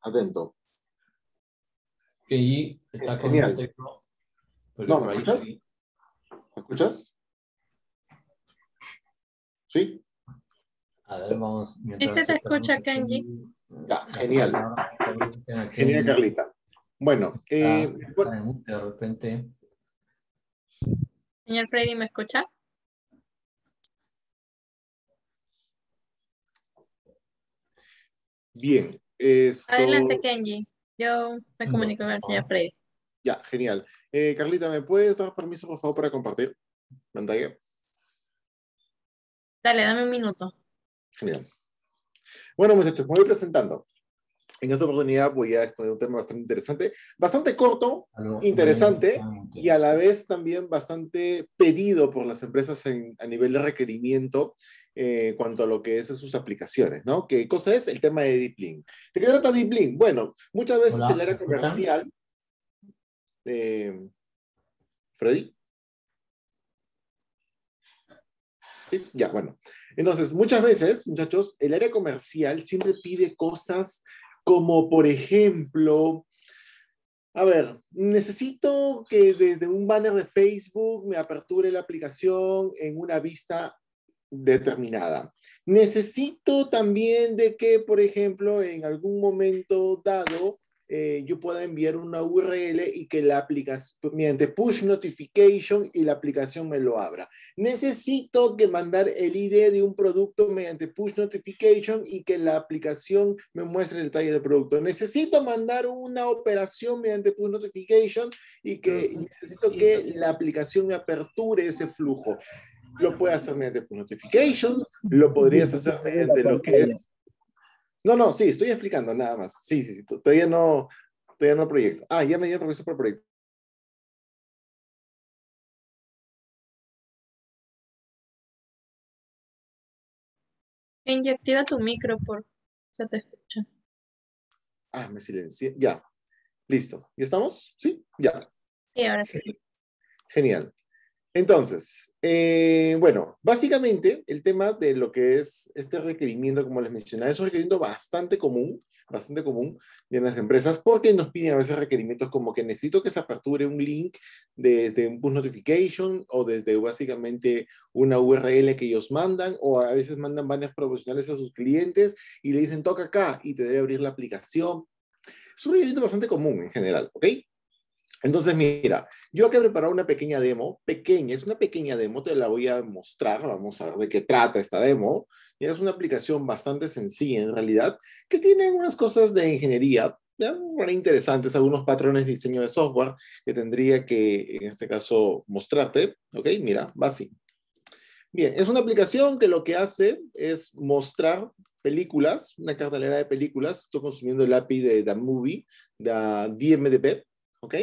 atento. Kenji está con el tecno. No, ¿me escuchas? ¿Me escuchas? ¿Sí? A ver, vamos. Sí se te escucha, Kenji. genial. Genial, Carlita. Bueno, ah, eh, de repente. Señor Freddy, ¿me escucha? Bien, Adelante, Kenji. Yo me comunico con el señor ah. Fred Ya, genial. Eh, Carlita, ¿me puedes dar permiso, por favor, para compartir pantalla? Dale, dame un minuto. Genial. Bueno, muchachos, me voy presentando. En esta oportunidad voy a exponer un tema bastante interesante, bastante corto, interesante y a la vez también bastante pedido por las empresas a nivel de requerimiento eh, en cuanto a lo que es sus aplicaciones, ¿no? ¿Qué cosa es el tema de Deep Link? ¿De qué trata Deep Bueno, muchas veces el área comercial... Eh, ¿Freddy? Sí, ya, bueno. Entonces, muchas veces, muchachos, el área comercial siempre pide cosas como, por ejemplo, a ver, necesito que desde un banner de Facebook me aperture la aplicación en una vista determinada. Necesito también de que, por ejemplo, en algún momento dado, eh, yo pueda enviar una URL y que la aplicación, mediante push notification y la aplicación me lo abra. Necesito que mandar el ID de un producto mediante push notification y que la aplicación me muestre el detalle del producto. Necesito mandar una operación mediante push notification y que necesito que la aplicación me aperture ese flujo lo puedes hacer mediante notification, lo podrías hacer mediante lo que es. No, no, sí, estoy explicando nada más. Sí, sí, sí, todavía no, todavía no proyecto. Ah, ya me dio permiso para proyecto. Inyectiva tu micro, por se te escucha. Ah, me silencié. Ya. Listo. ¿Ya estamos? ¿Sí? Ya. Sí, ahora sí. Genial. Entonces, eh, bueno, básicamente el tema de lo que es este requerimiento, como les mencionaba, es un requerimiento bastante común, bastante común en las empresas, porque nos piden a veces requerimientos como que necesito que se aperture un link desde un push notification o desde básicamente una URL que ellos mandan, o a veces mandan banners promocionales a sus clientes y le dicen toca acá y te debe abrir la aplicación. Es un requerimiento bastante común en general, ¿ok? Entonces, mira, yo que he preparado una pequeña demo, pequeña, es una pequeña demo, te la voy a mostrar, vamos a ver de qué trata esta demo. Y es una aplicación bastante sencilla en realidad, que tiene unas cosas de ingeniería, ¿ya? interesantes, algunos patrones de diseño de software que tendría que, en este caso, mostrarte. Ok, mira, va así. Bien, es una aplicación que lo que hace es mostrar películas, una cartelera de películas. Estoy consumiendo el API de The Movie, de ah, DMDP ¿Ok?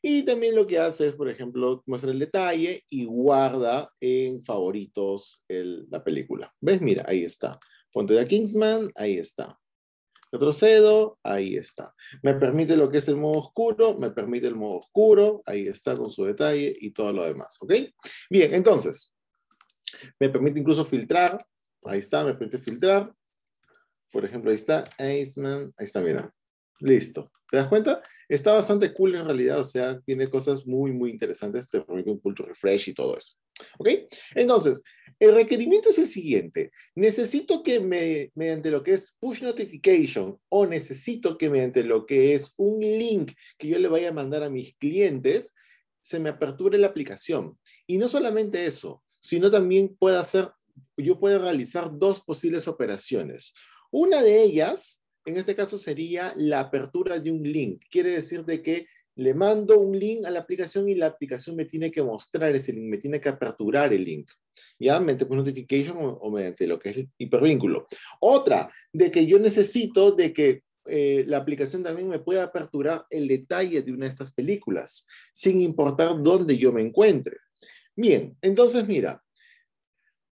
Y también lo que hace es, por ejemplo, muestra el detalle y guarda en favoritos la película. ¿Ves? Mira, ahí está. Ponte de Kingsman, ahí está. Retrocedo, ahí está. Me permite lo que es el modo oscuro, me permite el modo oscuro, ahí está con su detalle y todo lo demás, ¿ok? Bien, entonces, me permite incluso filtrar, ahí está, me permite filtrar. Por ejemplo, ahí está, Iceman, ahí está, mira. Listo. ¿Te das cuenta? Está bastante cool en realidad, o sea, tiene cosas muy, muy interesantes, te permite un punto refresh y todo eso. ¿Ok? Entonces, el requerimiento es el siguiente. Necesito que me, mediante lo que es push notification o necesito que mediante lo que es un link que yo le vaya a mandar a mis clientes, se me aperture la aplicación. Y no solamente eso, sino también pueda hacer, yo puedo realizar dos posibles operaciones. Una de ellas en este caso sería la apertura de un link. Quiere decir de que le mando un link a la aplicación y la aplicación me tiene que mostrar ese link, me tiene que aperturar el link. Ya, mediante push notification o, mediante lo que es el hipervínculo. Otra, de que yo necesito de que eh, la aplicación también me pueda aperturar el detalle de una de estas películas, sin importar dónde yo me encuentre. Bien, entonces mira,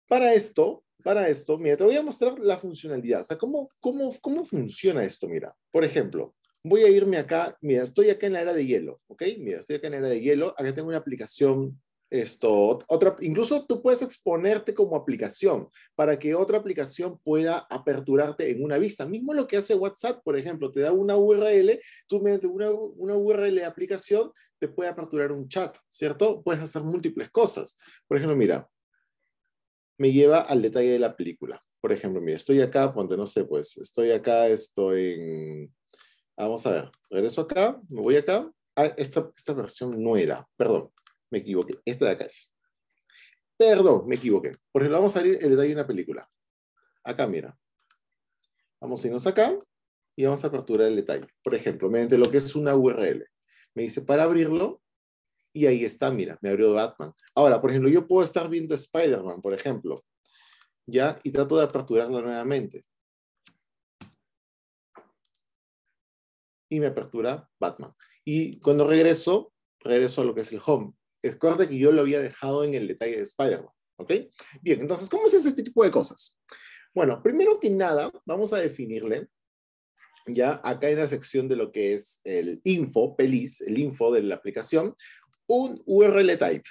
para esto para esto, mira, te voy a mostrar la funcionalidad. O sea, ¿cómo, cómo, cómo funciona esto? Mira, por ejemplo, voy a irme acá. Mira, estoy acá en la era de hielo, ¿ok? Mira, estoy acá en la era de hielo. Acá tengo una aplicación. Esto, otra, incluso tú puedes exponerte como aplicación para que otra aplicación pueda aperturarte en una vista. Mismo lo que hace WhatsApp, por ejemplo, te da una URL, tú mediante una, una URL de aplicación te puede aperturar un chat, ¿cierto? Puedes hacer múltiples cosas. Por ejemplo, mira, me lleva al detalle de la película. Por ejemplo, mira, estoy acá, ponte, no sé, pues, estoy acá, estoy en... Ah, vamos a ver, regreso acá, me voy acá. Ah, esta, esta versión no era, perdón, me equivoqué, esta de acá es. Perdón, me equivoqué. Por ejemplo, vamos a abrir el detalle de una película. Acá, mira. Vamos a irnos acá y vamos a capturar el detalle. Por ejemplo, mediante lo que es una URL. Me dice, para abrirlo, y ahí está, mira, me abrió Batman. Ahora, por ejemplo, yo puedo estar viendo Spider-Man, por ejemplo, ¿ya? Y trato de aperturarlo nuevamente. Y me apertura Batman. Y cuando regreso, regreso a lo que es el home. Recuerda que yo lo había dejado en el detalle de Spider-Man, ¿ok? Bien, entonces, ¿cómo se hace este tipo de cosas? Bueno, primero que nada, vamos a definirle ya acá en la sección de lo que es el info, pelis, el info de la aplicación, un URL type.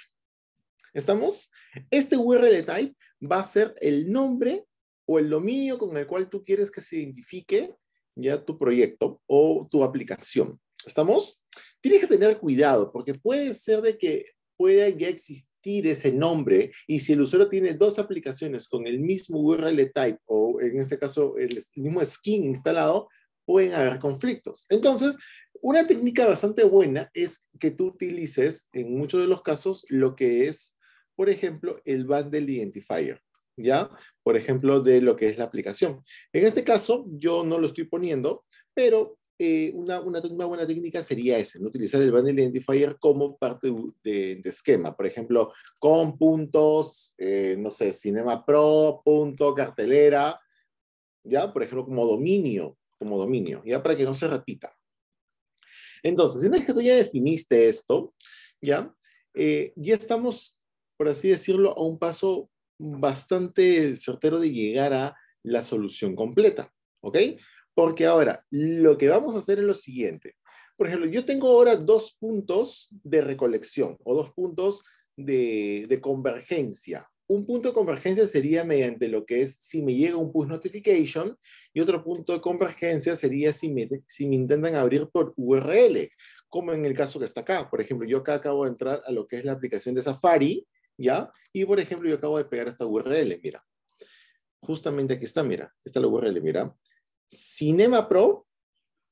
¿Estamos? Este URL type va a ser el nombre o el dominio con el cual tú quieres que se identifique ya tu proyecto o tu aplicación. ¿Estamos? Tienes que tener cuidado porque puede ser de que pueda ya existir ese nombre y si el usuario tiene dos aplicaciones con el mismo URL type o en este caso el mismo skin instalado, pueden haber conflictos. Entonces, una técnica bastante buena es que tú utilices en muchos de los casos lo que es, por ejemplo, el bundle identifier, ¿ya? Por ejemplo, de lo que es la aplicación. En este caso, yo no lo estoy poniendo, pero eh, una, buena técnica sería esa, ¿no? utilizar el bundle identifier como parte de, esquema, por ejemplo, con puntos, eh, no sé, cinema pro, punto, cartelera, ya, por ejemplo, como dominio, como dominio, ya para que no se repita. Entonces, una vez que tú ya definiste esto, ya, eh, ya estamos, por así decirlo, a un paso bastante certero de llegar a la solución completa, ¿ok? Porque ahora, lo que vamos a hacer es lo siguiente. Por ejemplo, yo tengo ahora dos puntos de recolección o dos puntos de convergencia, un punto de convergencia sería mediante lo que es si me llega un push notification y otro punto de convergencia sería si me, intentan abrir por URL, como en el caso que está acá. Por ejemplo, yo acá acabo de entrar a lo que es la aplicación de Safari, ¿ya? Y por ejemplo, yo acabo de pegar esta URL, mira. Justamente aquí está, mira. Esta es la URL, mira. Cinema Pro,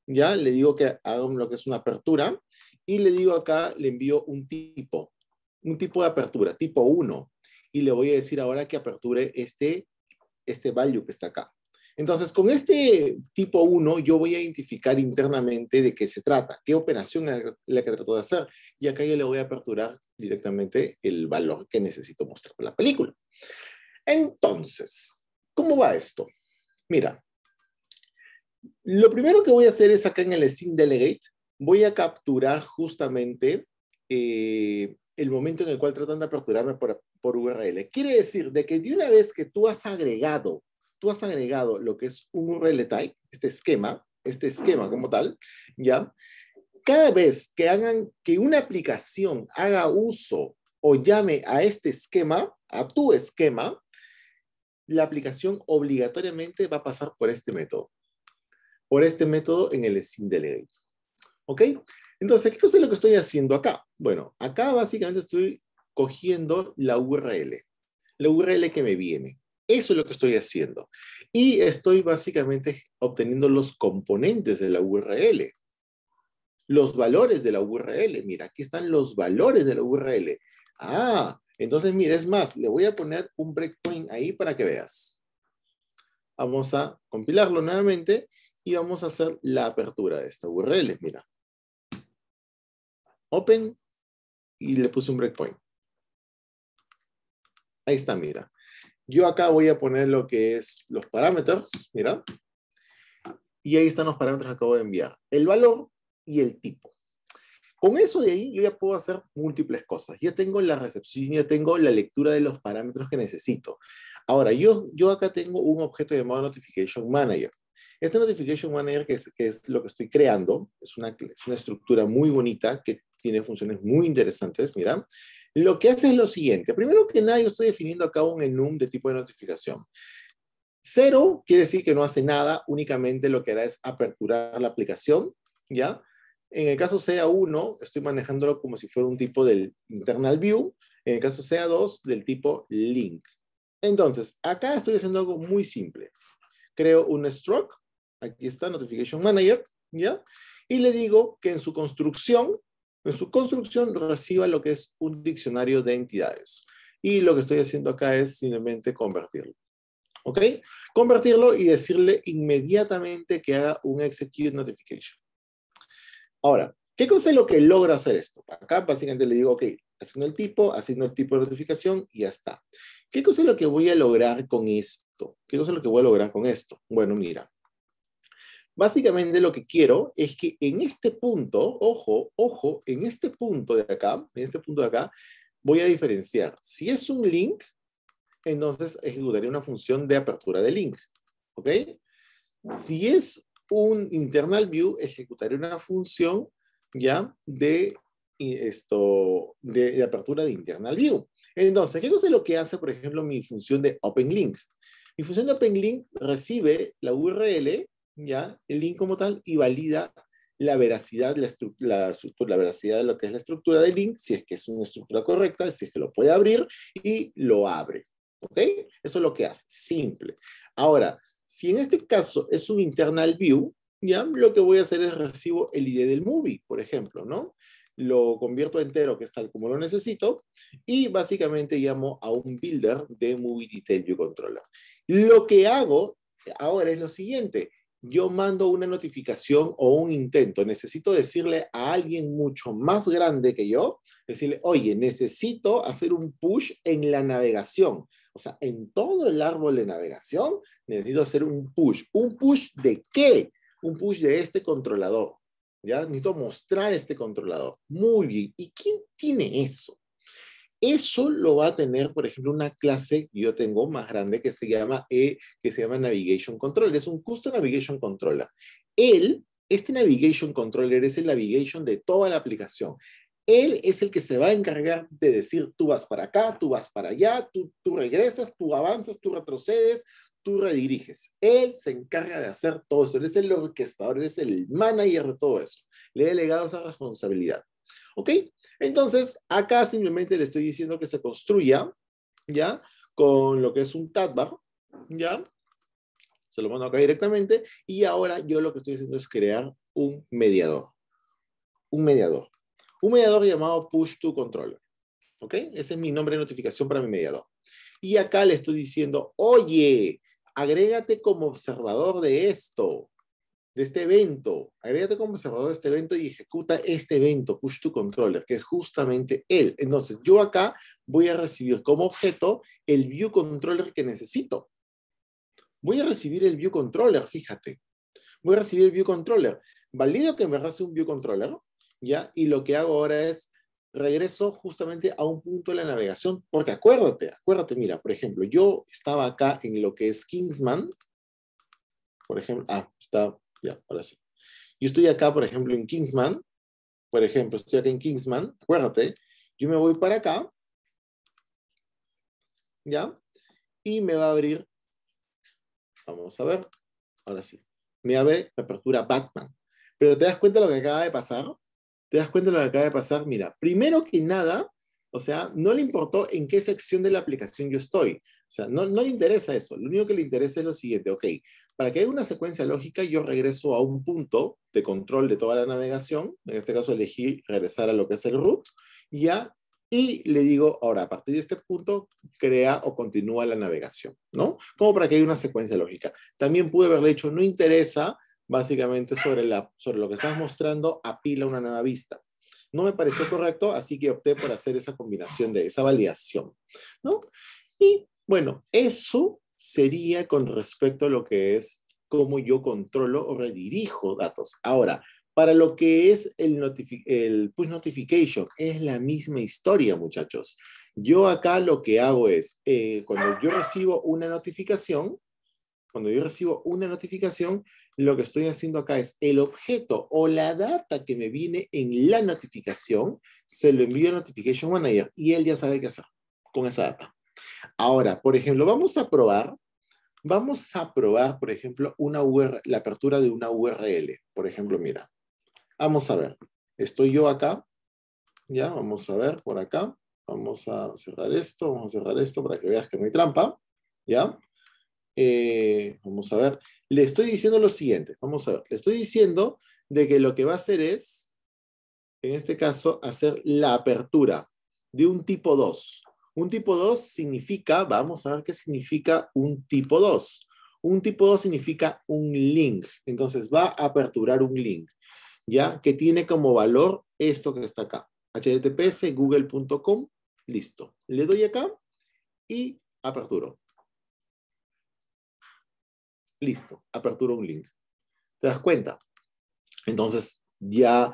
¿ya? Le digo que haga lo que es una apertura y le digo acá, le envío un tipo, un tipo de apertura, tipo 1, y le voy a decir ahora que aperture este, este value que está acá. Entonces, con este tipo 1, yo voy a identificar internamente de qué se trata, qué operación es la que trató de hacer, y acá yo le voy a aperturar directamente el valor que necesito mostrar para la película. Entonces, ¿cómo va esto? Mira, lo primero que voy a hacer es acá en el scene delegate, voy a capturar justamente eh, el momento en el cual tratan de aperturarme por, por URL. Quiere decir de que de una vez que tú has agregado, tú has agregado lo que es un URL type, este esquema, este esquema como tal, ¿ya? Cada vez que hagan que una aplicación haga uso o llame a este esquema, a tu esquema, la aplicación obligatoriamente va a pasar por este método. Por este método en el sin delegate. ¿Ok? Entonces, ¿qué es lo que estoy haciendo acá? Bueno, acá básicamente estoy cogiendo la URL, la URL que me viene. Eso es lo que estoy haciendo. Y estoy básicamente obteniendo los componentes de la URL. Los valores de la URL. Mira, aquí están los valores de la URL. Ah, entonces, mira, es más, le voy a poner un breakpoint ahí para que veas. Vamos a compilarlo nuevamente y vamos a hacer la apertura de esta URL. Mira. Open y le puse un breakpoint. Ahí está, mira. Yo acá voy a poner lo que es los parámetros, mira. Y ahí están los parámetros que acabo de enviar. El valor y el tipo. Con eso de ahí yo ya puedo hacer múltiples cosas. Ya tengo la recepción, ya tengo la lectura de los parámetros que necesito. Ahora, yo, yo acá tengo un objeto llamado Notification Manager. Este Notification Manager, que es, lo que estoy creando, es una estructura muy bonita que tiene funciones muy interesantes, mira. Lo que hace es lo siguiente. Primero que nada, yo estoy definiendo acá un enum de tipo de notificación. Cero quiere decir que no hace nada, únicamente lo que hará es aperturar la aplicación, ¿ya? En el caso sea 1 estoy manejándolo como si fuera un tipo del internal view. En el caso sea 2 del tipo link. Entonces, acá estoy haciendo algo muy simple. Creo un stroke. Aquí está, Notification Manager, ¿ya? Y le digo que en su construcción en su construcción reciba lo que es un diccionario de entidades. Y lo que estoy haciendo acá es simplemente convertirlo. ¿Ok? Convertirlo y decirle inmediatamente que haga un execute notification. Ahora, ¿qué cosa es lo que logra hacer esto? Acá básicamente le digo, ok, asigno el tipo, asigno el tipo de notificación y ya está. ¿Qué cosa es lo que voy a lograr con esto? ¿Qué cosa es lo que voy a lograr con esto? Bueno, mira, Básicamente lo que quiero es que en este punto, ojo, ojo, en este punto de acá, en este punto de acá, voy a diferenciar. Si es un link, entonces ejecutaré una función de apertura de link. ¿Ok? Si es un internal view, ejecutaré una función ya de esto de, apertura de internal view. Entonces, ¿qué es lo que hace, por ejemplo, mi función de open link? Mi función de open link recibe la URL ¿ya? El link como tal y valida la veracidad, la, veracidad de lo que es la estructura del link, si es que es una estructura correcta, si es que lo puede abrir y lo abre. ¿Ok? Eso es lo que hace, simple. Ahora, si en este caso es un internal view, ya lo que voy a hacer es recibo el ID del movie, por ejemplo, ¿no? Lo convierto entero, que es tal como lo necesito, y básicamente llamo a un builder de Movie Detail View Controller. Lo que hago ahora es lo siguiente, yo mando una notificación o un intento, necesito decirle a alguien mucho más grande que yo, decirle, oye, necesito hacer un push en la navegación. O sea, en todo el árbol de navegación necesito hacer un push. ¿Un push de qué? Un push de este controlador. ¿Ya? Necesito mostrar este controlador. Muy bien. ¿Y quién tiene eso? Eso lo va a tener, por ejemplo, una clase que yo tengo más grande que se llama, e, que se llama Navigation Controller. Es un Custom Navigation Controller. Él, este Navigation Controller es el navigation de toda la aplicación. Él es el que se va a encargar de decir, tú vas para acá, tú vas para allá, tú, tú regresas, tú avanzas, tú retrocedes, tú rediriges. Él se encarga de hacer todo eso. Él es el orquestador, él es el manager de todo eso. Le he delegado esa responsabilidad. ¿Ok? Entonces, acá simplemente le estoy diciendo que se construya, ¿ya? Con lo que es un tab ¿ya? Se lo mando acá directamente. Y ahora yo lo que estoy haciendo es crear un mediador. Un mediador. Un mediador llamado push to controller. ¿Ok? Ese es mi nombre de notificación para mi mediador. Y acá le estoy diciendo, oye, agrégate como observador de esto de este evento. Agrégate como observador de este evento y ejecuta este evento, push to controller, que es justamente él. Entonces, yo acá voy a recibir como objeto el view controller que necesito. Voy a recibir el view controller, fíjate. Voy a recibir el view controller. Valido que me hace un view controller, ¿ya? Y lo que hago ahora es regreso justamente a un punto de la navegación, porque acuérdate, acuérdate, mira, por ejemplo, yo estaba acá en lo que es Kingsman, por ejemplo, ah, está ya, ahora sí. Yo estoy acá, por ejemplo, en Kingsman. Por ejemplo, estoy acá en Kingsman. Acuérdate, yo me voy para acá. ¿Ya? Y me va a abrir. Vamos a ver. Ahora sí. Me abre la apertura Batman. Pero ¿te das cuenta lo que acaba de pasar? ¿Te das cuenta lo que acaba de pasar? Mira, primero que nada, o sea, no le importó en qué sección de la aplicación yo estoy. O sea, no, no le interesa eso. Lo único que le interesa es lo siguiente. Ok, para que haya una secuencia lógica, yo regreso a un punto de control de toda la navegación. En este caso elegí regresar a lo que es el root. Ya, y le digo, ahora, a partir de este punto, crea o continúa la navegación, ¿no? Como para que haya una secuencia lógica. También pude haberle hecho, no interesa, básicamente sobre, la, sobre lo que estás mostrando, apila una nueva vista. No me pareció correcto, así que opté por hacer esa combinación de esa validación, ¿no? Y bueno, eso sería con respecto a lo que es cómo yo controlo o redirijo datos. Ahora, para lo que es el, push notification, es la misma historia, muchachos. Yo acá lo que hago es, eh, cuando yo recibo una notificación, cuando yo recibo una notificación, lo que estoy haciendo acá es el objeto o la data que me viene en la notificación, se lo envío al Notification Manager y él ya sabe qué hacer con esa data. Ahora, por ejemplo, vamos a probar, vamos a probar, por ejemplo, una la apertura de una URL. Por ejemplo, mira, vamos a ver, estoy yo acá, ya, vamos a ver por acá, vamos a cerrar esto, vamos a cerrar esto para que veas que no hay trampa, ya. Eh, vamos a ver, le estoy diciendo lo siguiente, vamos a ver, le estoy diciendo de que lo que va a hacer es, en este caso, hacer la apertura de un tipo 2. Un tipo 2 significa, vamos a ver qué significa un tipo 2. Un tipo 2 significa un link. Entonces va a aperturar un link, ¿ya? Que tiene como valor esto que está acá. https google.com, listo. Le doy acá y aperturo. Listo, aperturo un link. ¿Te das cuenta? Entonces ya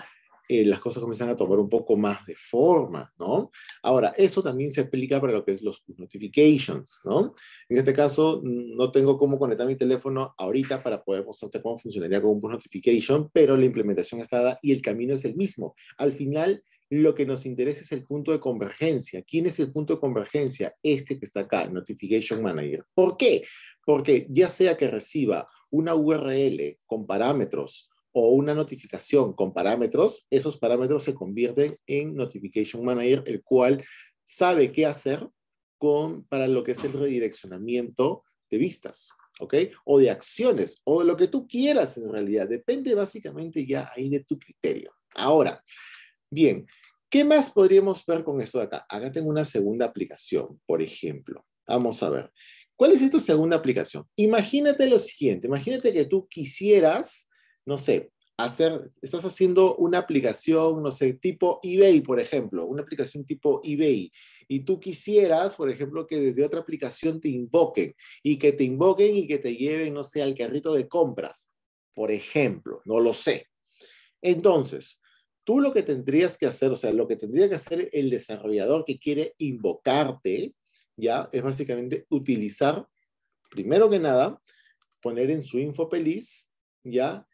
eh, las cosas comienzan a tomar un poco más de forma, ¿no? Ahora, eso también se aplica para lo que es los notifications, ¿no? En este caso, no tengo cómo conectar mi teléfono ahorita para poder mostrarte cómo funcionaría con un notification, pero la implementación está dada y el camino es el mismo. Al final, lo que nos interesa es el punto de convergencia. ¿Quién es el punto de convergencia? Este que está acá, Notification Manager. ¿Por qué? Porque ya sea que reciba una URL con parámetros o una notificación con parámetros, esos parámetros se convierten en Notification Manager, el cual sabe qué hacer con, para lo que es el redireccionamiento de vistas, ¿ok? O de acciones, o de lo que tú quieras en realidad. Depende básicamente ya ahí de tu criterio. Ahora, bien, ¿qué más podríamos ver con esto de acá? Acá tengo una segunda aplicación, por ejemplo. Vamos a ver. ¿Cuál es esta segunda aplicación? Imagínate lo siguiente, imagínate que tú quisieras no sé, hacer, estás haciendo una aplicación, no sé, tipo eBay, por ejemplo, una aplicación tipo eBay, y tú quisieras, por ejemplo, que desde otra aplicación te invoquen y que te invoquen y que te lleven, no sé, al carrito de compras, por ejemplo, no lo sé. Entonces, tú lo que tendrías que hacer, o sea, lo que tendría que hacer el desarrollador que quiere invocarte, ya, es básicamente utilizar, primero que nada, poner en su infopeliz, ya,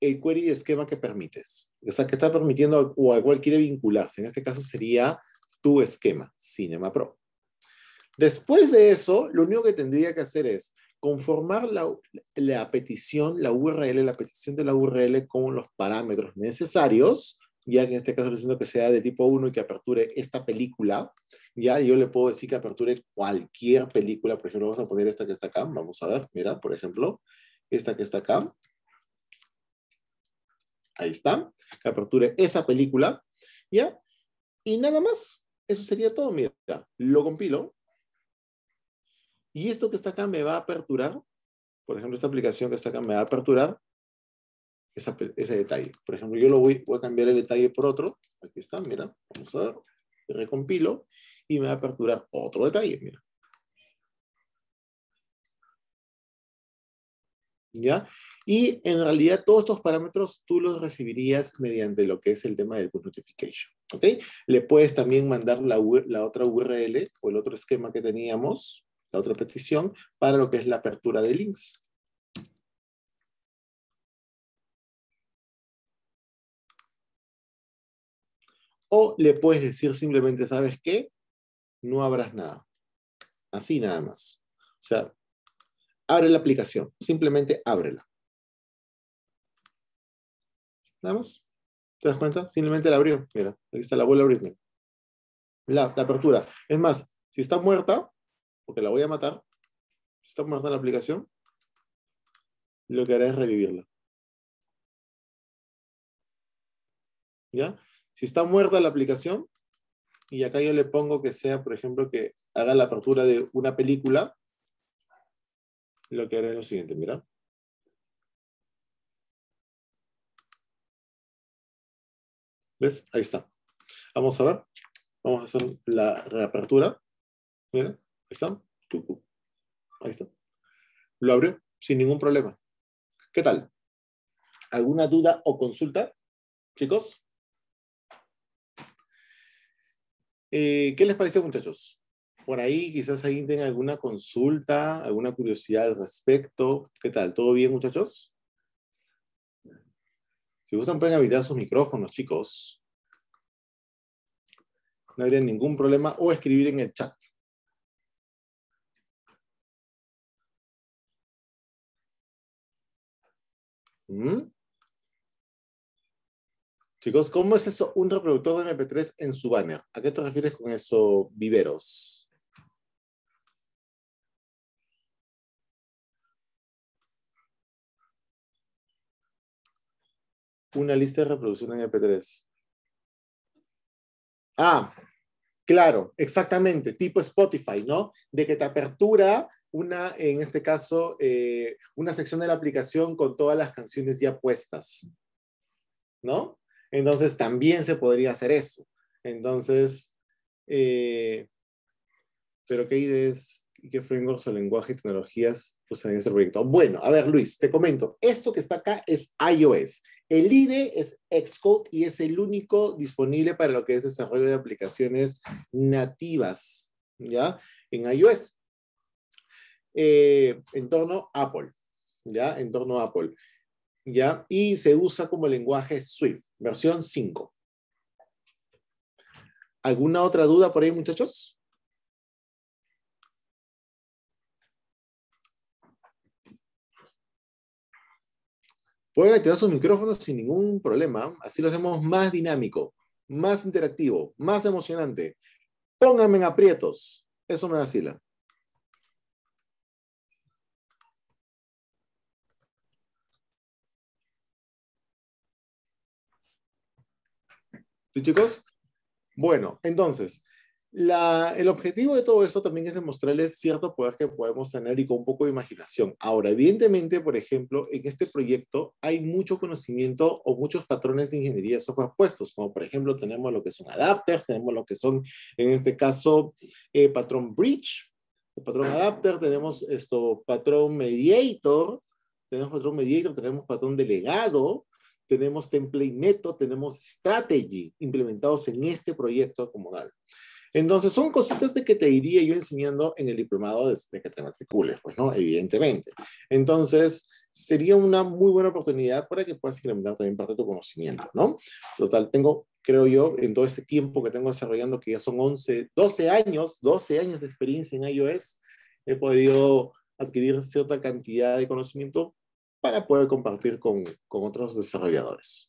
el query de esquema que permites. O sea, que está permitiendo o al cual quiere vincularse. En este caso sería tu esquema, Cinema Pro. Después de eso, lo único que tendría que hacer es conformar la, petición, la URL, la petición de la URL con los parámetros necesarios, ya en este caso le diciendo que sea de tipo 1 y que aperture esta película, ya yo le puedo decir que aperture cualquier película, por ejemplo, vamos a poner esta que está acá, vamos a ver, mira, por ejemplo, esta que está acá, Ahí está. que Aperture esa película. ¿Ya? Y nada más. Eso sería todo. Mira, lo compilo. Y esto que está acá me va a aperturar. Por ejemplo, esta aplicación que está acá me va a aperturar ese detalle. Por ejemplo, yo lo voy, voy a cambiar el detalle por otro. Aquí está, mira. Vamos a ver. Recompilo y me va a aperturar otro detalle. Mira. ¿ya? Y en realidad todos estos parámetros tú los recibirías mediante lo que es el tema del push notification, Le puedes también mandar la, la otra URL o el otro esquema que teníamos, la otra petición, para lo que es la apertura de links, O le puedes decir simplemente, ¿sabes qué? No abras nada. Así nada más. O sea, abre la aplicación. Simplemente ábrela. Nada ¿Te das cuenta? Simplemente la abrió. Mira, aquí está la abuela a La, la apertura. Es más, si está muerta, porque la voy a matar, si está muerta la aplicación, lo que haré es revivirla. ¿Ya? Si está muerta la aplicación, y acá yo le pongo que sea, por ejemplo, que haga la apertura de una película, lo que haré es lo siguiente, mira. ¿Ves? Ahí está. Vamos a ver. Vamos a hacer la reapertura. Mira, ahí está. Ahí está. Lo abrió sin ningún problema. ¿Qué tal? ¿Alguna duda o consulta, chicos? Eh, ¿Qué les pareció, muchachos? por ahí, quizás alguien tenga alguna consulta, alguna curiosidad al respecto. ¿Qué tal? ¿Todo bien, muchachos? Si gustan, pueden habilitar sus micrófonos, chicos. No habría ningún problema. O escribir en el chat. ¿Mm? Chicos, ¿cómo es eso? Un reproductor de MP3 en su banner. ¿A qué te refieres con eso, viveros? una lista de reproducción en MP3. Ah, claro, exactamente, tipo Spotify, ¿no? De que te apertura una, en este caso, eh, una sección de la aplicación con todas las canciones ya puestas, ¿no? Entonces también se podría hacer eso. Entonces, eh, pero ¿qué ideas y qué frameworks o lenguaje y tecnologías usan en este proyecto? Bueno, a ver, Luis, te comento, esto que está acá es iOS. El IDE es Xcode y es el único disponible para lo que es desarrollo de aplicaciones nativas, ¿ya? En iOS. Eh, en torno a Apple, ¿ya? En torno a Apple, ¿ya? Y se usa como lenguaje Swift, versión 5. ¿Alguna otra duda por ahí, muchachos? a activar sus micrófonos sin ningún problema. Así lo hacemos más dinámico, más interactivo, más emocionante. Pónganme en aprietos. Eso me da Sila. ¿Sí, chicos? Bueno, entonces, el objetivo de todo esto también es demostrarles cierto poder que podemos tener y con un poco de imaginación. Ahora, evidentemente, por ejemplo, en este proyecto hay mucho conocimiento o muchos patrones de ingeniería de software puestos, como por ejemplo tenemos lo que son adapters, tenemos lo que son, en este caso, eh, patrón bridge, el patrón ah. adapter, tenemos esto, patrón mediator, tenemos patrón mediator, tenemos patrón delegado, tenemos template neto, tenemos strategy implementados en este proyecto como tal. Entonces, son cositas de que te iría yo enseñando en el diplomado desde que te matricules, pues, ¿no? Evidentemente. Entonces, sería una muy buena oportunidad para que puedas incrementar también parte de tu conocimiento, ¿no? Total, tengo, creo yo, en todo este tiempo que tengo desarrollando, que ya son 11, 12 años, 12 años de experiencia en iOS, he podido adquirir cierta cantidad de conocimiento para poder compartir con, con otros desarrolladores.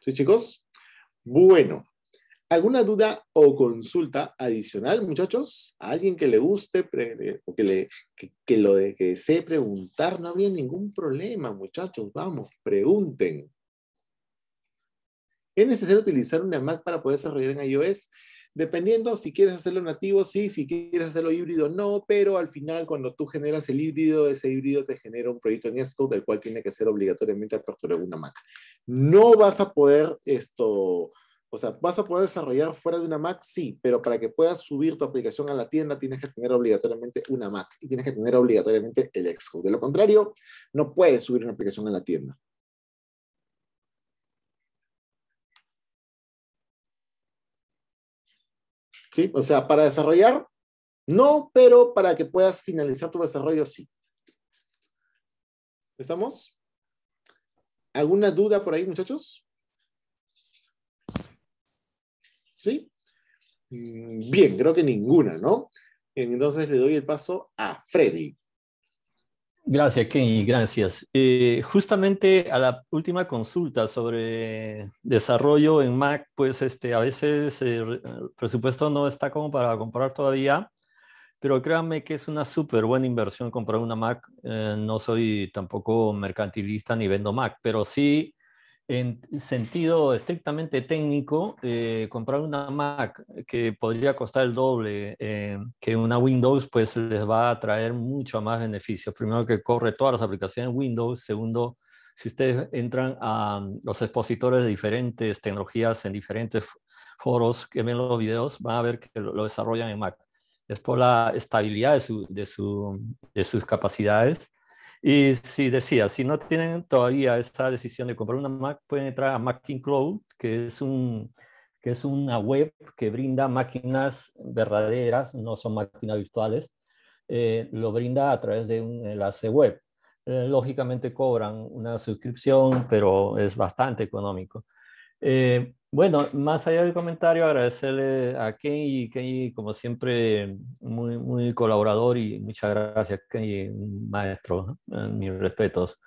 ¿Sí, chicos? Bueno, ¿Alguna duda o consulta adicional, muchachos? alguien que le guste eh, o que, le, lo desee preguntar? No había ningún problema, muchachos. Vamos, pregunten. ¿Es necesario utilizar una Mac para poder desarrollar en iOS? Dependiendo si quieres hacerlo nativo, sí, si quieres hacerlo híbrido, no, pero al final cuando tú generas el híbrido, ese híbrido te genera un proyecto en ESCO del cual tiene que ser obligatoriamente apertura de una Mac. No vas a poder esto o sea, vas a poder desarrollar fuera de una Mac, sí, pero para que puedas subir tu aplicación a la tienda tienes que tener obligatoriamente una Mac y tienes que tener obligatoriamente el Xcode. De lo contrario, no puedes subir una aplicación a la tienda. ¿Sí? O sea, para desarrollar, no, pero para que puedas finalizar tu desarrollo, sí. ¿Estamos? ¿Alguna duda por ahí, muchachos? ¿sí? Mm, bien, creo que ninguna, ¿no? Entonces le doy el paso a Freddy. Gracias, Kenny, gracias. Eh, justamente a la última consulta sobre desarrollo en Mac, pues este, a veces el presupuesto no está como para comprar todavía, pero créanme que es una súper buena inversión comprar una Mac. Eh, no soy tampoco mercantilista ni vendo Mac, pero sí en sentido estrictamente técnico, eh, comprar una Mac que podría costar el doble eh, que una Windows, pues les va a traer mucho más beneficio. Primero que corre todas las aplicaciones Windows. Segundo, si ustedes entran a mm, los expositores de diferentes tecnologías en diferentes foros que ven los videos, van a ver que lo desarrollan en Mac. Es por la estabilidad de sus capacidades y si decía, si no tienen todavía esa decisión de comprar una Mac, pueden entrar a MacinCloud Cloud, que es, un, que es una web que brinda máquinas verdaderas, no son máquinas virtuales, eh, lo brinda a través de un enlace web. Eh, lógicamente cobran una suscripción, pero es bastante económico. Eh, bueno, más allá del comentario, agradecerle a Kenny, Kenny como siempre, muy, muy colaborador y muchas gracias, Kenny, maestro, mis respetos.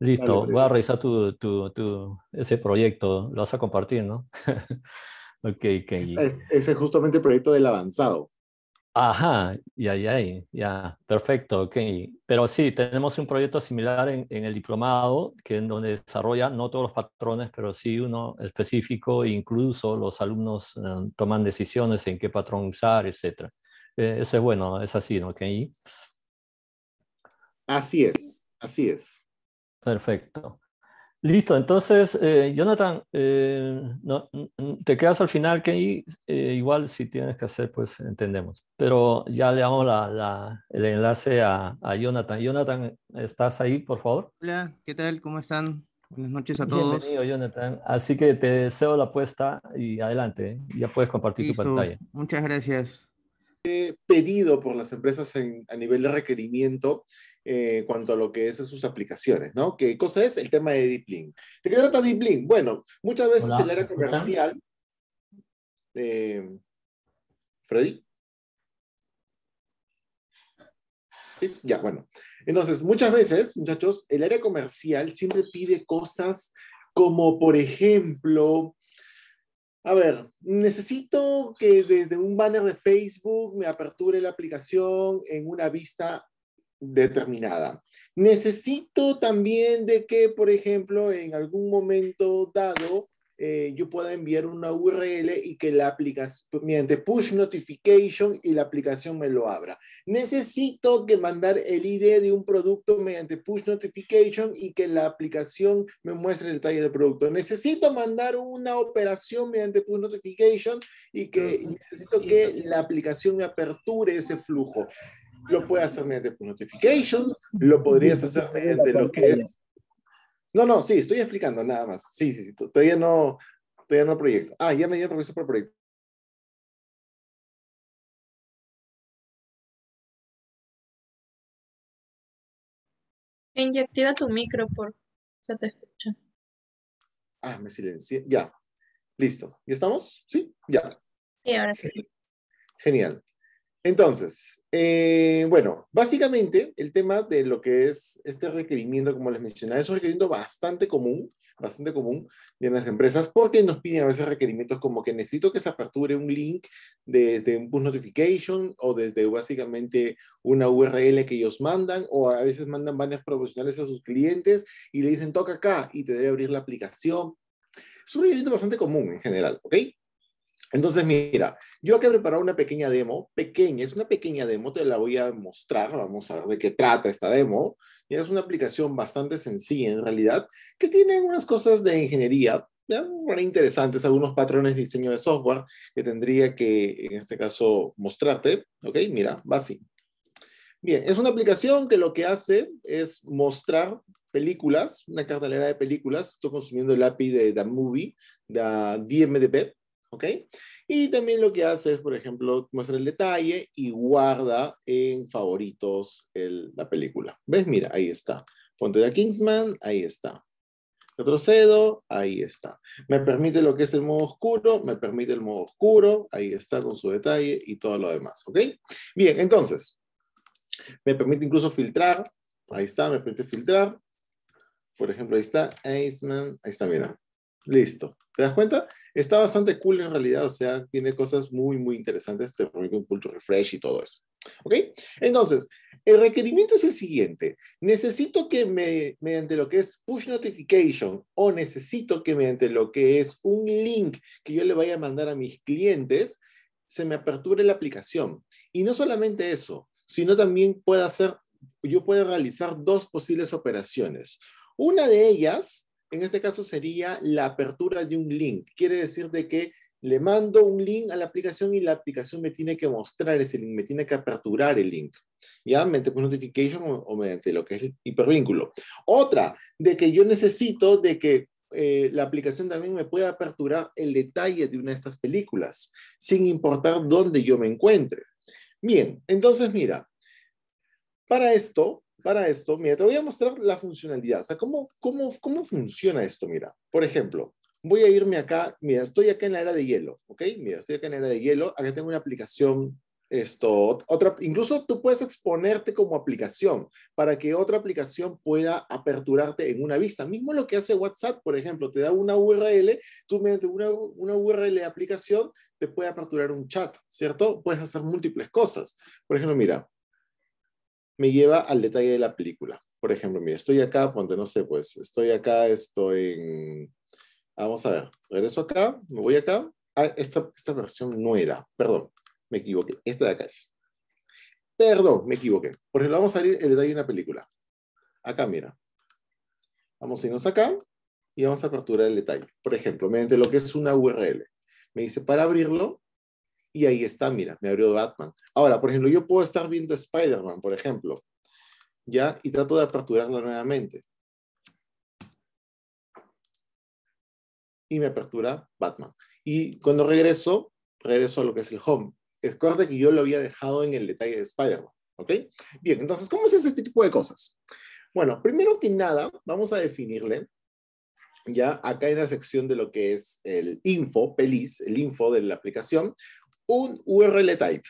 Listo, voy a revisar tu, tu, tu, ese proyecto, lo vas a compartir, ¿no? ok, Kenny. Ese es justamente el proyecto del avanzado. Ajá, ya, ya, ya, perfecto, ok. Pero sí, tenemos un proyecto similar en, el diplomado, que en donde desarrolla no todos los patrones, pero sí uno específico, incluso los alumnos eh, toman decisiones en qué patrón usar, etc. Eh, ese es bueno, es así, ¿no? Ok. Así es, así es. Perfecto. Listo, entonces, eh, Jonathan, eh, no, te quedas al final, que eh, igual si tienes que hacer, pues entendemos. Pero ya le damos el enlace a, Jonathan. Jonathan, ¿estás ahí, por favor? Hola, ¿qué tal? ¿Cómo están? Buenas noches a todos. Bienvenido, Jonathan. Así que te deseo la apuesta y adelante, ya puedes compartir tu pantalla. Muchas gracias. He pedido por las empresas a nivel de requerimiento en eh, cuanto a lo que es sus aplicaciones, ¿no? ¿Qué cosa es el tema de Deep Link? ¿De qué trata Deep Bueno, muchas veces el área comercial... Eh, ¿Freddy? Sí, ya, bueno. Entonces, muchas veces, muchachos, el área comercial siempre pide cosas como, por ejemplo, a ver, necesito que desde un banner de Facebook me aperture la aplicación en una vista determinada. Necesito también de que, por ejemplo, en algún momento dado, eh, yo pueda enviar una URL y que la aplicación, mediante push notification y la aplicación me lo abra. Necesito que mandar el ID de un producto mediante push notification y que la aplicación me muestre el detalle del producto. Necesito mandar una operación mediante push notification y que necesito que la aplicación me aperture ese flujo lo puedes hacer mediante notification, lo podrías hacer mediante lo que es. No, no, sí, estoy explicando nada más. Sí, sí, sí, todavía no, todavía no proyecto. Ah, ya me dio permiso para proyecto. Inyectiva tu micro, por se te escucha. Ah, me silencié. Ya. Listo. ¿Ya estamos? Sí, ya. Sí, ahora sí. Genial. Entonces, eh, bueno, básicamente el tema de lo que es este requerimiento, como les mencionaba, es un requerimiento bastante común, bastante común en las empresas, porque nos piden a veces requerimientos como que necesito que se aperture un link desde un push notification o desde básicamente una URL que ellos mandan, o a veces mandan banners promocionales a sus clientes y le dicen toca acá y te debe abrir la aplicación. Es un requerimiento bastante común en general, ¿ok? Entonces, mira, yo aquí he preparado una pequeña demo, pequeña, es una pequeña demo, te la voy a mostrar, vamos a ver de qué trata esta demo. es una aplicación bastante sencilla en realidad, que tiene unas cosas de ingeniería bueno, interesantes, algunos patrones de diseño de software que tendría que, en este caso, mostrarte. Ok, mira, va así. Bien, es una aplicación que lo que hace es mostrar películas, una cartelera de películas. Estoy consumiendo el API de The Movie, de DMDP. ¿ok? Y también lo que hace es, por ejemplo, muestra el detalle y guarda en favoritos la película. ¿Ves? Mira, ahí está. Ponte de Kingsman, ahí está. Retrocedo, ahí está. Me permite lo que es el modo oscuro, me permite el modo oscuro, ahí está con su detalle y todo lo demás, ¿ok? Bien, entonces, me permite incluso filtrar, ahí está, me permite filtrar. Por ejemplo, ahí está, Iceman, ahí está, mira, Listo. ¿Te das cuenta? Está bastante cool en realidad, o sea, tiene cosas muy, muy interesantes, te permite un culto refresh y todo eso. ¿Ok? Entonces, el requerimiento es el siguiente. Necesito que me, mediante lo que es push notification o necesito que mediante lo que es un link que yo le vaya a mandar a mis clientes, se me aperture la aplicación. Y no solamente eso, sino también pueda hacer, yo puedo realizar dos posibles operaciones. Una de ellas en este caso sería la apertura de un link. Quiere decir de que le mando un link a la aplicación y la aplicación me tiene que mostrar ese link, me tiene que aperturar el link. Ya, mediante push notification o, mediante lo que es el hipervínculo. Otra, de que yo necesito de que eh, la aplicación también me pueda aperturar el detalle de una de estas películas, sin importar dónde yo me encuentre. Bien, entonces mira, para esto para esto, mira, te voy a mostrar la funcionalidad. O sea, ¿cómo, cómo, cómo funciona esto? Mira, por ejemplo, voy a irme acá. Mira, estoy acá en la era de hielo, ¿ok? Mira, estoy acá en la era de hielo. Acá tengo una aplicación esto, otra, incluso tú puedes exponerte como aplicación para que otra aplicación pueda aperturarte en una vista. Mismo lo que hace WhatsApp, por ejemplo, te da una URL, tú mediante una, una URL de aplicación te puede aperturar un chat, ¿cierto? Puedes hacer múltiples cosas. Por ejemplo, mira, me lleva al detalle de la película. Por ejemplo, mira, estoy acá, ponte, no sé, pues, estoy acá, estoy en... Ah, vamos a ver, regreso acá, me voy acá. Ah, esta, esta versión no era, perdón, me equivoqué, esta de acá es. Perdón, me equivoqué. Por ejemplo, vamos a abrir el detalle de una película. Acá, mira. Vamos a irnos acá y vamos a capturar el detalle. Por ejemplo, mediante lo que es una URL. Me dice, para abrirlo, y ahí está, mira, me abrió Batman. Ahora, por ejemplo, yo puedo estar viendo Spider-Man, por ejemplo, ¿ya? Y trato de aperturarlo nuevamente. Y me apertura Batman. Y cuando regreso, regreso a lo que es el home. Recuerda que yo lo había dejado en el detalle de Spider-Man, ¿ok? Bien, entonces, ¿cómo se hace este tipo de cosas? Bueno, primero que nada, vamos a definirle ya acá en la sección de lo que es el info, pelis, el info de la aplicación, un URL type.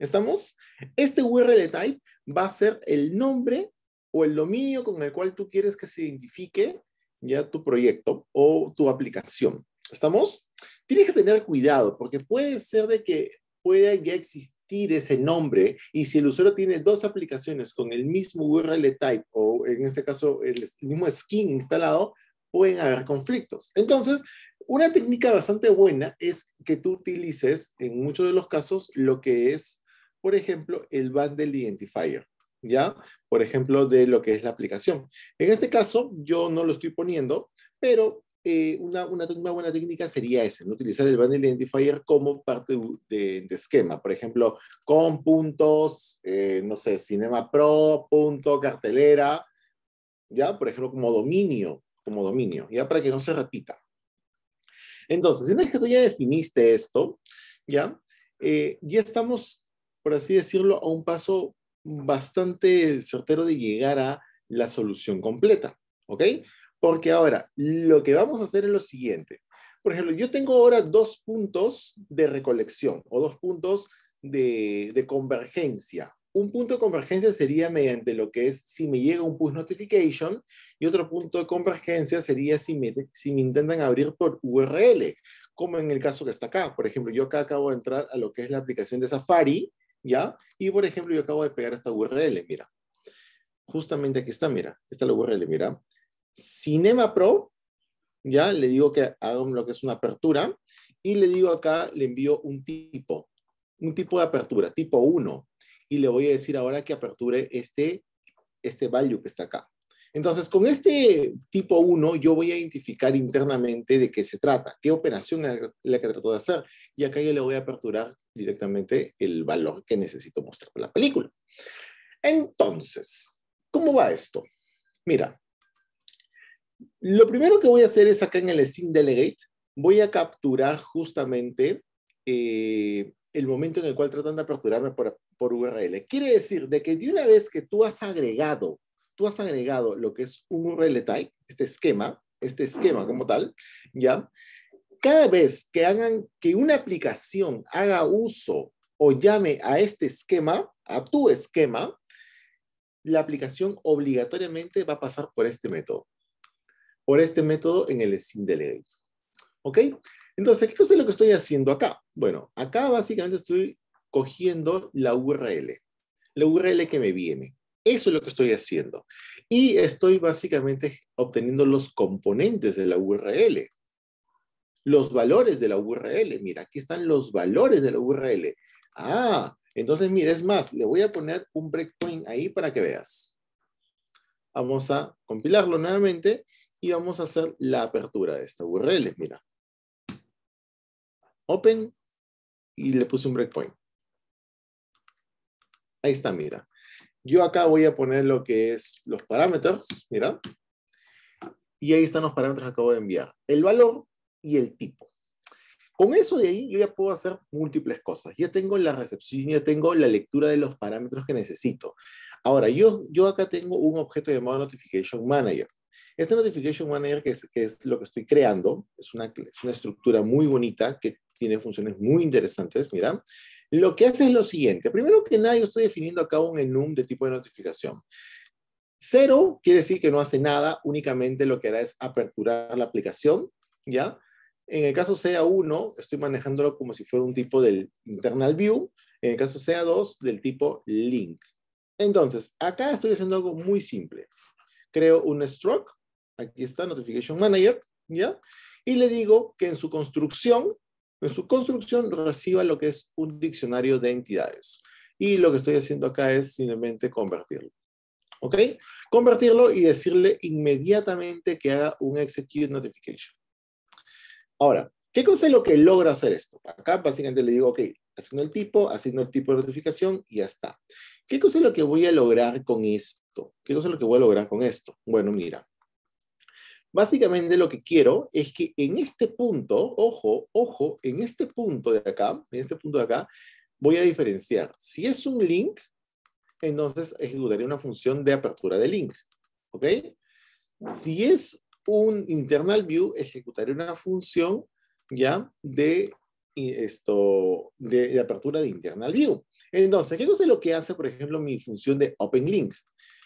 ¿Estamos? Este URL type va a ser el nombre o el dominio con el cual tú quieres que se identifique ya tu proyecto o tu aplicación. ¿Estamos? Tienes que tener cuidado porque puede ser de que pueda ya existir ese nombre y si el usuario tiene dos aplicaciones con el mismo URL type o en este caso el mismo skin instalado, pueden haber conflictos. Entonces, una técnica bastante buena es que tú utilices en muchos de los casos lo que es, por ejemplo, el bundle identifier, ¿ya? Por ejemplo, de lo que es la aplicación. En este caso, yo no lo estoy poniendo, pero eh, una, buena técnica sería esa, utilizar el bundle identifier como parte de, esquema. Por ejemplo, con puntos, eh, no sé, Cinema Pro, punto, cartelera, ¿ya? Por ejemplo, como dominio, como dominio, ¿ya? Para que no se repita. Entonces, una vez que tú ya definiste esto, ya, eh, ya estamos, por así decirlo, a un paso bastante certero de llegar a la solución completa, ¿ok? Porque ahora, lo que vamos a hacer es lo siguiente. Por ejemplo, yo tengo ahora dos puntos de recolección o dos puntos de convergencia, un punto de convergencia sería mediante lo que es si me llega un push notification y otro punto de convergencia sería si me, intentan abrir por URL, como en el caso que está acá. Por ejemplo, yo acá acabo de entrar a lo que es la aplicación de Safari, ¿ya? Y por ejemplo, yo acabo de pegar esta URL, mira. Justamente aquí está, mira. Esta la URL, mira. Cinema Pro, ¿ya? Le digo que haga lo que es una apertura y le digo acá, le envío un tipo, un tipo de apertura, tipo 1, y le voy a decir ahora que aperture este, este value que está acá. Entonces, con este tipo 1, yo voy a identificar internamente de qué se trata, qué operación es la que trató de hacer, y acá yo le voy a aperturar directamente el valor que necesito mostrar para la película. Entonces, ¿cómo va esto? Mira, lo primero que voy a hacer es acá en el scene delegate, voy a capturar justamente eh, el momento en el cual tratan de aperturarme por, por URL. Quiere decir de que de una vez que tú has agregado, tú has agregado lo que es un URL type, este esquema, este esquema como tal, ¿ya? Cada vez que hagan que una aplicación haga uso o llame a este esquema, a tu esquema, la aplicación obligatoriamente va a pasar por este método. Por este método en el sin delegate. ¿Ok? Entonces, ¿qué cosa es lo que estoy haciendo acá? Bueno, acá básicamente estoy cogiendo la URL, la URL que me viene. Eso es lo que estoy haciendo. Y estoy básicamente obteniendo los componentes de la URL, los valores de la URL. Mira, aquí están los valores de la URL. Ah, entonces, mira, es más, le voy a poner un breakpoint ahí para que veas. Vamos a compilarlo nuevamente y vamos a hacer la apertura de esta URL. Mira. Open y le puse un breakpoint. Ahí está, mira. Yo acá voy a poner lo que es los parámetros, mira. Y ahí están los parámetros que acabo de enviar. El valor y el tipo. Con eso de ahí yo ya puedo hacer múltiples cosas. Ya tengo la recepción, ya tengo la lectura de los parámetros que necesito. Ahora, yo, yo acá tengo un objeto llamado Notification Manager. Este Notification Manager, que es, lo que estoy creando, es es una estructura muy bonita que tiene funciones muy interesantes, mira. Lo que hace es lo siguiente. Primero que nada, yo estoy definiendo acá un enum de tipo de notificación. Cero quiere decir que no hace nada, únicamente lo que hará es aperturar la aplicación, ¿ya? En el caso sea 1 estoy manejándolo como si fuera un tipo del internal view. En el caso sea 2 del tipo link. Entonces, acá estoy haciendo algo muy simple. Creo un stroke. Aquí está, Notification Manager, ¿ya? Y le digo que en su construcción en su construcción reciba lo que es un diccionario de entidades. Y lo que estoy haciendo acá es simplemente convertirlo. ¿Ok? Convertirlo y decirle inmediatamente que haga un execute notification. Ahora, ¿qué cosa es lo que logra hacer esto? Acá básicamente le digo, ok, asigno el tipo, asigno el tipo de notificación y ya está. ¿Qué cosa es lo que voy a lograr con esto? ¿Qué cosa es lo que voy a lograr con esto? Bueno, mira, Básicamente lo que quiero es que en este punto, ojo, ojo, en este punto de acá, en este punto de acá, voy a diferenciar. Si es un link, entonces ejecutaré una función de apertura de link. ¿Ok? Si es un internal view, ejecutaré una función ya de esto de, apertura de internal view. Entonces, ¿qué es lo que hace, por ejemplo, mi función de open link?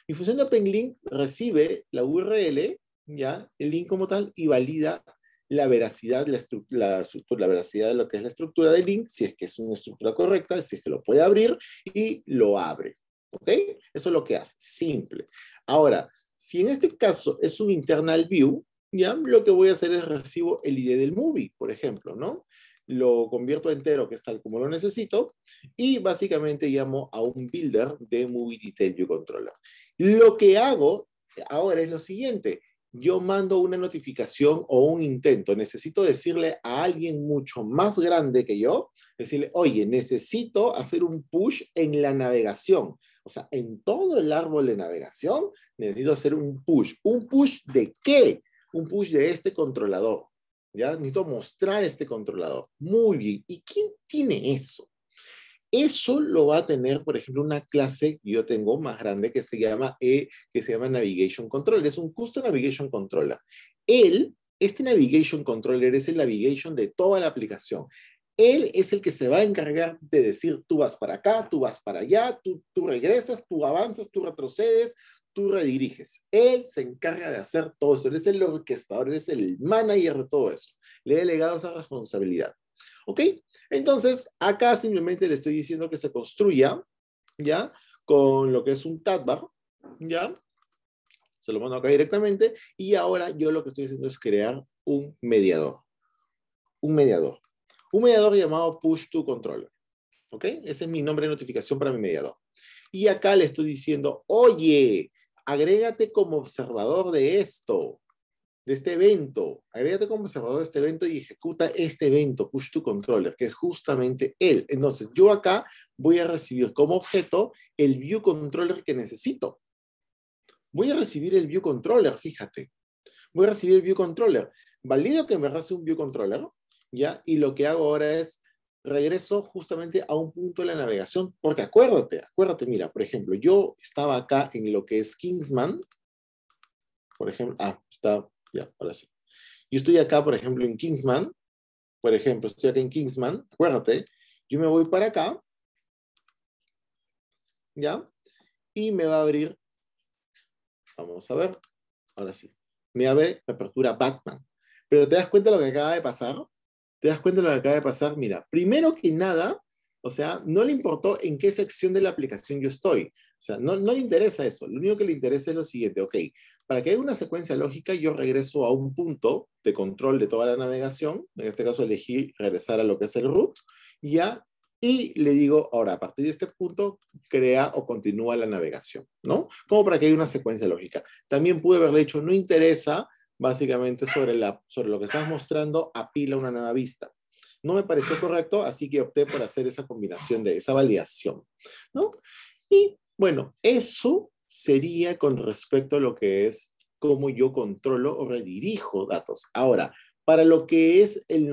Mi función de open link recibe la URL ¿ya? El link como tal y valida la veracidad, la, la, la, veracidad de lo que es la estructura del link, si es que es una estructura correcta, si es que lo puede abrir y lo abre. ¿Ok? Eso es lo que hace, simple. Ahora, si en este caso es un internal view, ya lo que voy a hacer es recibo el ID del movie, por ejemplo, ¿no? Lo convierto entero, que es tal como lo necesito, y básicamente llamo a un builder de Movie Detail View Controller. Lo que hago ahora es lo siguiente yo mando una notificación o un intento, necesito decirle a alguien mucho más grande que yo, decirle, oye, necesito hacer un push en la navegación. O sea, en todo el árbol de navegación necesito hacer un push. ¿Un push de qué? Un push de este controlador. Ya necesito mostrar este controlador. Muy bien. ¿Y quién tiene eso? Eso lo va a tener, por ejemplo, una clase que yo tengo más grande que se llama, e, que se llama Navigation Controller. Es un Custom Navigation Controller. Él, este Navigation Controller es el navigation de toda la aplicación. Él es el que se va a encargar de decir, tú vas para acá, tú vas para allá, tú, regresas, tú avanzas, tú retrocedes, tú rediriges. Él se encarga de hacer todo eso. Él es el orquestador, él es el manager de todo eso. Le he delegado esa responsabilidad. ¿Ok? Entonces, acá simplemente le estoy diciendo que se construya, ¿ya? Con lo que es un tab ¿ya? Se lo mando acá directamente. Y ahora yo lo que estoy haciendo es crear un mediador. Un mediador. Un mediador llamado push to controller. ¿Ok? Ese es mi nombre de notificación para mi mediador. Y acá le estoy diciendo, oye, agrégate como observador de esto de este evento. Agrégate como observador de este evento y ejecuta este evento, push to controller, que es justamente él. Entonces, yo acá voy a recibir como objeto el view controller que necesito. Voy a recibir el view controller, fíjate. Voy a recibir el view controller. Valido que me hace un view controller, ¿ya? Y lo que hago ahora es regreso justamente a un punto de la navegación, porque acuérdate, acuérdate, mira, por ejemplo, yo estaba acá en lo que es Kingsman, por ejemplo, ah, está ya, ahora sí. Yo estoy acá, por ejemplo, en Kingsman. Por ejemplo, estoy acá en Kingsman. Acuérdate, yo me voy para acá. ¿Ya? Y me va a abrir. Vamos a ver. Ahora sí. Me abre la apertura Batman. Pero ¿te das cuenta de lo que acaba de pasar? ¿Te das cuenta de lo que acaba de pasar? Mira, primero que nada, o sea, no le importó en qué sección de la aplicación yo estoy. O sea, no, no le interesa eso. Lo único que le interesa es lo siguiente, ok, para que haya una secuencia lógica, yo regreso a un punto de control de toda la navegación. En este caso elegí regresar a lo que es el root. Ya y le digo, ahora, a partir de este punto, crea o continúa la navegación, ¿no? Como para que haya una secuencia lógica. También pude haberle hecho, no interesa, básicamente sobre, la, sobre lo que estás mostrando, apila una nueva vista. No me pareció correcto, así que opté por hacer esa combinación de esa validación, ¿no? Y bueno, eso sería con respecto a lo que es cómo yo controlo o redirijo datos. Ahora, para lo que es el,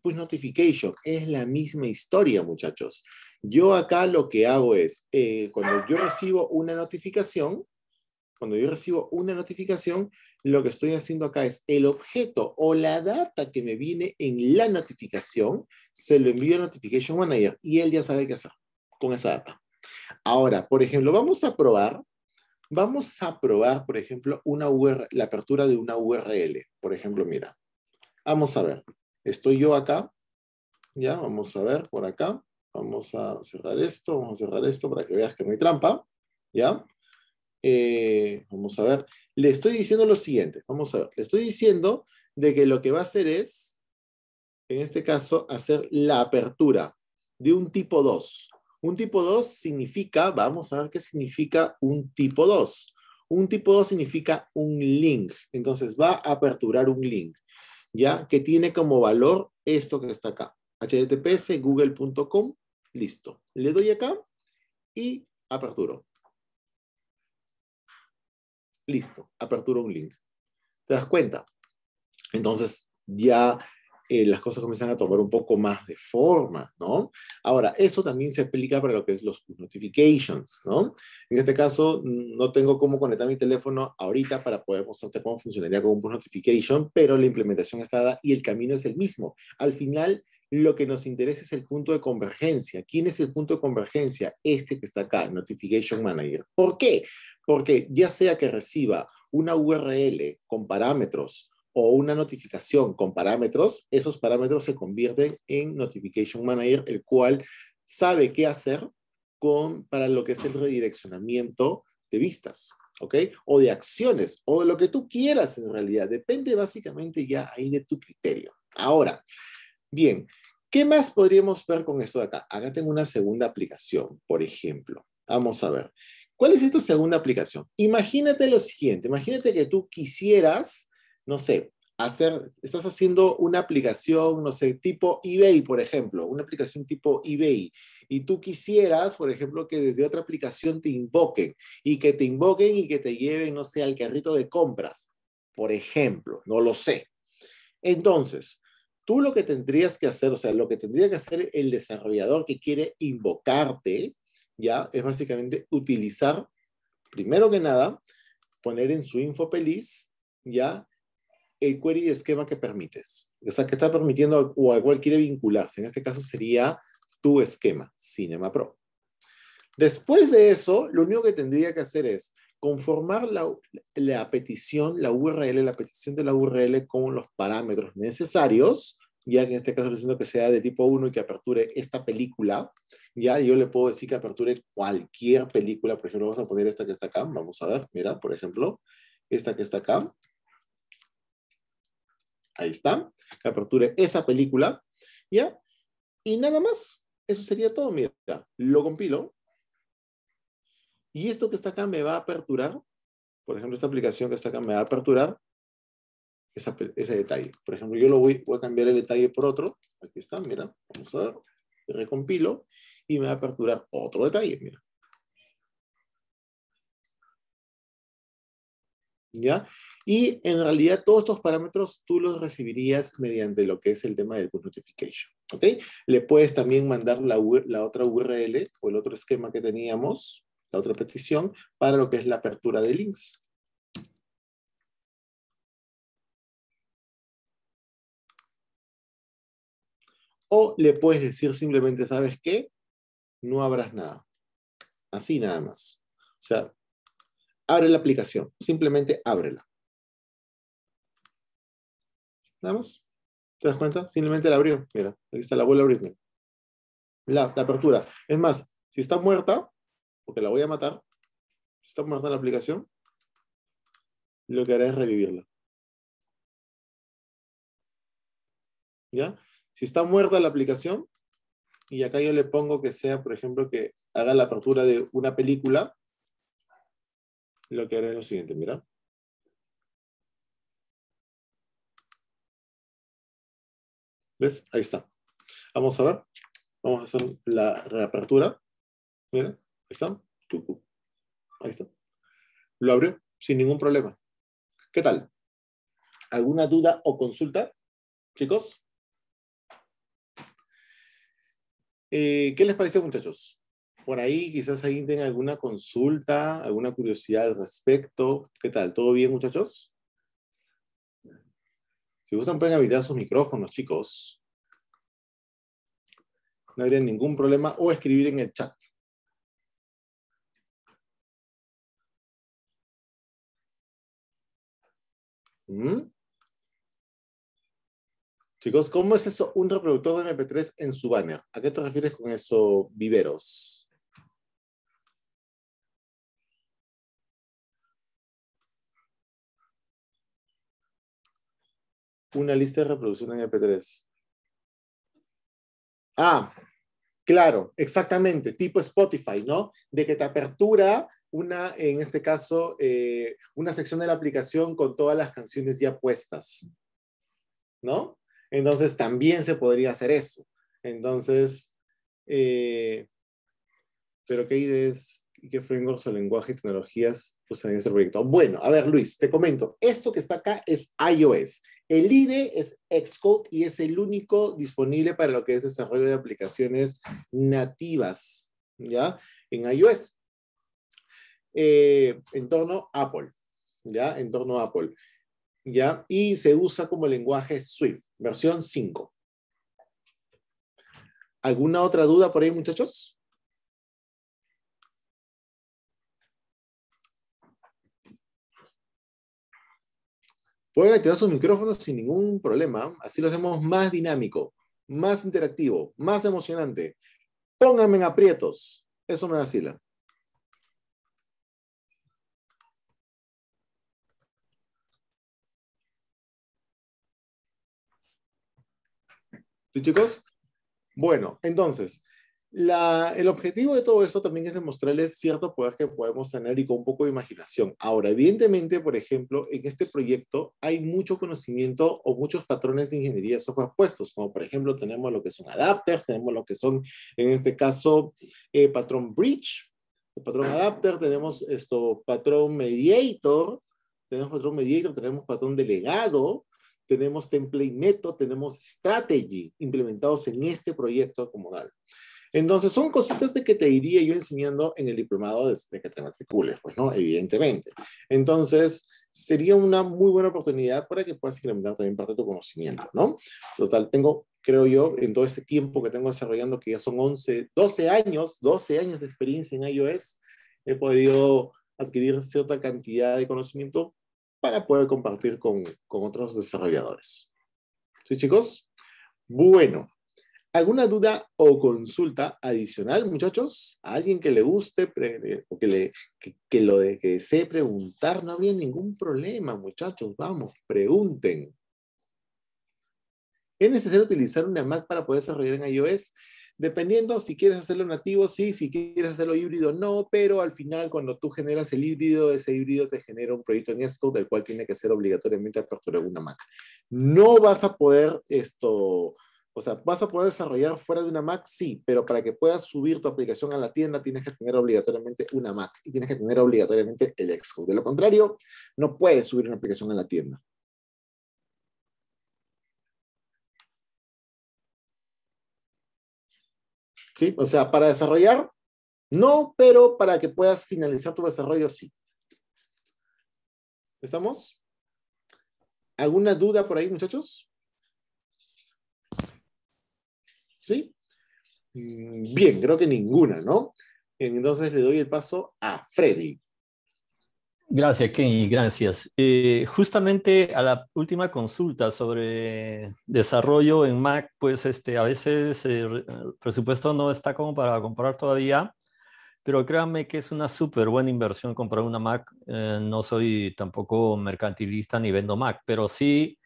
push notification, es la misma historia, muchachos. Yo acá lo que hago es, eh, cuando yo recibo una notificación, cuando yo recibo una notificación, lo que estoy haciendo acá es el objeto o la data que me viene en la notificación, se lo envío a Notification Manager y él ya sabe qué hacer con esa data. Ahora, por ejemplo, vamos a probar, vamos a probar, por ejemplo, la apertura de una URL. Por ejemplo, mira, vamos a ver, estoy yo acá, ya, vamos a ver por acá, vamos a cerrar esto, vamos a cerrar esto para que veas que no hay trampa, ya. Eh, vamos a ver, le estoy diciendo lo siguiente, vamos a ver, le estoy diciendo de que lo que va a hacer es, en este caso, hacer la apertura de un tipo 2. Un tipo 2 significa, vamos a ver qué significa un tipo 2. Un tipo 2 significa un link, entonces va a aperturar un link, ¿ya? Que tiene como valor esto que está acá, https google.com, listo. Le doy acá y aperturo. Listo, Apertura un link. ¿Te das cuenta? Entonces ya eh, las cosas comienzan a tomar un poco más de forma, ¿no? Ahora, eso también se aplica para lo que es los notifications, ¿no? En este caso, no tengo cómo conectar mi teléfono ahorita para poder mostrarte cómo funcionaría con un push notification, pero la implementación está dada y el camino es el mismo. Al final, lo que nos interesa es el punto de convergencia. ¿Quién es el punto de convergencia? Este que está acá, Notification Manager. ¿Por qué? Porque ya sea que reciba una URL con parámetros o una notificación con parámetros, esos parámetros se convierten en Notification Manager, el cual sabe qué hacer con, para lo que es el redireccionamiento de vistas, ¿ok? O de acciones, o de lo que tú quieras en realidad. Depende básicamente ya ahí de tu criterio. Ahora, bien, ¿qué más podríamos ver con esto de acá? Acá tengo una segunda aplicación, por ejemplo. Vamos a ver. ¿Cuál es esta segunda aplicación? Imagínate lo siguiente. Imagínate que tú quisieras no sé, hacer, estás haciendo una aplicación, no sé, tipo eBay, por ejemplo, una aplicación tipo eBay, y tú quisieras, por ejemplo, que desde otra aplicación te invoquen y que te invoquen y que te lleven, no sé, al carrito de compras, por ejemplo, no lo sé. Entonces, tú lo que tendrías que hacer, o sea, lo que tendría que hacer el desarrollador que quiere invocarte, ya, es básicamente utilizar, primero que nada, poner en su info ya, el query de esquema que permites. O sea, que está permitiendo o al cual quiere vincularse. En este caso sería tu esquema, Cinema Pro. Después de eso, lo único que tendría que hacer es conformar la, petición, la URL, la petición de la URL con los parámetros necesarios, ya en este caso diciendo que sea de tipo 1 y que aperture esta película, ya yo le puedo decir que aperture cualquier película, por ejemplo, vamos a poner esta que está acá, vamos a ver, mira, por ejemplo, esta que está acá, Ahí está. Que aperture esa película. ¿Ya? Y nada más. Eso sería todo. Mira, lo compilo. Y esto que está acá me va a aperturar. Por ejemplo, esta aplicación que está acá me va a aperturar ese detalle. Por ejemplo, yo lo voy, voy a cambiar el detalle por otro. Aquí está, mira. Vamos a ver. Recompilo y me va a aperturar otro detalle. Mira. Y en realidad todos estos parámetros tú los recibirías mediante lo que es el tema del push notification, Le puedes también mandar la, la otra URL o el otro esquema que teníamos, la otra petición, para lo que es la apertura de links, O le puedes decir simplemente, ¿sabes qué? No abras nada. Así nada más. O sea, abre la aplicación. Simplemente ábrela. Nada ¿Te das cuenta? Simplemente la abrió. Mira, aquí está la abuela a La, la apertura. Es más, si está muerta, porque la voy a matar, si está muerta la aplicación, lo que haré es revivirla. ¿Ya? Si está muerta la aplicación, y acá yo le pongo que sea, por ejemplo, que haga la apertura de una película, lo que haré es lo siguiente, mira. ¿Ves? Ahí está. Vamos a ver. Vamos a hacer la reapertura. Mira, ahí está. Ahí está. Lo abrió sin ningún problema. ¿Qué tal? ¿Alguna duda o consulta, chicos? Eh, ¿Qué les pareció, muchachos? por ahí, quizás alguien tenga alguna consulta, alguna curiosidad al respecto. ¿Qué tal? ¿Todo bien, muchachos? Si gustan, pueden habilitar sus micrófonos, chicos. No habría ningún problema. O escribir en el chat. ¿Mm? Chicos, ¿cómo es eso un reproductor de MP3 en su banner? ¿A qué te refieres con eso, viveros? una lista de reproducción en MP3. E ah, claro, exactamente, tipo Spotify, ¿no? De que te apertura una, en este caso, eh, una sección de la aplicación con todas las canciones ya puestas, ¿no? Entonces también se podría hacer eso. Entonces, eh, pero ¿qué ideas y qué frameworks o lenguaje y tecnologías usan en este proyecto? Bueno, a ver, Luis, te comento, esto que está acá es iOS el IDE es Xcode y es el único disponible para lo que es desarrollo de aplicaciones nativas, ¿ya? En iOS. Eh, en torno a Apple, ¿ya? En torno a Apple, ¿ya? Y se usa como lenguaje Swift, versión 5. ¿Alguna otra duda por ahí, muchachos? Pueden activar sus micrófonos sin ningún problema. Así lo hacemos más dinámico, más interactivo, más emocionante. Pónganme en aprietos. Eso me da sila. ¿Sí, chicos? Bueno, entonces, el objetivo de todo esto también es demostrarles cierto poder que podemos tener y con un poco de imaginación. Ahora, evidentemente, por ejemplo, en este proyecto hay mucho conocimiento o muchos patrones de ingeniería de software puestos, como por ejemplo tenemos lo que son adapters, tenemos lo que son, en este caso, eh, patrón bridge, patrón adapter, tenemos esto, patrón mediator, tenemos patrón mediator, tenemos patrón delegado, tenemos template method, tenemos strategy implementados en este proyecto como tal. Entonces, son cositas de que te iría yo enseñando en el diplomado desde que te matricules, pues, ¿no? Evidentemente. Entonces, sería una muy buena oportunidad para que puedas incrementar también parte de tu conocimiento, ¿no? Total, tengo, creo yo, en todo este tiempo que tengo desarrollando, que ya son 11, 12 años, 12 años de experiencia en iOS, he podido adquirir cierta cantidad de conocimiento para poder compartir con, con otros desarrolladores. ¿Sí, chicos? Bueno, ¿Alguna duda o consulta adicional, muchachos? alguien que le guste eh, o que, le, lo desee preguntar? No había ningún problema, muchachos. Vamos, pregunten. ¿Es necesario utilizar una Mac para poder desarrollar en iOS? Dependiendo si quieres hacerlo nativo, sí, si quieres hacerlo híbrido, no, pero al final cuando tú generas el híbrido, ese híbrido te genera un proyecto en ESCO del cual tiene que ser obligatoriamente apertura de una Mac. No vas a poder esto o sea, ¿vas a poder desarrollar fuera de una Mac? Sí, pero para que puedas subir tu aplicación a la tienda tienes que tener obligatoriamente una Mac y tienes que tener obligatoriamente el Xcode. De lo contrario, no puedes subir una aplicación a la tienda. ¿Sí? O sea, para desarrollar, no, pero para que puedas finalizar tu desarrollo, sí. ¿Estamos? ¿Alguna duda por ahí, muchachos? ¿sí? Mm, bien, creo que ninguna, ¿no? Entonces le doy el paso a Freddy. Gracias, Kenny, gracias. Eh, justamente a la última consulta sobre desarrollo en Mac, pues este, a veces el presupuesto no está como para comprar todavía, pero créanme que es una súper buena inversión comprar una Mac. Eh, no soy tampoco mercantilista ni vendo Mac, pero sí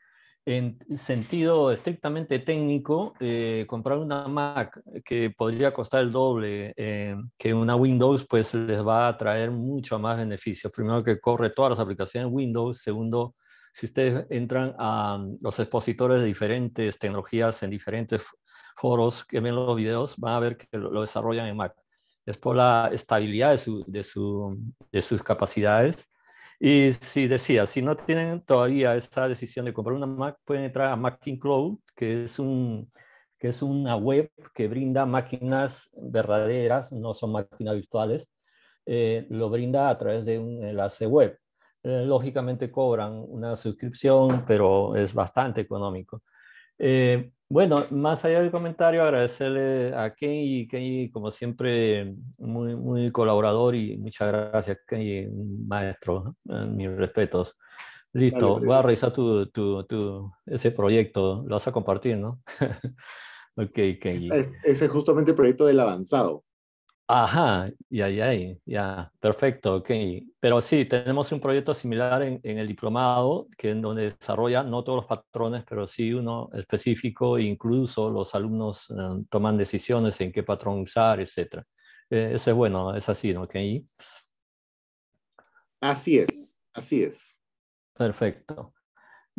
en sentido estrictamente técnico, eh, comprar una Mac que podría costar el doble eh, que una Windows, pues les va a traer mucho más beneficios. Primero que corre todas las aplicaciones Windows. Segundo, si ustedes entran a mm, los expositores de diferentes tecnologías en diferentes foros que ven los videos, van a ver que lo desarrollan en Mac. Es por la estabilidad de, de, de sus capacidades y si decía, si no tienen todavía esa decisión de comprar una Mac, pueden entrar a MacinCloud, Cloud, que es, un, que es una web que brinda máquinas verdaderas, no son máquinas virtuales, eh, lo brinda a través de un enlace web. Eh, lógicamente cobran una suscripción, pero es bastante económico. Eh, bueno, más allá del comentario, agradecerle a Kenji, Kenny, como siempre, muy, muy colaborador y muchas gracias, Kenji, maestro. Eh, mis respetos. Listo, voy a revisar tu, tu, tu, ese proyecto, lo vas a compartir, ¿no? ok, Kenny. Ese es justamente el proyecto del avanzado. Ajá, ya, ya, ya, perfecto, ok. Pero sí, tenemos un proyecto similar en, el diplomado, que en donde desarrolla no todos los patrones, pero sí uno específico, incluso los alumnos ah, toman decisiones en qué patrón usar, etc. Eh, eso ese es bueno, es así, ¿no? Okay. Así es, así es. Perfecto.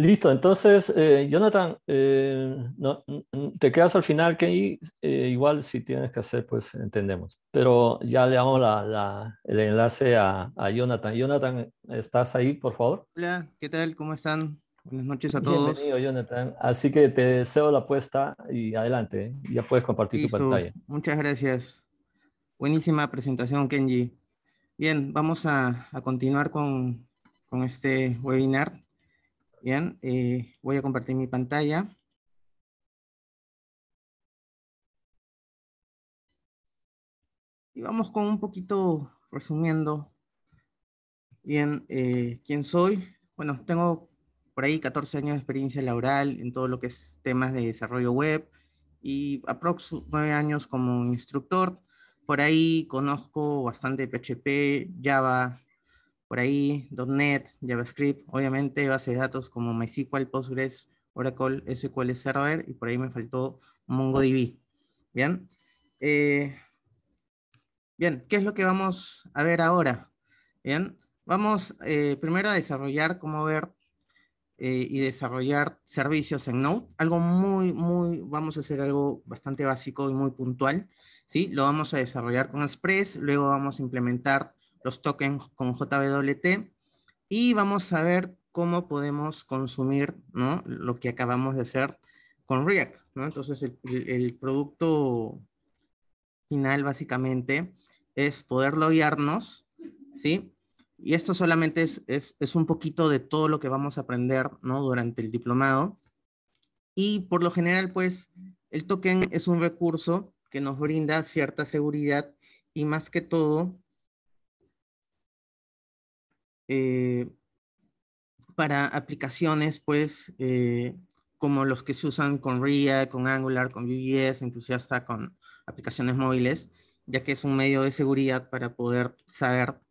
Listo, entonces, eh, Jonathan, eh, te quedas al final, que eh, igual si tienes que hacer, pues entendemos. Pero ya le damos el enlace a, Jonathan. Jonathan, ¿estás ahí, por favor? Hola, ¿qué tal? ¿Cómo están? Buenas noches a todos. Bienvenido, Jonathan. Así que te deseo la apuesta y adelante, ya puedes compartir tu pantalla. Muchas gracias. Buenísima presentación, Kenji. Bien, vamos a, continuar con este webinar. Bien, eh, voy a compartir mi pantalla. Y vamos con un poquito resumiendo bien eh, quién soy. Bueno, tengo por ahí 14 años de experiencia laboral en todo lo que es temas de desarrollo web y aproximadamente 9 años como instructor. Por ahí conozco bastante PHP, Java, por ahí, .NET, JavaScript, obviamente bases de datos como MySQL, Postgres, Oracle, SQL Server y por ahí me faltó MongoDB. Bien. Eh, bien, ¿qué es lo que vamos a ver ahora? Bien, vamos eh, primero a desarrollar cómo ver eh, y desarrollar servicios en Node. Algo muy, muy, vamos a hacer algo bastante básico y muy puntual, ¿sí? Lo vamos a desarrollar con Express, luego vamos a implementar los tokens con JWT y vamos a ver cómo podemos consumir ¿no? lo que acabamos de hacer con React. ¿no? Entonces el, producto final básicamente es poder guiarnos, ¿sí? Y esto solamente es, es, un poquito de todo lo que vamos a aprender ¿no? durante el diplomado. Y por lo general, pues, el token es un recurso que nos brinda cierta seguridad y más que todo eh, para aplicaciones, pues, eh, como los que se usan con React, con Angular, con Vue.js, incluso hasta con aplicaciones móviles, ya que es un medio de seguridad para poder saber,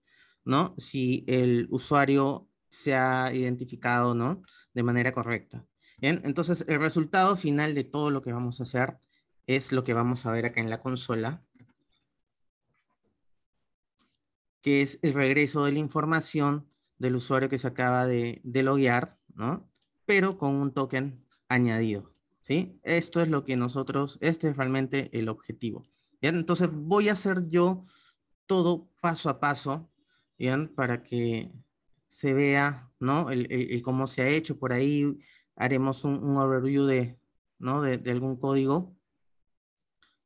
¿no? Si el usuario se ha identificado, ¿no? De manera correcta. entonces el resultado final de todo lo que vamos a hacer es lo que vamos a ver acá en la consola, que es el regreso de la información del usuario que se acaba de, de loguear, ¿no? Pero con un token añadido, ¿sí? Esto es lo que nosotros, este es realmente el objetivo. ¿bien? Entonces voy a hacer yo todo paso a paso, ¿bien? Para que se vea, ¿no? El, cómo se ha hecho por ahí, haremos un, overview de, ¿no? De, de algún código.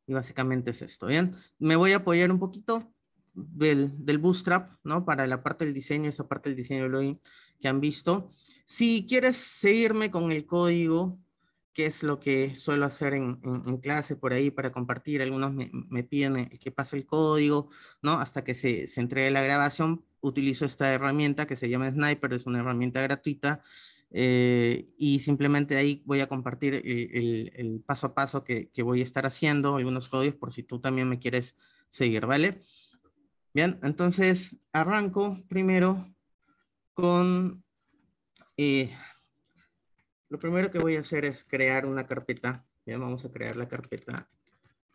Y básicamente es esto, ¿bien? Me voy a apoyar un poquito del, Bootstrap, ¿no? Para la parte del diseño, esa parte del diseño login que han visto. Si quieres seguirme con el código, que es lo que suelo hacer en, clase por ahí para compartir, algunos me, piden que pase el código, ¿no? Hasta que se, se entregue la grabación, utilizo esta herramienta que se llama Sniper, es una herramienta gratuita eh, y simplemente ahí voy a compartir el, paso a paso que, que, voy a estar haciendo, algunos códigos por si tú también me quieres seguir, ¿vale? Bien, entonces arranco primero con... Eh, lo primero que voy a hacer es crear una carpeta. vamos a crear la carpeta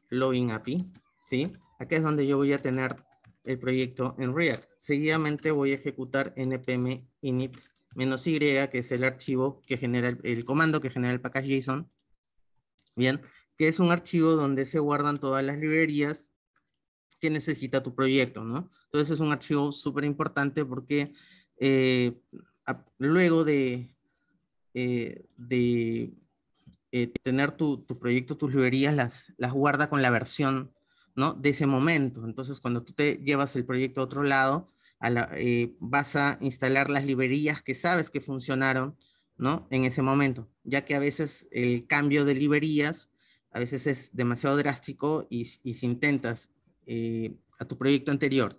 Login API. ¿sí? Aquí es donde yo voy a tener el proyecto en React. Seguidamente voy a ejecutar npm init-y, que es el archivo que genera el, el comando que genera el package JSON. Bien, que es un archivo donde se guardan todas las librerías que necesita tu proyecto, ¿no? Entonces es un archivo súper importante porque eh, luego de, eh, de eh, tener tu, tu, proyecto, tus librerías, las, las guarda con la versión ¿no? de ese momento. Entonces, cuando tú te llevas el proyecto a otro lado, vas a instalar las librerías que sabes que funcionaron ¿no? en ese momento, ya que a veces el cambio de librerías a veces es demasiado drástico y, y si intentas eh, a tu proyecto anterior,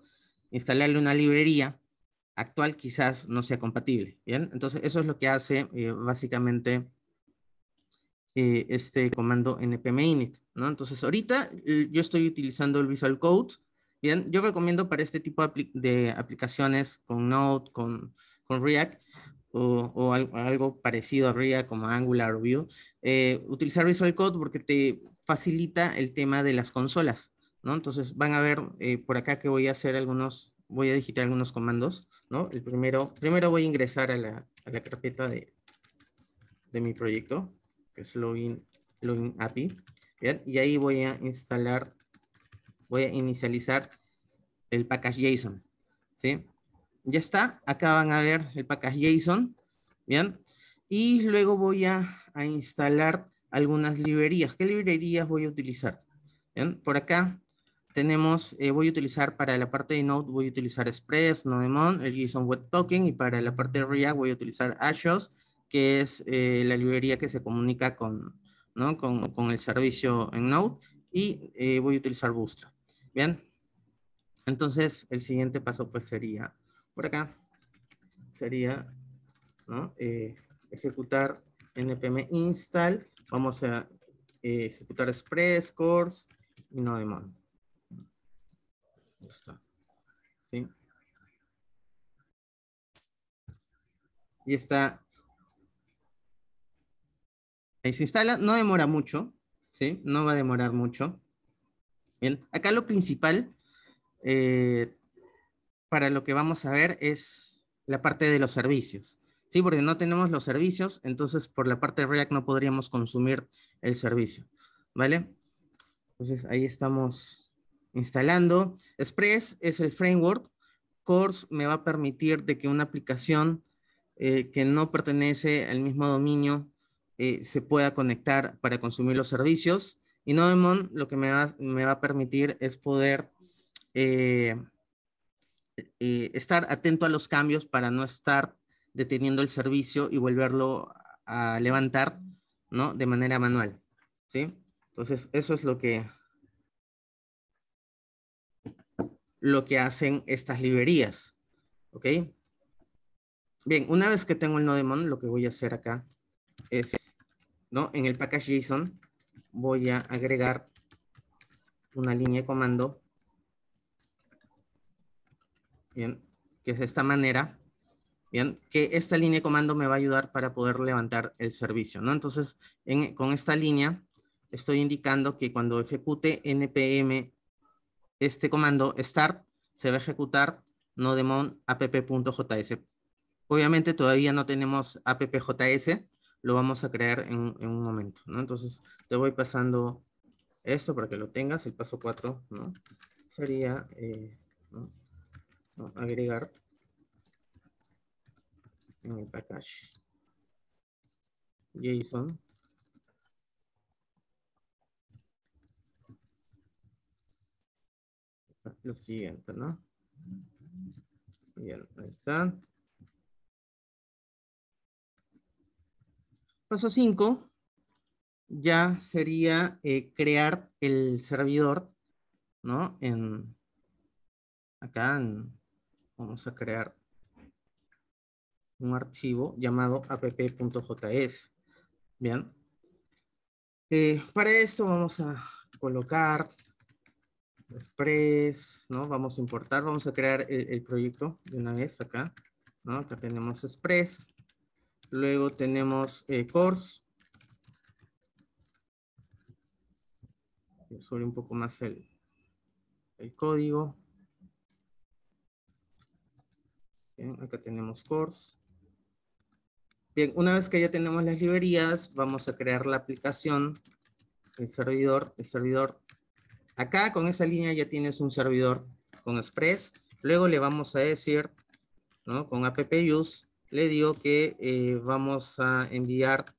instalarle una librería actual quizás no sea compatible. ¿bien? Entonces, eso es lo que hace eh, básicamente eh, este comando init ¿no? Entonces, ahorita yo estoy utilizando el Visual Code. Bien, yo recomiendo para este tipo de, aplicaciones con Node, con, con React o, algo, parecido a React como Angular o Vue, utilizar Visual Code porque te facilita el tema de las consolas. Entonces van a ver eh, por acá que voy a hacer algunos, voy a digitar algunos comandos, ¿no? El primero, primero voy a ingresar a la, carpeta de, de, mi proyecto, que es login, login API, Y ahí voy a instalar, voy a inicializar el package JSON, ¿sí? Ya está, acá van a ver el package JSON, ¿bien? Y luego voy a, a instalar algunas librerías. ¿Qué librerías voy a utilizar? ¿Bien? Por acá tenemos, eh, voy a utilizar para la parte de Node, voy a utilizar Express, Nodemon, el JSON Web Token, y para la parte de React voy a utilizar Azure, que es eh, la librería que se comunica con, con, el servicio en Node, y eh, voy a utilizar Bootstrap. ¿Bien? Entonces, el siguiente paso pues sería, por acá, sería ejecutar npm install, vamos a ejecutar Express, Course y Nodemon. Y está. Ahí se instala, no demora mucho, ¿sí? No va a demorar mucho. Bien, acá lo principal eh, para lo que vamos a ver es la parte de los servicios. Sí, porque no tenemos los servicios, entonces por la parte de React no podríamos consumir el servicio, ¿vale? Entonces ahí estamos instalando. Express es el framework. Course me va a permitir de que una aplicación eh, que no pertenece al mismo dominio eh, se pueda conectar para consumir los servicios. Y Nodemon lo que me va, a permitir es poder eh, estar atento a los cambios para no estar deteniendo el servicio y volverlo a levantar ¿no? de manera manual. ¿sí? Entonces, eso es lo que lo que hacen estas librerías. ¿Ok? Bien, una vez que tengo el Nodemon, lo que voy a hacer acá es, ¿no? En el package JSON voy a agregar una línea de comando. Bien, que es de esta manera. Bien, que esta línea de comando me va a ayudar para poder levantar el servicio, ¿no? Entonces, con esta línea estoy indicando que cuando ejecute npm este comando start se va a ejecutar nodemon app.js. Obviamente todavía no tenemos app.js, lo vamos a crear en, un momento, Entonces te voy pasando esto para que lo tengas, el paso 4, Sería eh, agregar en el package lo siguiente, ¿no? Bien, ahí está. Paso 5 ya sería eh, crear el servidor, ¿no? En, acá vamos a crear un archivo llamado app.js. Bien. Eh, para esto vamos a colocar Express, ¿no? Vamos a importar, vamos a crear el, proyecto de una vez acá, ¿no? Acá tenemos Express, luego tenemos eh, Course. Sobre un poco más el, el código. Bien, acá tenemos Course. Bien, una vez que ya tenemos las librerías, vamos a crear la aplicación, el servidor, el servidor Acá con esa línea ya tienes un servidor con Express. Luego le vamos a decir, con app use, le digo que eh, vamos a enviar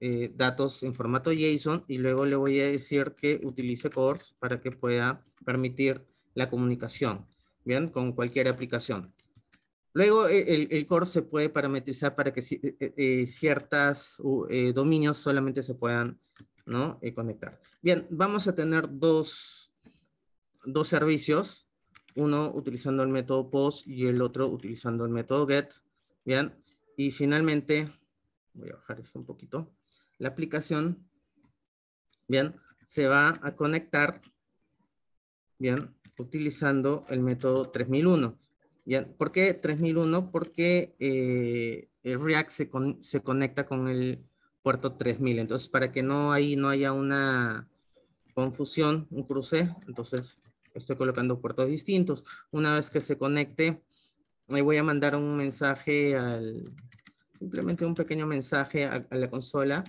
eh, datos en formato JSON y luego le voy a decir que utilice CORS para que pueda permitir la comunicación, ¿bien? Con cualquier aplicación. Luego eh, el, el se puede parametrizar para que eh, ciertos dominios solamente se puedan ¿no? Y conectar. Bien, vamos a tener dos, servicios, uno utilizando el método POST y el otro utilizando el método GET, ¿bien? Y finalmente, voy a bajar esto un poquito, la aplicación, ¿bien? Se va a conectar, ¿bien? Utilizando el método 3001. ¿Bien? ¿Por qué 3001? Porque eh, el React se conecta con el puerto 3000. Entonces, para que no, hay, no haya una confusión, un cruce, entonces estoy colocando puertos distintos. Una vez que se conecte, me voy a mandar un mensaje al, simplemente un pequeño mensaje a, la consola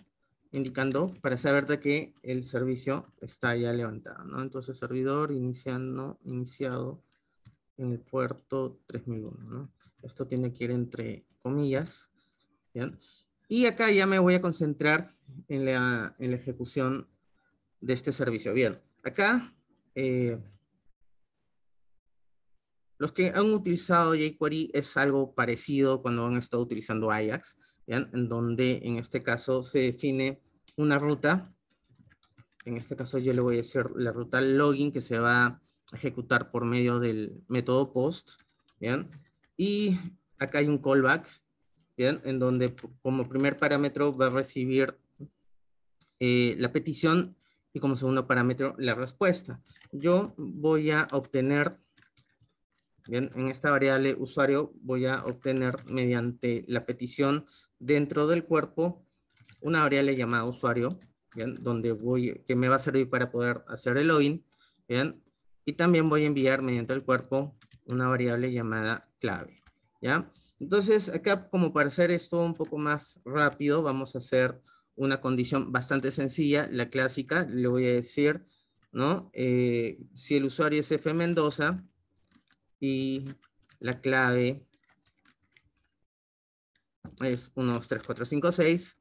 indicando para saber de que el servicio está ya levantado, ¿no? Entonces, servidor iniciando, iniciado en el puerto 3001, Esto tiene que ir entre comillas, ¿bien? Y acá ya me voy a concentrar en la, ejecución de este servicio. Bien, acá eh, los que han utilizado jQuery es algo parecido cuando han estado utilizando Ajax, en donde en este caso se define una ruta. En este caso yo le voy a decir la ruta login que se va a ejecutar por medio del método post. ¿bien? Y acá hay un callback en donde como primer parámetro va a recibir eh, la petición y como segundo parámetro la respuesta. Yo voy a obtener, bien, en esta variable usuario voy a obtener mediante la petición dentro del cuerpo una variable llamada usuario, bien, donde voy, que me va a servir para poder hacer el login, bien, y también voy a enviar mediante el cuerpo una variable llamada clave, ¿ya? Entonces, acá como para hacer esto un poco más rápido, vamos a hacer una condición bastante sencilla, la clásica, le voy a decir, ¿no? Eh, si el usuario es F Mendoza y la clave es 1, 2, 3, 4, 5, 6,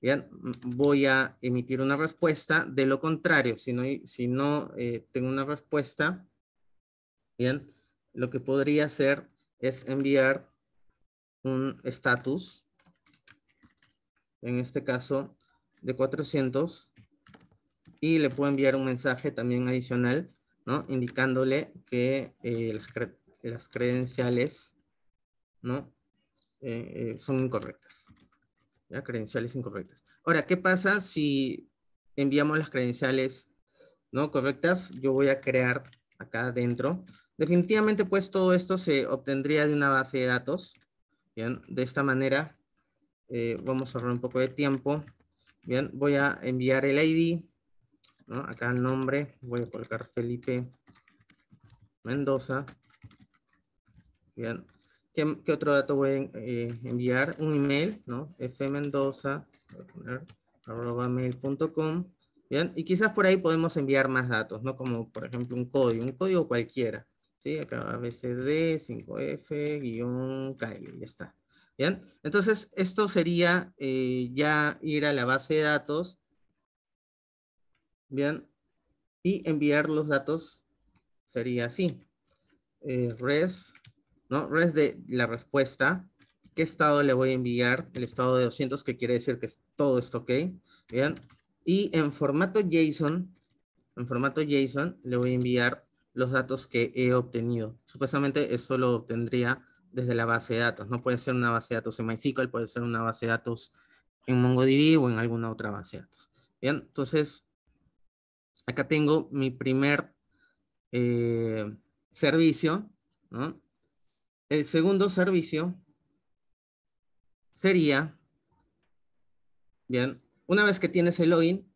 Bien, voy a emitir una respuesta. De lo contrario, si no, si no eh, tengo una respuesta, bien, lo que podría hacer es enviar un status, en este caso de 400, y le puedo enviar un mensaje también adicional, ¿no? Indicándole que eh, las, credenciales, ¿no? Eh, eh, son incorrectas. ¿ya? Credenciales incorrectas. Ahora, ¿qué pasa si enviamos las credenciales, ¿no? Correctas. Yo voy a crear acá adentro. Definitivamente, pues, todo esto se obtendría de una base de datos, Bien, de esta manera eh, vamos a ahorrar un poco de tiempo. Bien, voy a enviar el ID, acá el nombre, voy a colocar Felipe Mendoza. Bien, ¿qué, otro dato voy a eh, enviar? Un email, ¿no? fmendoza, Bien, y quizás por ahí podemos enviar más datos, ¿no? Como por ejemplo un código, un código cualquiera, ¿sí? Acá ABCD, 5F, guión, Calle, ya está. ¿Bien? Entonces, esto sería eh, ya ir a la base de datos, ¿bien? Y enviar los datos sería así. Eh, res, ¿no? Res de la respuesta. ¿Qué estado le voy a enviar? El estado de 200, que quiere decir que todo esto ok. Bien. Y en formato JSON, en formato JSON, le voy a enviar los datos que he obtenido. Supuestamente eso lo obtendría desde la base de datos. No puede ser una base de datos en MySQL, puede ser una base de datos en MongoDB o en alguna otra base de datos. Bien, entonces acá tengo mi primer eh, servicio. El segundo servicio sería, bien, una vez que tienes el login,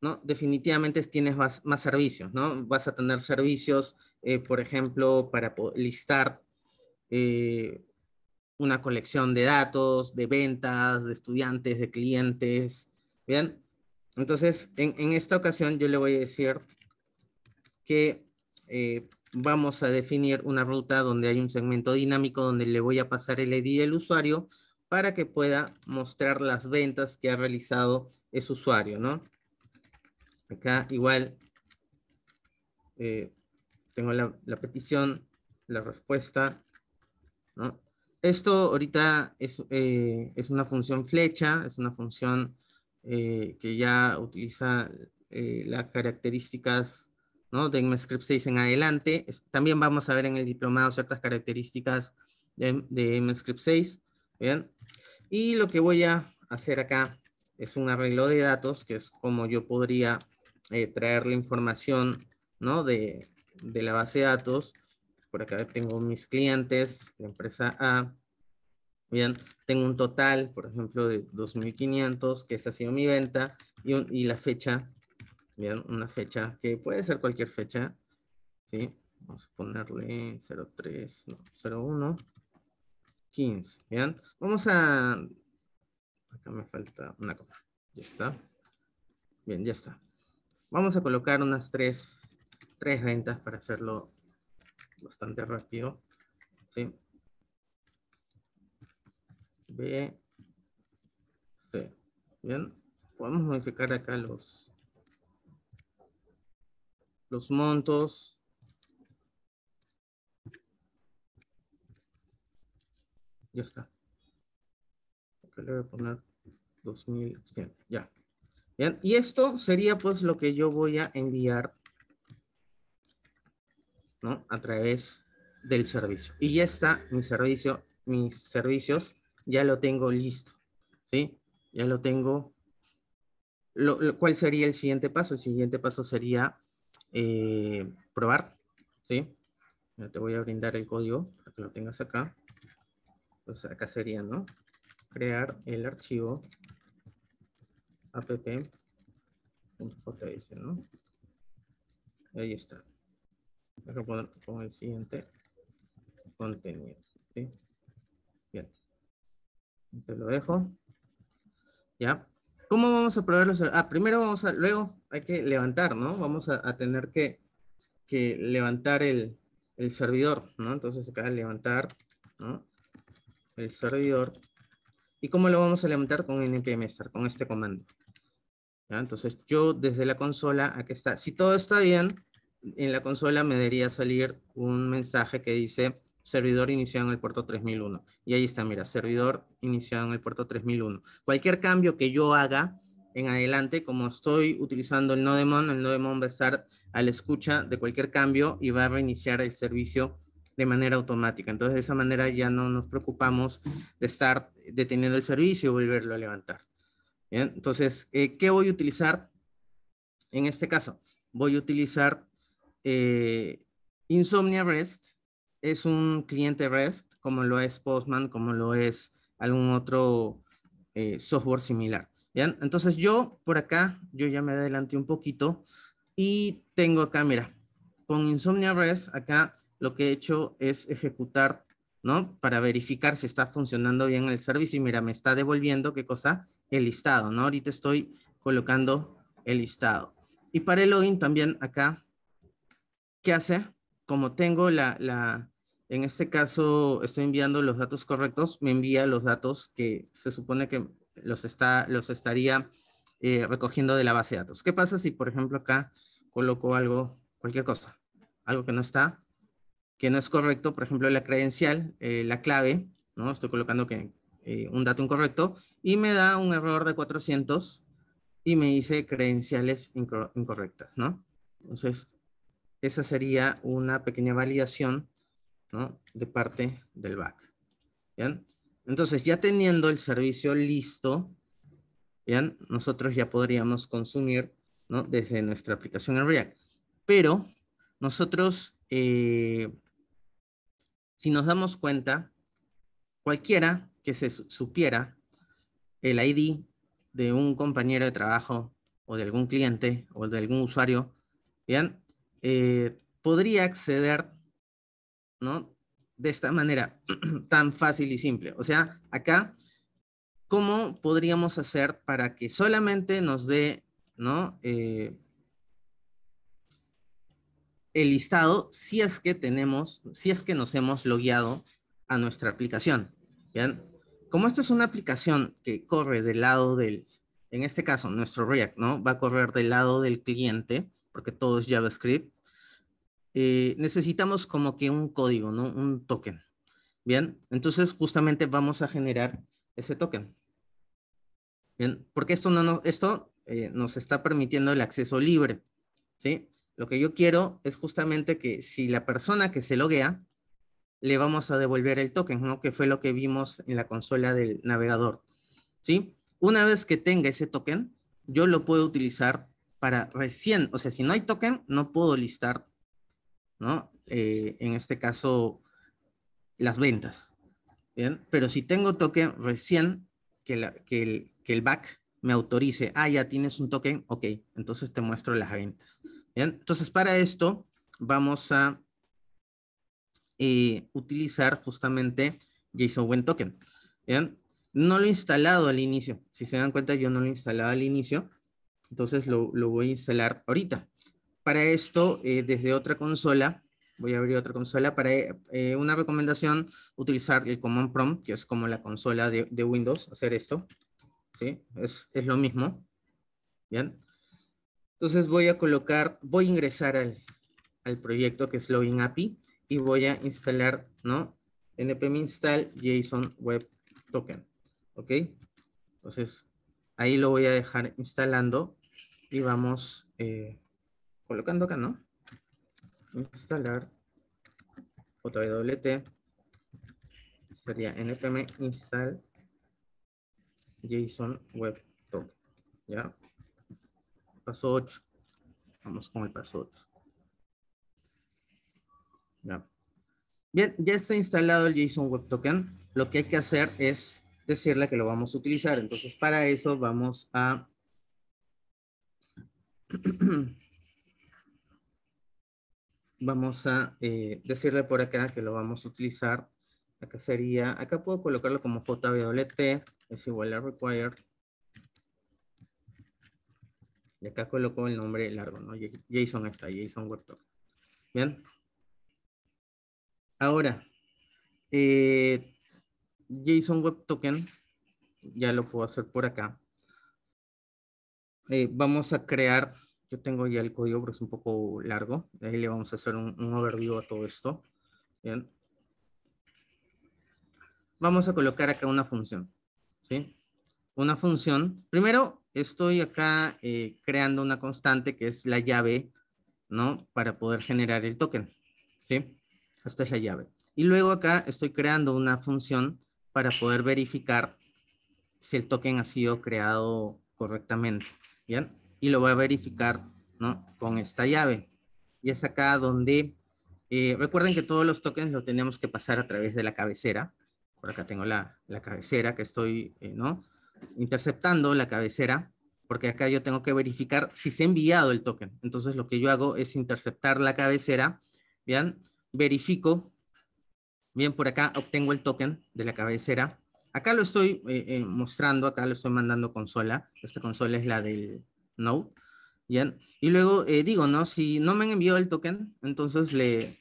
¿no? Definitivamente tienes más, servicios, ¿no? Vas a tener servicios, eh, por ejemplo, para listar eh, una colección de datos, de ventas, de estudiantes, de clientes, ¿bien? Entonces, en, esta ocasión yo le voy a decir que eh, vamos a definir una ruta donde hay un segmento dinámico donde le voy a pasar el ID del usuario para que pueda mostrar las ventas que ha realizado ese usuario, ¿no? Acá igual eh, tengo la, petición, la respuesta. Esto ahorita eh, es, una función flecha, es una función eh, que ya utiliza las características de MScript 6 en adelante. también vamos a ver en el diplomado ciertas características de, de MScript 6. ¿bien? Y lo que voy a hacer acá es un arreglo de datos, que es como yo podría eh, traer la información ¿no? de, la base de datos. Por acá tengo mis clientes, la empresa A. Bien, tengo un total, por ejemplo, de 2.500, que esa ha sido mi venta, y, la fecha, bien, una fecha que puede ser cualquier fecha, ¿sí? Vamos a ponerle 03, no, 01, 15, ¿bien? Vamos a... Acá me falta una cosa, ya está. Bien, ya está. Vamos a colocar unas tres, tres ventas para hacerlo bastante rápido. ¿sí? B, C. Bien, podemos modificar acá los, los montos. Ya está. Acá le voy a poner 2100. Ya. Y esto sería pues lo que yo voy a enviar a través del servicio. Y ya está mi servicio, mis servicios, ya lo tengo listo. ¿sí? Ya lo tengo. Lo, ¿Cuál sería el siguiente paso? El siguiente paso sería eh, probar. ¿sí? te voy a brindar el código para que lo tengas acá. Pues acá sería, ¿no? Crear el archivo app.js, ¿no? Ahí está. Voy a poner con el siguiente contenido. Bien. Entonces lo dejo. ¿Ya? ¿Cómo vamos a probar los... Ah, primero vamos a... Luego hay que levantar, ¿no? Vamos a, tener que, levantar el, servidor, ¿no? Entonces acá levantar, El servidor. ¿Y cómo lo vamos a levantar con start, Con este comando. Entonces yo desde la consola, aquí está, si todo está bien, en la consola me debería salir un mensaje que dice servidor iniciado en el puerto 3001. Y ahí está, mira, servidor iniciado en el puerto 3001. Cualquier cambio que yo haga en adelante, como estoy utilizando el Nodemon, el Nodemon va a estar a la escucha de cualquier cambio y va a reiniciar el servicio de manera automática. Entonces, de esa manera ya no nos preocupamos de estar deteniendo el servicio y volverlo a levantar entonces, eh, ¿qué voy a utilizar en este caso? Voy a utilizar eh, Insomnia REST. Es un cliente REST, como lo es Postman, como lo es algún otro eh, software similar. entonces yo por acá, yo ya me adelanté un poquito y tengo acá, mira, con Insomnia REST acá lo que he hecho es ejecutar, ¿no? Para verificar si está funcionando bien el servicio y mira, me está devolviendo, ¿qué cosa? el listado, ¿no? Ahorita estoy colocando el listado. Y para el login también acá, ¿qué hace? Como tengo la, la, en este caso estoy enviando los datos correctos, me envía los datos que se supone que los, está, los estaría eh, recogiendo de la base de datos. ¿Qué pasa si, por ejemplo, acá coloco algo, cualquier cosa, algo que no está, que no es correcto, por ejemplo, la credencial, eh, la clave, ¿no? Estoy colocando que eh, un dato incorrecto y me da un error de 400 y me dice credenciales incorrectas, ¿no? Entonces, esa sería una pequeña validación, ¿no? De parte del back. ¿Bien? Entonces, ya teniendo el servicio listo, ¿bien? Nosotros ya podríamos consumir, ¿no? Desde nuestra aplicación en React. Pero nosotros, eh, si nos damos cuenta, cualquiera se supiera el ID de un compañero de trabajo o de algún cliente o de algún usuario, ¿bien? Eh, podría acceder, ¿no? De esta manera tan fácil y simple. O sea, acá, ¿cómo podríamos hacer para que solamente nos dé, ¿no? Eh, el listado si es que tenemos, si es que nos hemos logueado a nuestra aplicación, ¿bien? como esta es una aplicación que corre del lado del, en este caso, nuestro React, ¿no? Va a correr del lado del cliente, porque todo es JavaScript. Eh, necesitamos como que un código, ¿no? Un token. Bien, entonces justamente vamos a generar ese token. Bien, porque esto, no, no esto eh, nos está permitiendo el acceso libre, ¿sí? Lo que yo quiero es justamente que si la persona que se loguea le vamos a devolver el token, ¿no? que fue lo que vimos en la consola del navegador. ¿sí? Una vez que tenga ese token, yo lo puedo utilizar para recién, o sea, si no hay token, no puedo listar, ¿no? Eh, en este caso, las ventas. ¿bien? Pero si tengo token recién, que, el, que el back me autorice, ah, ya tienes un token, ok, entonces te muestro las ventas. ¿bien? Entonces, para esto, vamos a eh, utilizar justamente JSON Web Token. No lo he instalado al inicio. Si se dan cuenta, yo no lo instalado al inicio. Entonces lo, voy a instalar ahorita. Para esto, eh, desde otra consola, voy a abrir otra consola. Para eh, una recomendación, utilizar el Command Prompt, que es como la consola de, Windows, hacer esto. Es, lo mismo. Bien. Entonces voy a colocar, voy a ingresar al, al proyecto que es Login API y voy a instalar, ¿no? npm install JSON Web Token, ¿ok? Entonces, ahí lo voy a dejar instalando y vamos eh, colocando acá, ¿no? Instalar JWT sería npm install JSON Web Token, ¿ya? Paso 8. Vamos con el paso 8. Bien, ya está instalado el JSON Web Token. Lo que hay que hacer es decirle que lo vamos a utilizar. Entonces, para eso vamos a... vamos a eh, decirle por acá que lo vamos a utilizar. Acá sería, acá puedo colocarlo como JWT, es igual a required. Y acá coloco el nombre largo, ¿no? JSON está, JSON Web Token. Bien. Ahora, eh, JSON Web Token, ya lo puedo hacer por acá. Eh, vamos a crear, yo tengo ya el código, pero es un poco largo. Ahí le vamos a hacer un, overview a todo esto. Bien. Vamos a colocar acá una función. ¿sí? Una función. Primero, estoy acá eh, creando una constante que es la llave, ¿no? Para poder generar el token. ¿sí? Esta es la llave. Y luego acá estoy creando una función para poder verificar si el token ha sido creado correctamente. ¿Bien? Y lo voy a verificar ¿no? con esta llave. Y es acá donde... Eh, recuerden que todos los tokens los tenemos que pasar a través de la cabecera. Por acá tengo la, la cabecera que estoy eh, ¿no? interceptando la cabecera porque acá yo tengo que verificar si se ha enviado el token. Entonces lo que yo hago es interceptar la cabecera, ¿bien? verifico, bien por acá obtengo el token de la cabecera. Acá lo estoy eh, eh, mostrando, acá lo estoy mandando consola. Esta consola es la del node. Y luego eh, digo, ¿no? Si no me han enviado el token, entonces le,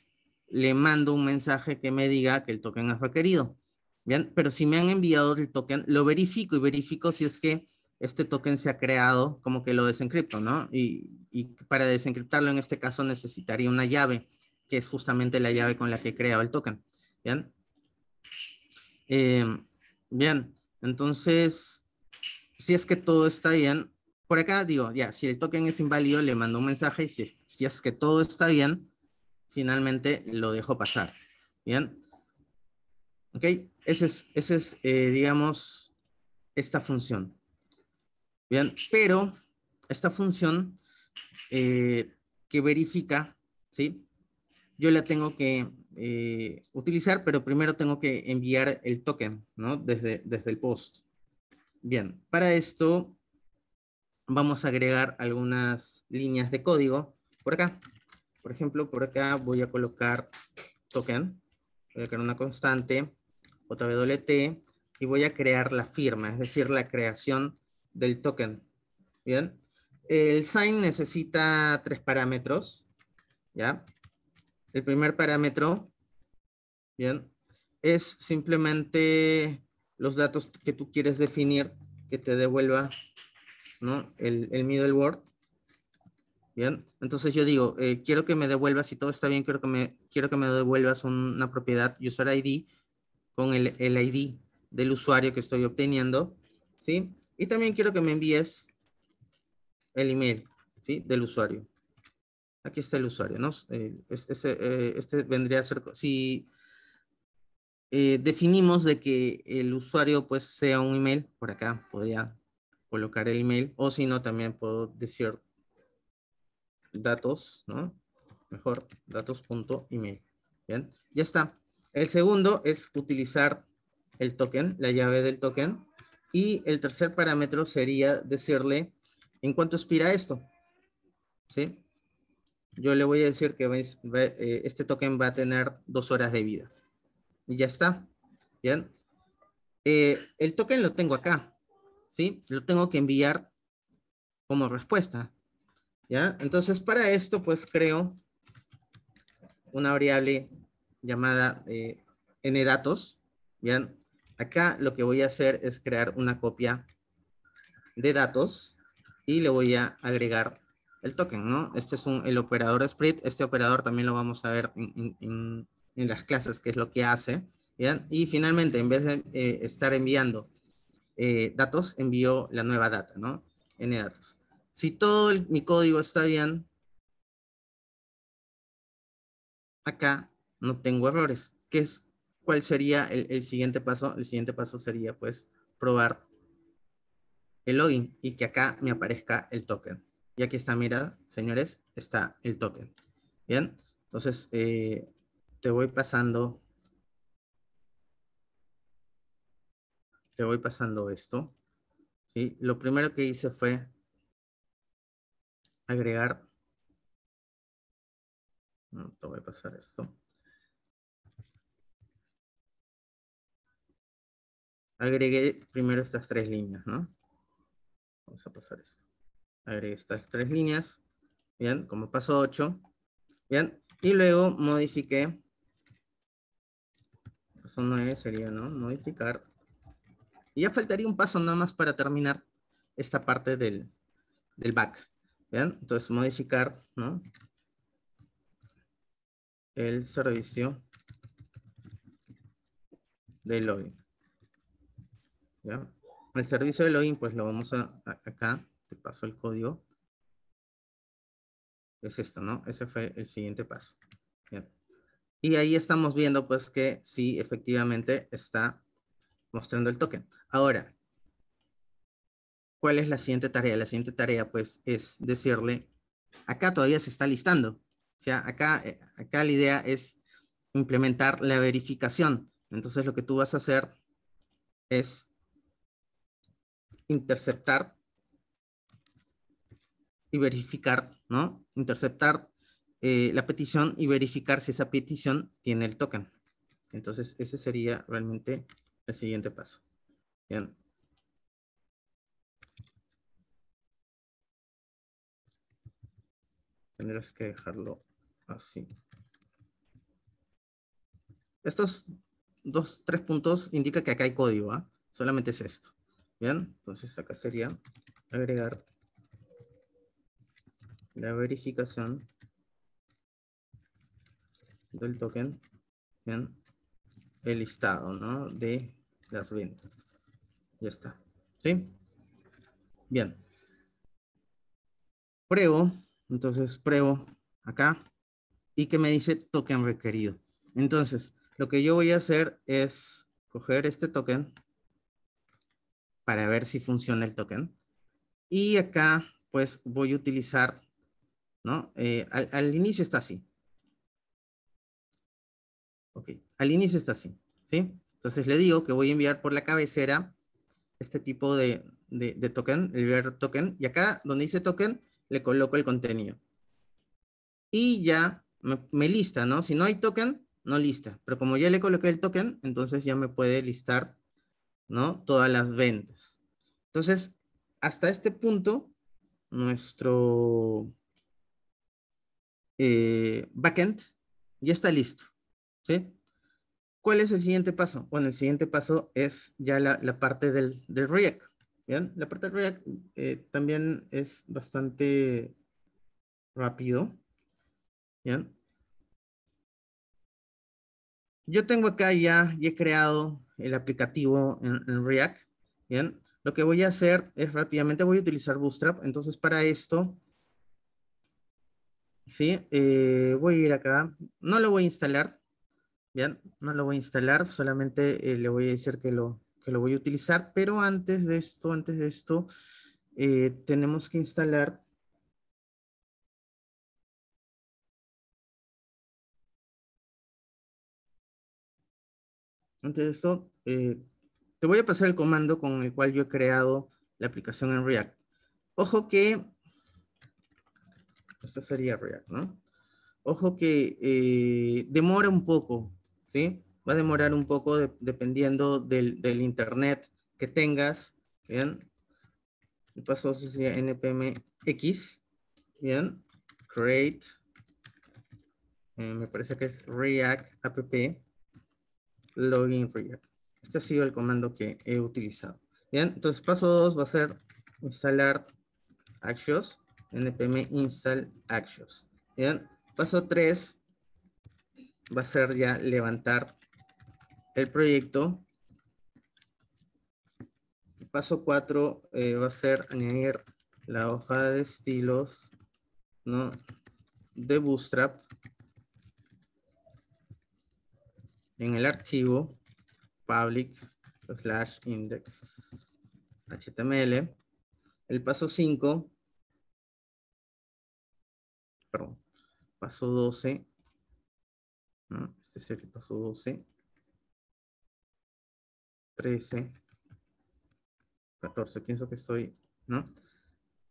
le mando un mensaje que me diga que el token ha requerido. Bien, pero si me han enviado el token, lo verifico y verifico si es que este token se ha creado, como que lo desencripto, ¿no? Y, y para desencriptarlo en este caso necesitaría una llave que es justamente la llave con la que he creado el token. ¿Bien? Em, bien, entonces, si es que todo está bien, por acá digo, ya, si el token es inválido, le mando un mensaje y si, si es que todo está bien, finalmente lo dejo pasar. ¿Bien? ¿Ok? Ese es, ese es eh, digamos, esta función. Bien, pero esta función eh, que verifica, ¿sí? yo la tengo que eh, utilizar, pero primero tengo que enviar el token, ¿no? Desde, desde el post. Bien, para esto vamos a agregar algunas líneas de código por acá. Por ejemplo, por acá voy a colocar token, voy a crear una constante, JWT, y voy a crear la firma, es decir, la creación del token. Bien, el sign necesita tres parámetros, ¿ya? El primer parámetro, bien, es simplemente los datos que tú quieres definir que te devuelva ¿no? el, el middle word. Bien, entonces yo digo, eh, quiero que me devuelvas, si todo está bien, quiero que me, quiero que me devuelvas una propiedad user ID con el, el ID del usuario que estoy obteniendo, ¿sí? Y también quiero que me envíes el email, ¿sí? Del usuario. Aquí está el usuario, ¿no? Eh, eh, este, vendría a ser, si eh, definimos de que el usuario pues sea un email, por acá podría colocar el email, o si no también puedo decir datos, ¿no? Mejor, datos.email, ¿bien? Ya está. El segundo es utilizar el token, la llave del token, y el tercer parámetro sería decirle en cuánto expira esto, ¿sí? Yo le voy a decir que eh, este token va a tener dos horas de vida. Y ya está. Bien. Eh, el token lo tengo acá. ¿Sí? Lo tengo que enviar como respuesta. ¿Ya? Entonces, para esto, pues creo una variable llamada eh, ndatos. Bien. Acá lo que voy a hacer es crear una copia de datos y le voy a agregar el token, ¿no? Este es un, el operador split, este operador también lo vamos a ver en, las clases, que es lo que hace. Y finalmente, en vez de eh, estar enviando eh, datos, envío la nueva data, ¿no? N datos. Si todo mi código está bien, acá no tengo errores. ¿Qué es, ¿Cuál sería el, el siguiente paso? El siguiente paso sería, pues, probar el login y que acá me aparezca el token. Y aquí está, mira, señores, está el token. Bien, entonces eh, te voy pasando. Te voy pasando esto. Y Lo primero que hice fue agregar. No, te voy a pasar esto. Agregué primero estas tres líneas, ¿no? Vamos a pasar esto. Agregué estas tres líneas, ¿bien? Como paso 8, ¿bien? Y luego modifiqué, paso 9 sería, ¿no? Modificar. Y ya faltaría un paso nada más para terminar esta parte del, back, ¿bien? Entonces modificar, ¿no? El servicio de login. ¿Ya? El servicio de login, pues lo vamos a acá, te paso el código. Es esto, ¿no? Ese fue el siguiente paso. Y ahí estamos viendo pues que sí, efectivamente está mostrando el token. Ahora, ¿cuál es la siguiente tarea? La siguiente tarea pues es decirle, acá todavía se está listando. O sea, acá, eh, acá la idea es implementar la verificación. Entonces lo que tú vas a hacer es interceptar y verificar, ¿no? Interceptar eh, la petición y verificar si esa petición tiene el token. Entonces, ese sería realmente el siguiente paso. Bien. Tendrás que dejarlo así. Estos dos, tres puntos indican que acá hay código, ¿ah? Solamente es esto. Bien, entonces acá sería agregar la verificación del token en el listado de las ventas. Ya está. ¿Sí? Bien. Pruebo. Entonces pruebo acá. Y que me dice token requerido. Entonces, lo que yo voy a hacer es coger este token para ver si funciona el token. Y acá, pues, voy a utilizar ¿no? Eh, al, inicio está así. Ok, al inicio está así, ¿sí? Entonces le digo que voy a enviar por la cabecera este tipo de, token, el ver token, y acá donde dice token, le coloco el contenido. Y ya me, lista, ¿no? Si no hay token, no lista. Pero como ya le coloqué el token, entonces ya me puede listar, ¿no? Todas las ventas. Entonces, hasta este punto, nuestro, eh, backend, ya está listo. ¿sí? ¿Cuál es el siguiente paso? Bueno, el siguiente paso es ya la, parte del, React. ¿bien? La parte del React eh, también es bastante rápido. Yo tengo acá ya, ya he creado el aplicativo en, React. ¿bien? Lo que voy a hacer es rápidamente voy a utilizar Bootstrap. Entonces para esto ¿sí? Eh, voy a ir acá, no lo voy a instalar, ¿bien? No lo voy a instalar, solamente eh, le voy a decir que lo, que lo voy a utilizar, pero antes de esto, antes de esto, eh, tenemos que instalar Antes de esto, te voy a pasar el comando con el cual yo he creado la aplicación en React. Ojo que este sería React, ¿no? Ojo que eh, demora un poco, ¿sí? Va a demorar un poco dependiendo del, internet que tengas, ¿bien? El paso sería npmx, ¿bien? Create, eh, me parece que es React app, login React. Este ha sido el comando que he utilizado. Bien, entonces paso 2 va a ser instalar Actions npm install actions. ¿Bien? Paso 3 va a ser ya levantar el proyecto. Paso 4 eh, va a ser añadir la hoja de estilos ¿no? de Bootstrap en el archivo public slash index html. El paso 5 perdón, paso 12. Este es el paso 12. 13. 14, pienso que estoy, ¿no?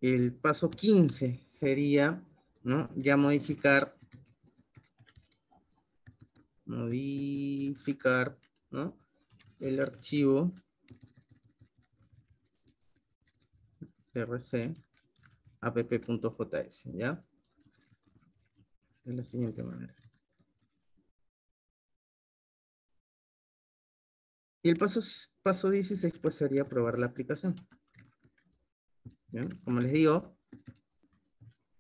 El paso 15 sería, ¿no? Ya modificar, modificar, ¿no? El archivo crc app.js, ¿ya? de la siguiente manera. Y el paso, paso 16 pues sería probar la aplicación. Bien, como les digo,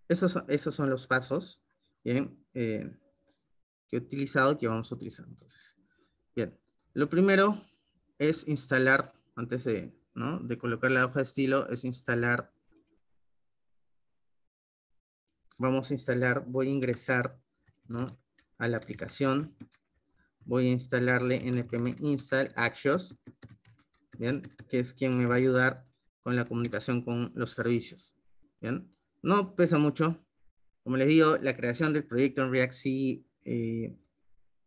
esos, esos son los pasos bien, eh, que he utilizado y que vamos a utilizar. Entonces, bien, lo primero es instalar, antes de, ¿no? de colocar la hoja de estilo, es instalar Vamos a instalar, voy a ingresar a la aplicación. Voy a instalarle npm install actions, ¿bien? Que es quien me va a ayudar con la comunicación con los servicios, ¿bien? No pesa mucho. Como les digo, la creación del proyecto en React sí eh,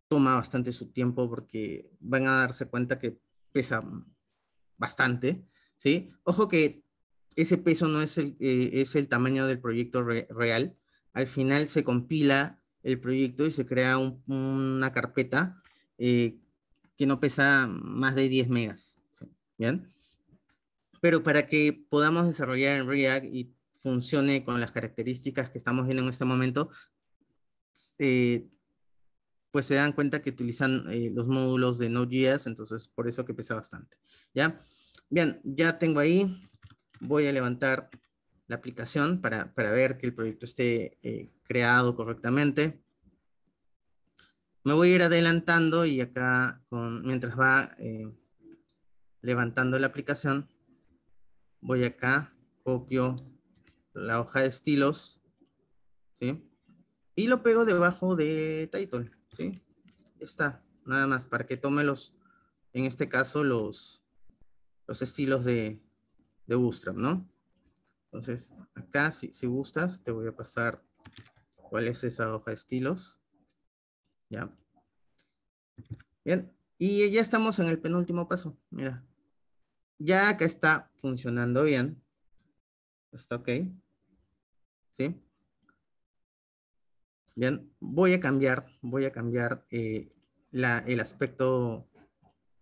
toma bastante su tiempo porque van a darse cuenta que pesa bastante, ¿sí? Ojo que ese peso no es el, eh, es el tamaño del proyecto real, al final se compila el proyecto y se crea una carpeta eh, que no pesa más de 10 megas. ¿Bien? Pero para que podamos desarrollar en React y funcione con las características que estamos viendo en este momento, pues se dan cuenta que utilizan eh, los módulos de Node.js, entonces por eso que pesa bastante, ¿ya? Bien, ya tengo ahí, voy a levantar la aplicación para, ver que el proyecto esté eh, creado correctamente. Me voy a ir adelantando y acá, mientras va eh, levantando la aplicación, voy acá, copio la hoja de estilos, ¿sí? Y lo pego debajo de title, ¿sí? está, nada más, para que tome los, en este caso, los, los estilos de, de Bootstrap, ¿no? Entonces, acá si, gustas, te voy a pasar cuál es esa hoja de estilos. Ya. Bien, y ya estamos en el penúltimo paso. Mira, ya acá está funcionando bien. Está ok. ¿Sí? Bien, voy a cambiar, voy a cambiar eh, el aspecto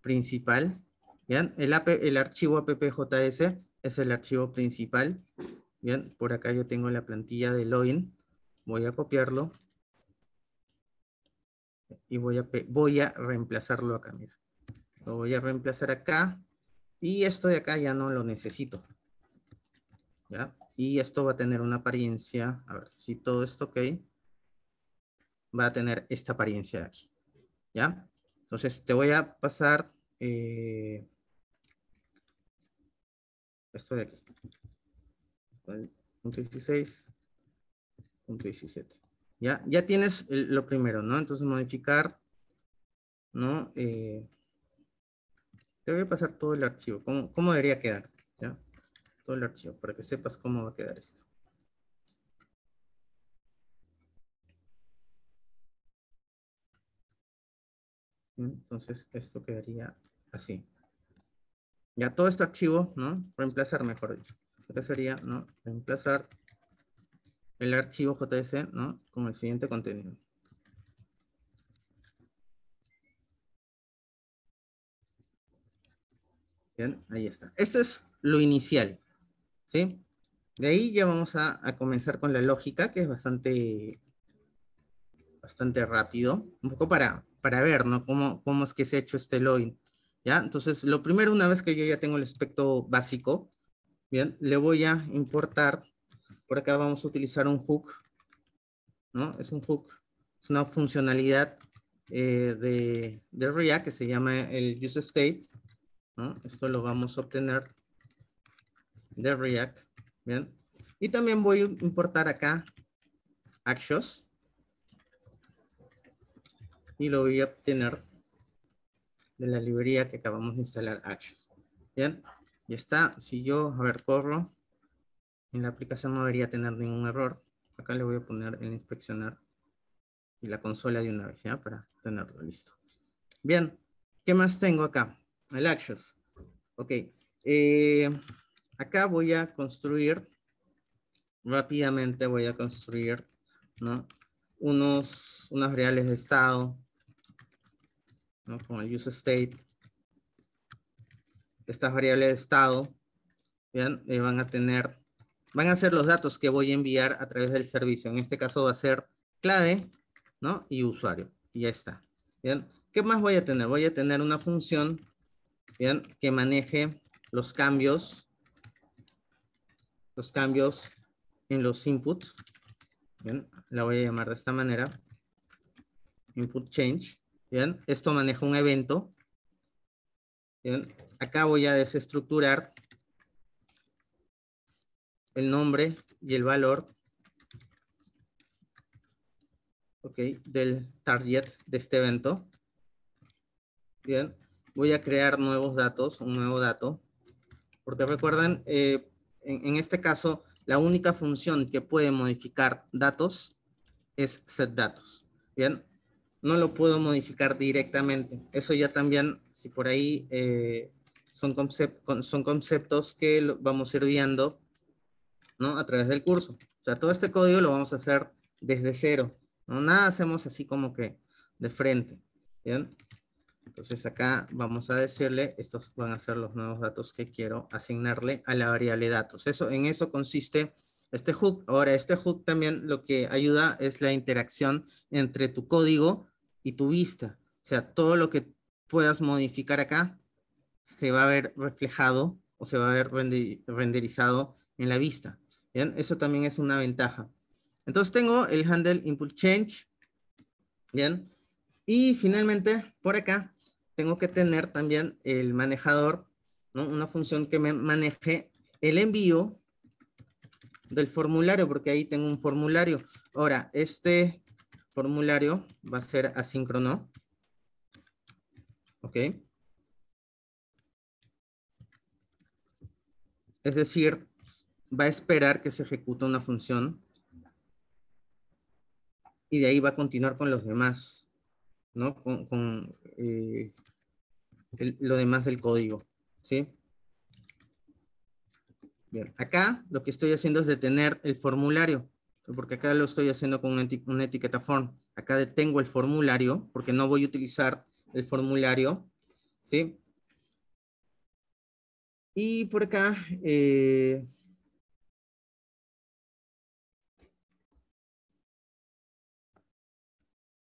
principal. Bien, el, el archivo appjs es el archivo principal. Bien, por acá yo tengo la plantilla de login. Voy a copiarlo. Y voy a, voy a reemplazarlo acá, mira. Lo voy a reemplazar acá. Y esto de acá ya no lo necesito. ¿Ya? Y esto va a tener una apariencia. A ver si todo esto ok. Va a tener esta apariencia de aquí. ¿Ya? Entonces te voy a pasar... Eh, esto de aquí. Punto 16, punto 17. Ya, ya tienes lo primero, ¿no? Entonces modificar, ¿no? Eh, te voy a pasar todo el archivo, cómo, cómo debería quedar, ¿ya? Todo el archivo, para que sepas cómo va a quedar esto. Entonces esto quedaría así. Ya todo este archivo, ¿no? Reemplazar, mejor dicho. Acá sería, ¿no? Reemplazar el archivo JS, ¿no? Con el siguiente contenido. Bien, ahí está. Esto es lo inicial, ¿sí? De ahí ya vamos a, comenzar con la lógica, que es bastante, bastante rápido. Un poco para, para ver, ¿no? Cómo, cómo es que se ha hecho este login. ¿ya? Entonces, lo primero, una vez que yo ya tengo el aspecto básico, bien, le voy a importar, por acá vamos a utilizar un hook, ¿no? Es un hook, es una funcionalidad eh, de, de, React que se llama el useState, ¿no? Esto lo vamos a obtener de React, ¿bien? Y también voy a importar acá Actions. Y lo voy a obtener de la librería que acabamos de instalar Actions. ¿Bien? Ya está. Si yo, a ver, corro, en la aplicación no debería tener ningún error. Acá le voy a poner el inspeccionar y la consola de una vez, ¿ya? Para tenerlo listo. Bien, ¿qué más tengo acá? El Actions. Ok. Eh, acá voy a construir, rápidamente voy a construir, ¿no? Unos, unas reales de estado, como con el use state, estas variables de estado eh, van a tener, van a ser los datos que voy a enviar a través del servicio. En este caso va a ser clave ¿no? y usuario. Y ya está. ¿bien? ¿Qué más voy a tener? Voy a tener una función que maneje los cambios, los cambios en los inputs. La voy a llamar de esta manera. Input change. ¿Bien? Esto maneja un evento. ¿Bien? Acá voy a desestructurar el nombre y el valor okay, del target de este evento. Bien, voy a crear nuevos datos, un nuevo dato, porque recuerden, eh, en, este caso, la única función que puede modificar datos es setDatos. Bien, no lo puedo modificar directamente. Eso ya también, si por ahí eh, son, son conceptos que vamos a ir viendo ¿no? a través del curso. O sea, todo este código lo vamos a hacer desde cero. ¿no? Nada hacemos así como que de frente. ¿bien? Entonces acá vamos a decirle, estos van a ser los nuevos datos que quiero asignarle a la variable datos. Eso, en eso consiste este hook. Ahora, este hook también lo que ayuda es la interacción entre tu código y tu vista. O sea, todo lo que puedas modificar acá se va a ver reflejado o se va a ver renderizado en la vista. ¿Bien? Eso también es una ventaja. Entonces tengo el handle input change. ¿Bien? Y finalmente, por acá, tengo que tener también el manejador, una función que me maneje el envío del formulario, porque ahí tengo un formulario. Ahora, este formulario va a ser asíncrono. ¿Ok? Es decir, va a esperar que se ejecute una función y de ahí va a continuar con los demás, ¿no? Con, eh, lo demás del código, ¿sí? Bien, acá lo que estoy haciendo es detener el formulario porque acá lo estoy haciendo con una, etiqueta form. Acá detengo el formulario porque no voy a utilizar el formulario, ¿sí? Y por acá... Eh,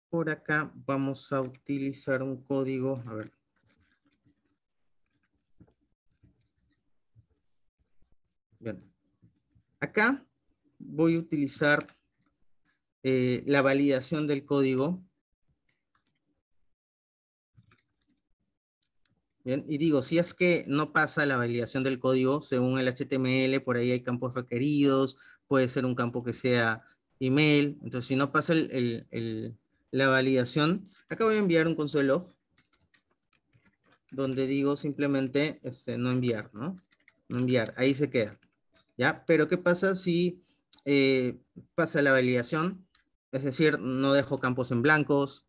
por acá vamos a utilizar un código, a ver, Bien. Acá voy a utilizar eh, la validación del código. Bien, y digo, si es que no pasa la validación del código según el HTML, por ahí hay campos requeridos, puede ser un campo que sea email, entonces si no pasa la validación, acá voy a enviar un consuelo donde digo simplemente este, no enviar, ¿no? No enviar, ahí se queda. ¿Ya? Pero ¿qué pasa si eh, pasa la validación, es decir, no dejo campos en blancos.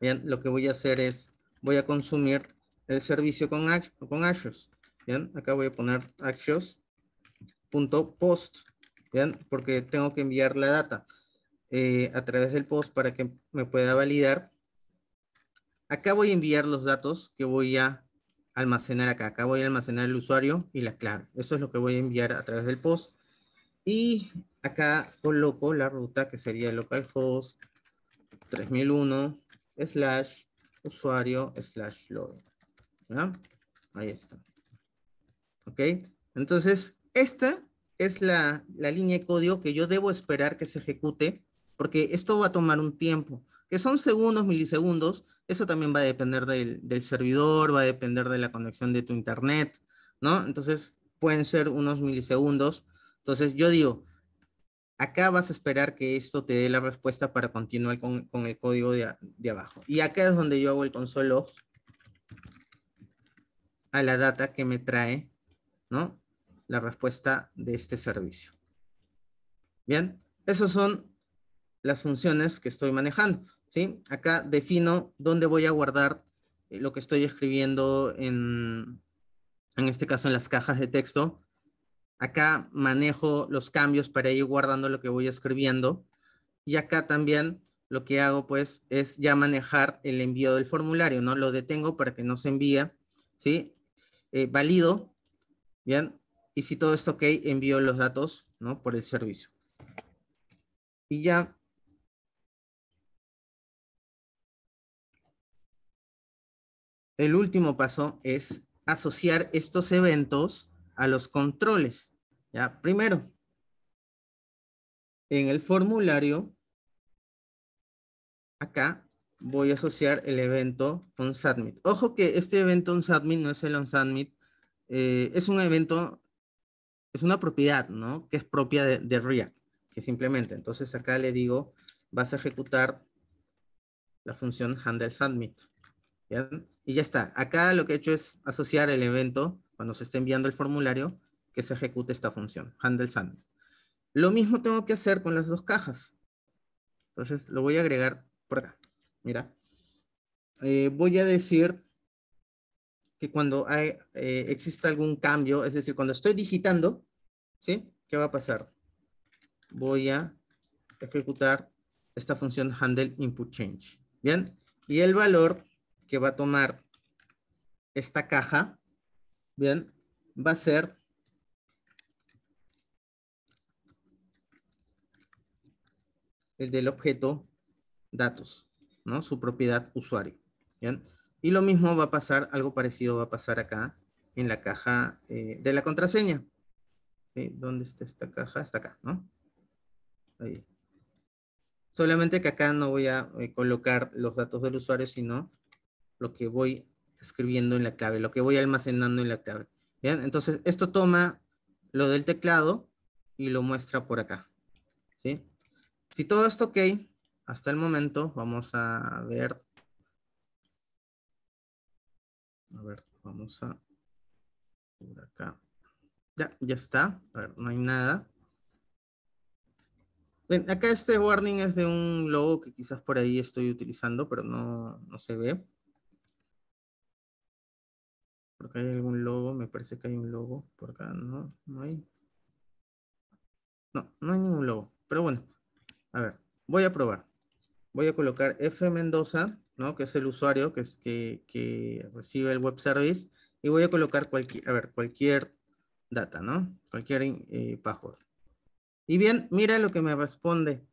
Bien, lo que voy a hacer es, voy a consumir el servicio con, con Bien, acá voy a poner punto Bien, porque tengo que enviar la data eh, a través del post para que me pueda validar. Acá voy a enviar los datos que voy a almacenar acá. Acá voy a almacenar el usuario y la clave. Eso es lo que voy a enviar a través del post. Y acá coloco la ruta que sería localhost 3001 slash usuario slash log. Ahí está. ¿Ok? Entonces, esta es la, línea de código que yo debo esperar que se ejecute, porque esto va a tomar un tiempo, que son segundos, milisegundos. Eso también va a depender del, del servidor, va a depender de la conexión de tu internet, ¿no? Entonces, pueden ser unos milisegundos entonces yo digo, acá vas a esperar que esto te dé la respuesta para continuar con, el código de, abajo. Y acá es donde yo hago el console a la data que me trae, ¿no? La respuesta de este servicio. Bien, esas son las funciones que estoy manejando, ¿sí? Acá defino dónde voy a guardar lo que estoy escribiendo en, en este caso en las cajas de texto, Acá manejo los cambios para ir guardando lo que voy escribiendo. Y acá también lo que hago pues es ya manejar el envío del formulario, ¿no? Lo detengo para que no se envíe, ¿sí? Eh, valido, ¿bien? Y si todo está ok, envío los datos, ¿no? Por el servicio. Y ya el último paso es asociar estos eventos a los controles. ¿ya? Primero, en el formulario, acá voy a asociar el evento submit. Ojo que este evento OnSubmit no es el OnSubmit, eh, es un evento, es una propiedad, ¿no? Que es propia de, React, que simplemente, entonces acá le digo, vas a ejecutar la función handle submit. Y ya está. Acá lo que he hecho es asociar el evento cuando se esté enviando el formulario, que se ejecute esta función, handle send. Lo mismo tengo que hacer con las dos cajas. Entonces lo voy a agregar por acá. Mira, eh, voy a decir que cuando Existe eh, exista algún cambio, es decir, cuando estoy digitando, ¿sí? ¿Qué va a pasar? Voy a ejecutar esta función handle input change. Bien, y el valor que va a tomar esta caja Bien, va a ser el del objeto datos, ¿no? Su propiedad usuario. Bien. Y lo mismo va a pasar, algo parecido va a pasar acá en la caja eh, de la contraseña. ¿Dónde está esta caja? Está acá, ¿no? Ahí. Solamente que acá no voy a eh, colocar los datos del usuario, sino lo que voy a escribiendo en la clave, lo que voy almacenando en la clave. Entonces, esto toma lo del teclado y lo muestra por acá. ¿Sí? Si todo está ok, hasta el momento, vamos a ver. A ver, vamos a... Por acá. Ya, ya está. A ver, no hay nada. acá este warning es de un logo que quizás por ahí estoy utilizando, pero no, no se ve. Por hay algún logo, me parece que hay un logo. Por acá no, no hay. No, no hay ningún logo. Pero bueno, a ver, voy a probar. Voy a colocar F Mendoza, ¿no? Que es el usuario que, es, que, que recibe el web service. Y voy a colocar cualquier, a ver, cualquier data, ¿no? Cualquier eh, password. Y bien, mira lo que me responde.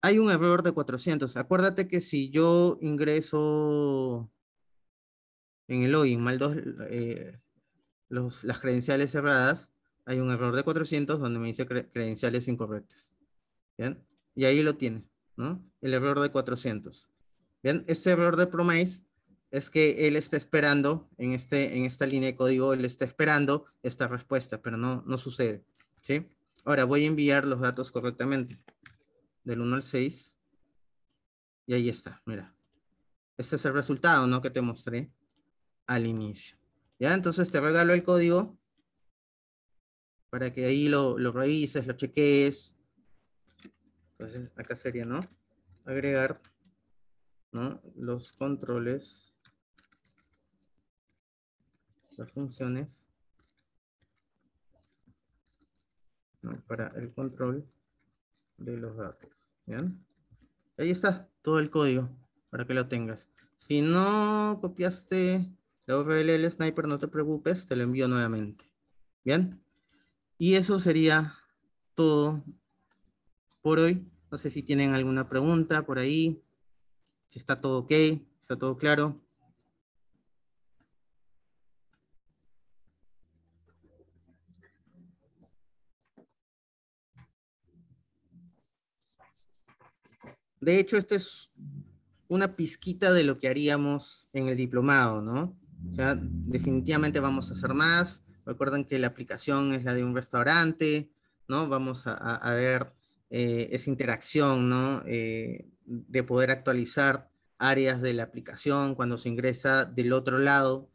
Hay un error de 400. Acuérdate que si yo ingreso en el login mal dos, eh, las credenciales cerradas, hay un error de 400 donde me dice credenciales incorrectas. ¿Bien? Y ahí lo tiene, ¿no? El error de 400. ¿Bien? Este error de Promise es que él está esperando, en, este, en esta línea de código, él está esperando esta respuesta, pero no, no sucede, ¿sí? Ahora voy a enviar los datos correctamente, del 1 al 6, y ahí está, mira. Este es el resultado, ¿no? Que te mostré al inicio. ¿Ya? Entonces te regalo el código para que ahí lo, lo revises, lo cheques. Entonces acá sería, ¿no? Agregar ¿no? los controles, las funciones, para el control de los datos. ¿Bien? Ahí está todo el código para que lo tengas. Si no copiaste la URL el sniper, no te preocupes, te lo envío nuevamente. ¿Bien? Y eso sería todo por hoy. No sé si tienen alguna pregunta por ahí, si está todo ok, está todo claro. De hecho, esta es una pizquita de lo que haríamos en el diplomado, ¿no? O definitivamente vamos a hacer más. Recuerden que la aplicación es la de un restaurante, ¿no? Vamos a, ver eh, esa interacción, ¿no? Eh, de poder actualizar áreas de la aplicación cuando se ingresa del otro lado,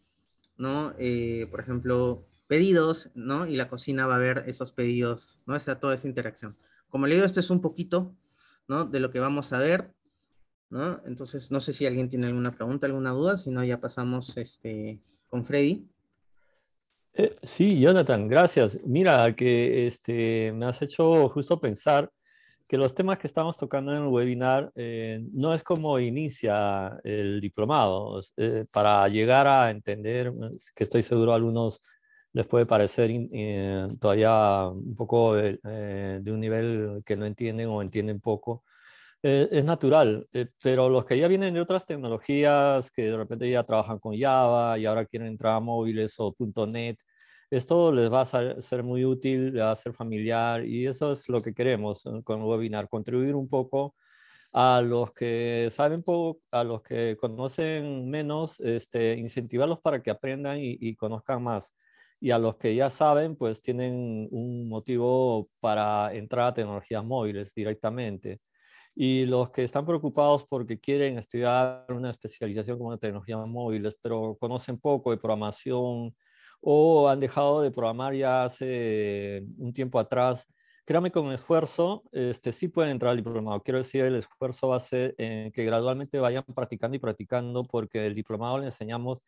¿no? Eh, por ejemplo, pedidos, ¿no? Y la cocina va a ver esos pedidos, ¿no? o sea toda esa interacción. Como le digo, esto es un poquito, ¿no? De lo que vamos a ver. Entonces, no sé si alguien tiene alguna pregunta, alguna duda, si no, ya pasamos este, con Freddy. Eh, sí, Jonathan, gracias. Mira, que este, me has hecho justo pensar que los temas que estamos tocando en el webinar eh, no es como inicia el diplomado. Eh, para llegar a entender, pues, que estoy seguro algunos les puede parecer todavía un poco de un nivel que no entienden o entienden poco, eh, es natural, eh, pero los que ya vienen de otras tecnologías, que de repente ya trabajan con Java y ahora quieren entrar a móviles o .NET, esto les va a ser muy útil, les va a ser familiar y eso es lo que queremos eh, con el webinar, contribuir un poco a los que saben poco, a los que conocen menos, este, incentivarlos para que aprendan y conozcan más. Y a los que ya saben, pues tienen un motivo para entrar a tecnologías móviles directamente y los que están preocupados porque quieren estudiar una especialización como tecnología móvil, pero conocen poco de programación o han dejado de programar ya hace un tiempo atrás, créanme con esfuerzo, este, sí pueden entrar al diplomado. Quiero decir, el esfuerzo va a ser en que gradualmente vayan practicando y practicando porque el diplomado le enseñamos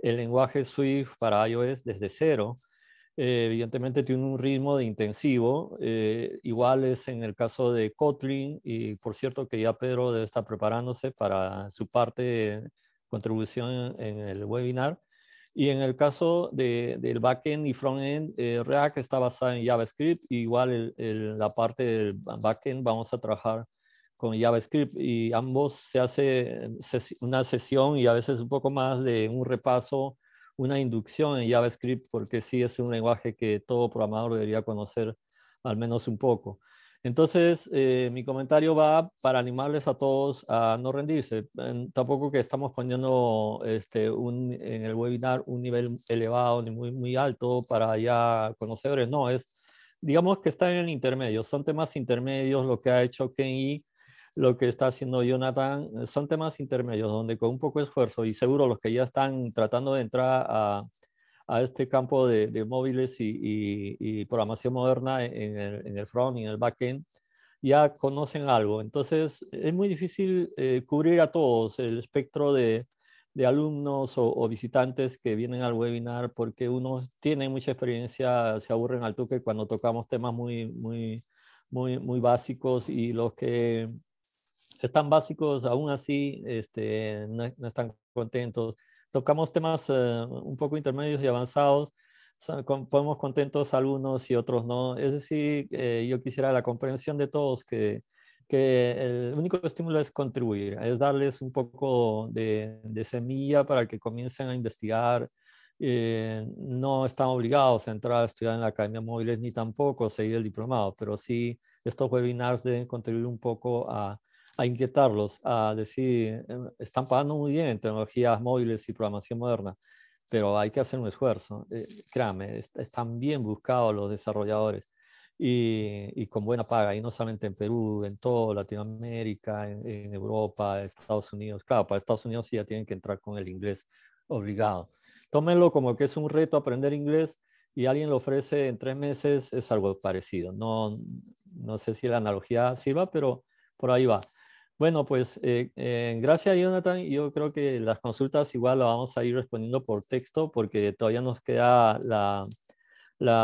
el lenguaje Swift para iOS desde cero eh, evidentemente tiene un ritmo de intensivo, eh, igual es en el caso de Kotlin, y por cierto que ya Pedro debe estar preparándose para su parte de contribución en, el webinar. Y en el caso de, del backend y frontend, eh, React está basada en JavaScript, igual la parte del backend vamos a trabajar con JavaScript y ambos se hace una sesión y a veces un poco más de un repaso una inducción en JavaScript porque sí es un lenguaje que todo programador debería conocer al menos un poco. Entonces, eh, mi comentario va para animarles a todos a no rendirse. tampoco que estamos poniendo este, en el webinar un nivel elevado ni muy, muy alto para ya conocedores. No, es, digamos que está en el intermedio. Son temas intermedios lo que ha hecho Kenny lo que está haciendo Jonathan, eh, son temas intermedios donde con un poco de esfuerzo y seguro los que ya están tratando de entrar a, este campo de, de móviles y, y, programación moderna en el, en front y en el backend, ya conocen algo. Entonces, es muy difícil eh, cubrir a todos el espectro de, de alumnos o, visitantes que vienen al webinar porque uno tiene mucha experiencia, se aburren al toque cuando tocamos temas muy, muy, muy, muy básicos y los que están básicos, aún así este, no, están contentos. Tocamos temas eh, un poco intermedios y avanzados, Podemos contentos algunos y otros no. Es decir, eh, yo quisiera la comprensión de todos que, que, el único estímulo es contribuir, es darles un poco de, semilla para que comiencen a investigar. Eh, no están obligados a entrar a estudiar en la Academia Móviles ni tampoco seguir el diplomado, pero sí estos webinars deben contribuir un poco a, a inquietarlos, a decir, em, están pagando muy bien en tecnologías móviles y programación moderna, pero hay que hacer un esfuerzo. Eh, créame, están bien buscados los desarrolladores y, con buena paga, y no solamente en Perú, en toda Latinoamérica, en, Europa, Estados Unidos. Claro, para Estados Unidos sí ya tienen que entrar con el inglés obligado. Tómenlo como que es un reto aprender inglés y alguien lo ofrece en tres meses, es algo parecido. No, no sé si la analogía sirva, pero por ahí va. Bueno, pues eh, eh, gracias Jonathan. Yo creo que las consultas igual las vamos a ir respondiendo por texto porque todavía nos queda la,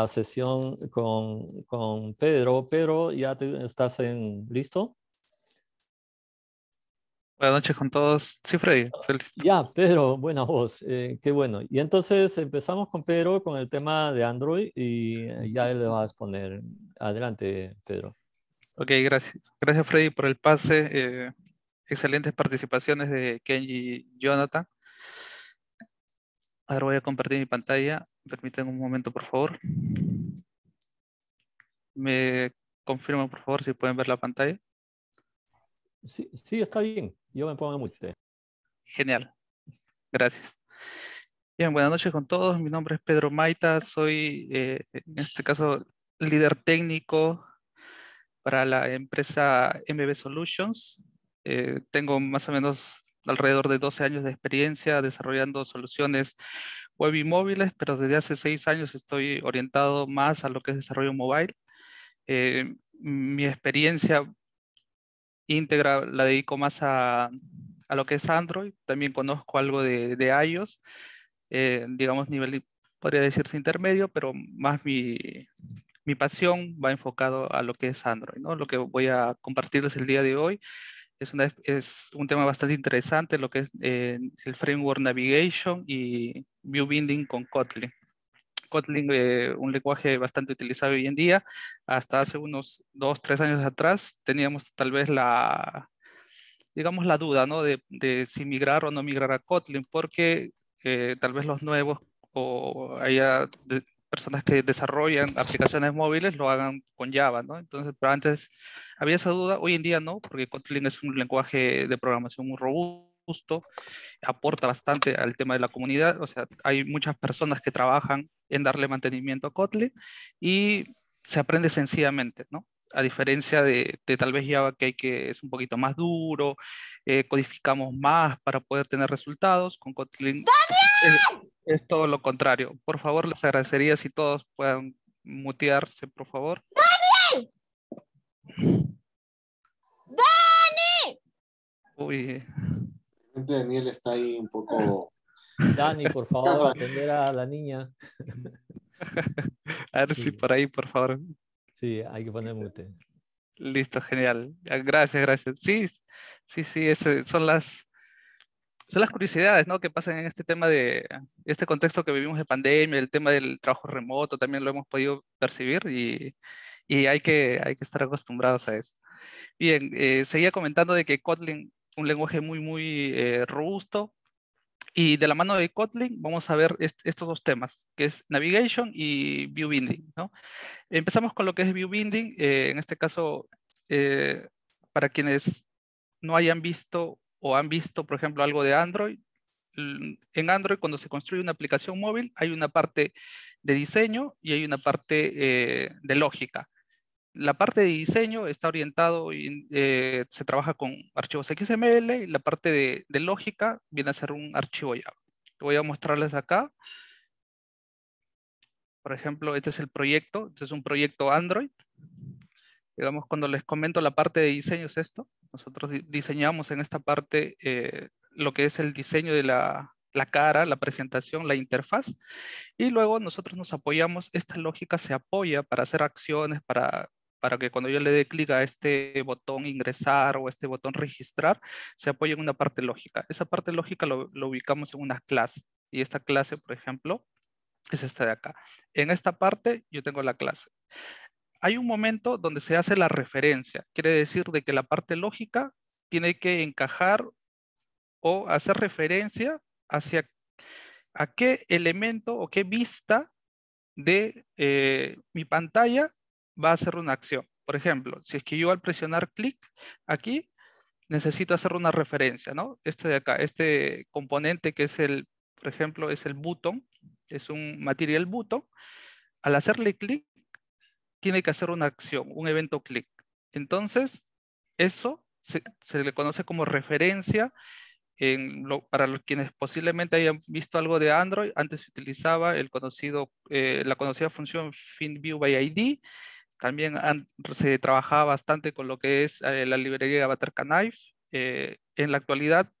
sesión con, Pedro. Pero ¿ya estás en listo? Buenas noches con todos. Sí, Freddy, ah, estoy Ya, Pedro, buena voz. Eh, qué bueno. Y entonces empezamos con Pedro con el tema de Android y ya él le va a exponer. Adelante, Pedro. Ok, gracias. Gracias Freddy por el pase. Eh, excelentes participaciones de Kenji y Jonathan. Ahora voy a compartir mi pantalla. Permítanme un momento, por favor. Me confirman, por favor, si pueden ver la pantalla. Sí, está bien. Yo me pongo muy mute. Genial. Gracias. Bien, buenas noches con todos. Mi nombre es Pedro Maita. Soy, eh, en este caso, líder técnico para la empresa MB Solutions. Eh, tengo más o menos alrededor de 12 años de experiencia desarrollando soluciones web y móviles, pero desde hace seis años estoy orientado más a lo que es desarrollo mobile. Eh, mi experiencia íntegra la dedico más a, a, lo que es Android. También conozco algo de, iOS, eh, digamos nivel, podría decirse intermedio, pero más mi, mi pasión va enfocado a lo que es Android, ¿no? Lo que voy a compartirles el día de hoy es, es un tema bastante interesante, lo que es eh, el framework navigation y view binding con Kotlin. Kotlin, es eh, un lenguaje bastante utilizado hoy en día. Hasta hace unos dos, tres años atrás teníamos tal vez la, digamos, la duda, ¿no? De, si migrar o no migrar a Kotlin, porque eh, tal vez los nuevos o haya personas que desarrollan aplicaciones móviles lo hagan con Java, ¿no? Entonces, pero antes había esa duda, hoy en día no, porque Kotlin es un lenguaje de programación muy robusto, aporta bastante al tema de la comunidad, o sea, hay muchas personas que trabajan en darle mantenimiento a Kotlin y se aprende sencillamente, ¿no? a diferencia de, tal vez Java que hay que es un poquito más duro, eh, codificamos más para poder tener resultados, con Kotlin eh, es, todo lo contrario. Por favor, les agradecería si todos puedan mutearse, por favor. ¡Daniel! ¡Dani! Uy. Daniel está ahí un poco... Dani, por favor, atender a la niña. A ver si por ahí, por favor. Sí, hay que poner mute. Listo, genial. Gracias, gracias. Sí, sí, sí, son las son las curiosidades, ¿no? Que pasan en este tema de este contexto que vivimos de pandemia, el tema del trabajo remoto, también lo hemos podido percibir y, y hay, que, hay que estar acostumbrados a eso. Bien, eh, seguía comentando de que Kotlin, un lenguaje muy, muy eh, robusto, y de la mano de Kotlin vamos a ver estos dos temas, que es Navigation y View Binding, ¿no? Empezamos con lo que es View Binding, eh, en este caso, para quienes no hayan visto o han visto, por ejemplo, algo de Android. En Android, cuando se construye una aplicación móvil, hay una parte de diseño y hay una parte eh, de lógica. La parte de diseño está orientado y eh, se trabaja con archivos XML y la parte de, lógica viene a ser un archivo Java. Voy a mostrarles acá. Por ejemplo, este es el proyecto. Este es un proyecto Android digamos, cuando les comento la parte de diseño es esto. Nosotros diseñamos en esta parte eh, lo que es el diseño de la, la, cara, la presentación, la interfaz. Y luego nosotros nos apoyamos, esta lógica se apoya para hacer acciones, para, para que cuando yo le dé clic a este botón ingresar o este botón registrar, se apoye en una parte lógica. Esa parte lógica lo, lo ubicamos en una clase. Y esta clase, por ejemplo, es esta de acá. En esta parte yo tengo la clase hay un momento donde se hace la referencia, quiere decir de que la parte lógica tiene que encajar o hacer referencia hacia a qué elemento o qué vista de eh, mi pantalla va a hacer una acción. Por ejemplo, si es que yo al presionar clic aquí, necesito hacer una referencia, ¿no? Este de acá, este componente que es el, por ejemplo, es el button, es un material button. Al hacerle clic, tiene que hacer una acción, un evento clic. Entonces, eso se, le conoce como referencia en lo, para los quienes posiblemente hayan visto algo de Android. Antes se utilizaba el conocido, eh, la conocida función FinViewById, También se trabajaba bastante con lo que es eh, la librería Avatar Knife. Eh, en la actualidad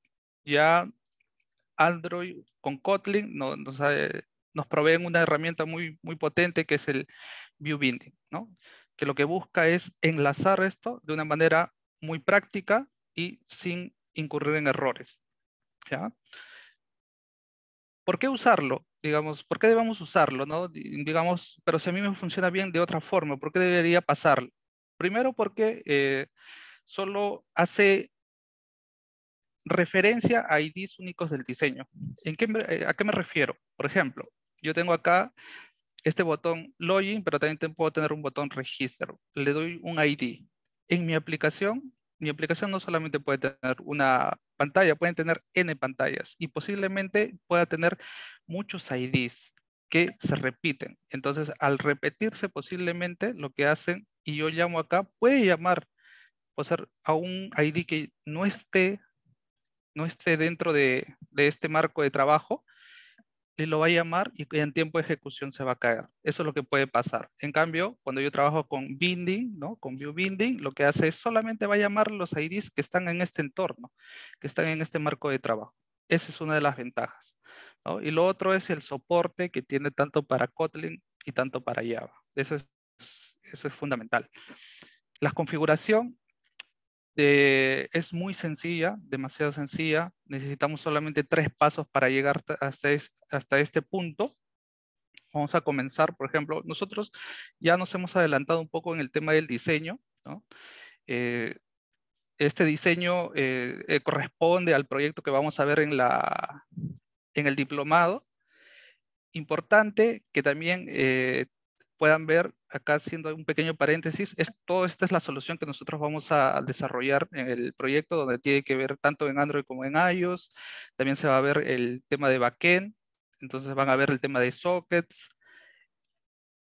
ya Android con Kotlin no, nos ha nos proveen una herramienta muy, muy potente que es el View Binding, ¿no? que lo que busca es enlazar esto de una manera muy práctica y sin incurrir en errores. ¿Por qué usarlo? Digamos, ¿por qué debemos usarlo? Digamos, pero si a mí me funciona bien de otra forma, ¿por qué debería pasar? Primero porque eh, solo hace referencia a IDs únicos del diseño. ¿En eh, ¿A qué me refiero? Por ejemplo, yo tengo acá este botón login, pero también puedo tener un botón register. Le doy un ID. En mi aplicación, mi aplicación no solamente puede tener una pantalla, pueden tener N pantallas y posiblemente pueda tener muchos IDs que se repiten. Entonces, al repetirse posiblemente lo que hacen, y yo llamo acá, puede llamar ser a un ID que no esté, no esté dentro de este marco de trabajo, y lo va a llamar y en tiempo de ejecución se va a caer. Eso es lo que puede pasar. En cambio, cuando yo trabajo con binding, ¿no? con view binding, lo que hace es solamente va a llamar los IDs que están en este entorno, que están en este marco de trabajo. Esa es una de las ventajas. Y lo otro es el soporte que tiene tanto para Kotlin y tanto para Java. Eso es, eso es fundamental. La configuración eh, es muy sencilla, demasiado sencilla. Necesitamos solamente tres pasos para llegar hasta, este punto. Vamos a comenzar, por ejemplo, nosotros ya nos hemos adelantado un poco en el tema del diseño. Eh, este diseño eh, corresponde al proyecto que vamos a ver en, la, en el diplomado. Importante que también puedan ver, acá haciendo un pequeño paréntesis, es, esta es la solución que nosotros vamos a desarrollar en el proyecto, donde tiene que ver tanto en Android como en iOS. También se va a ver el tema de backend, entonces van a ver el tema de sockets.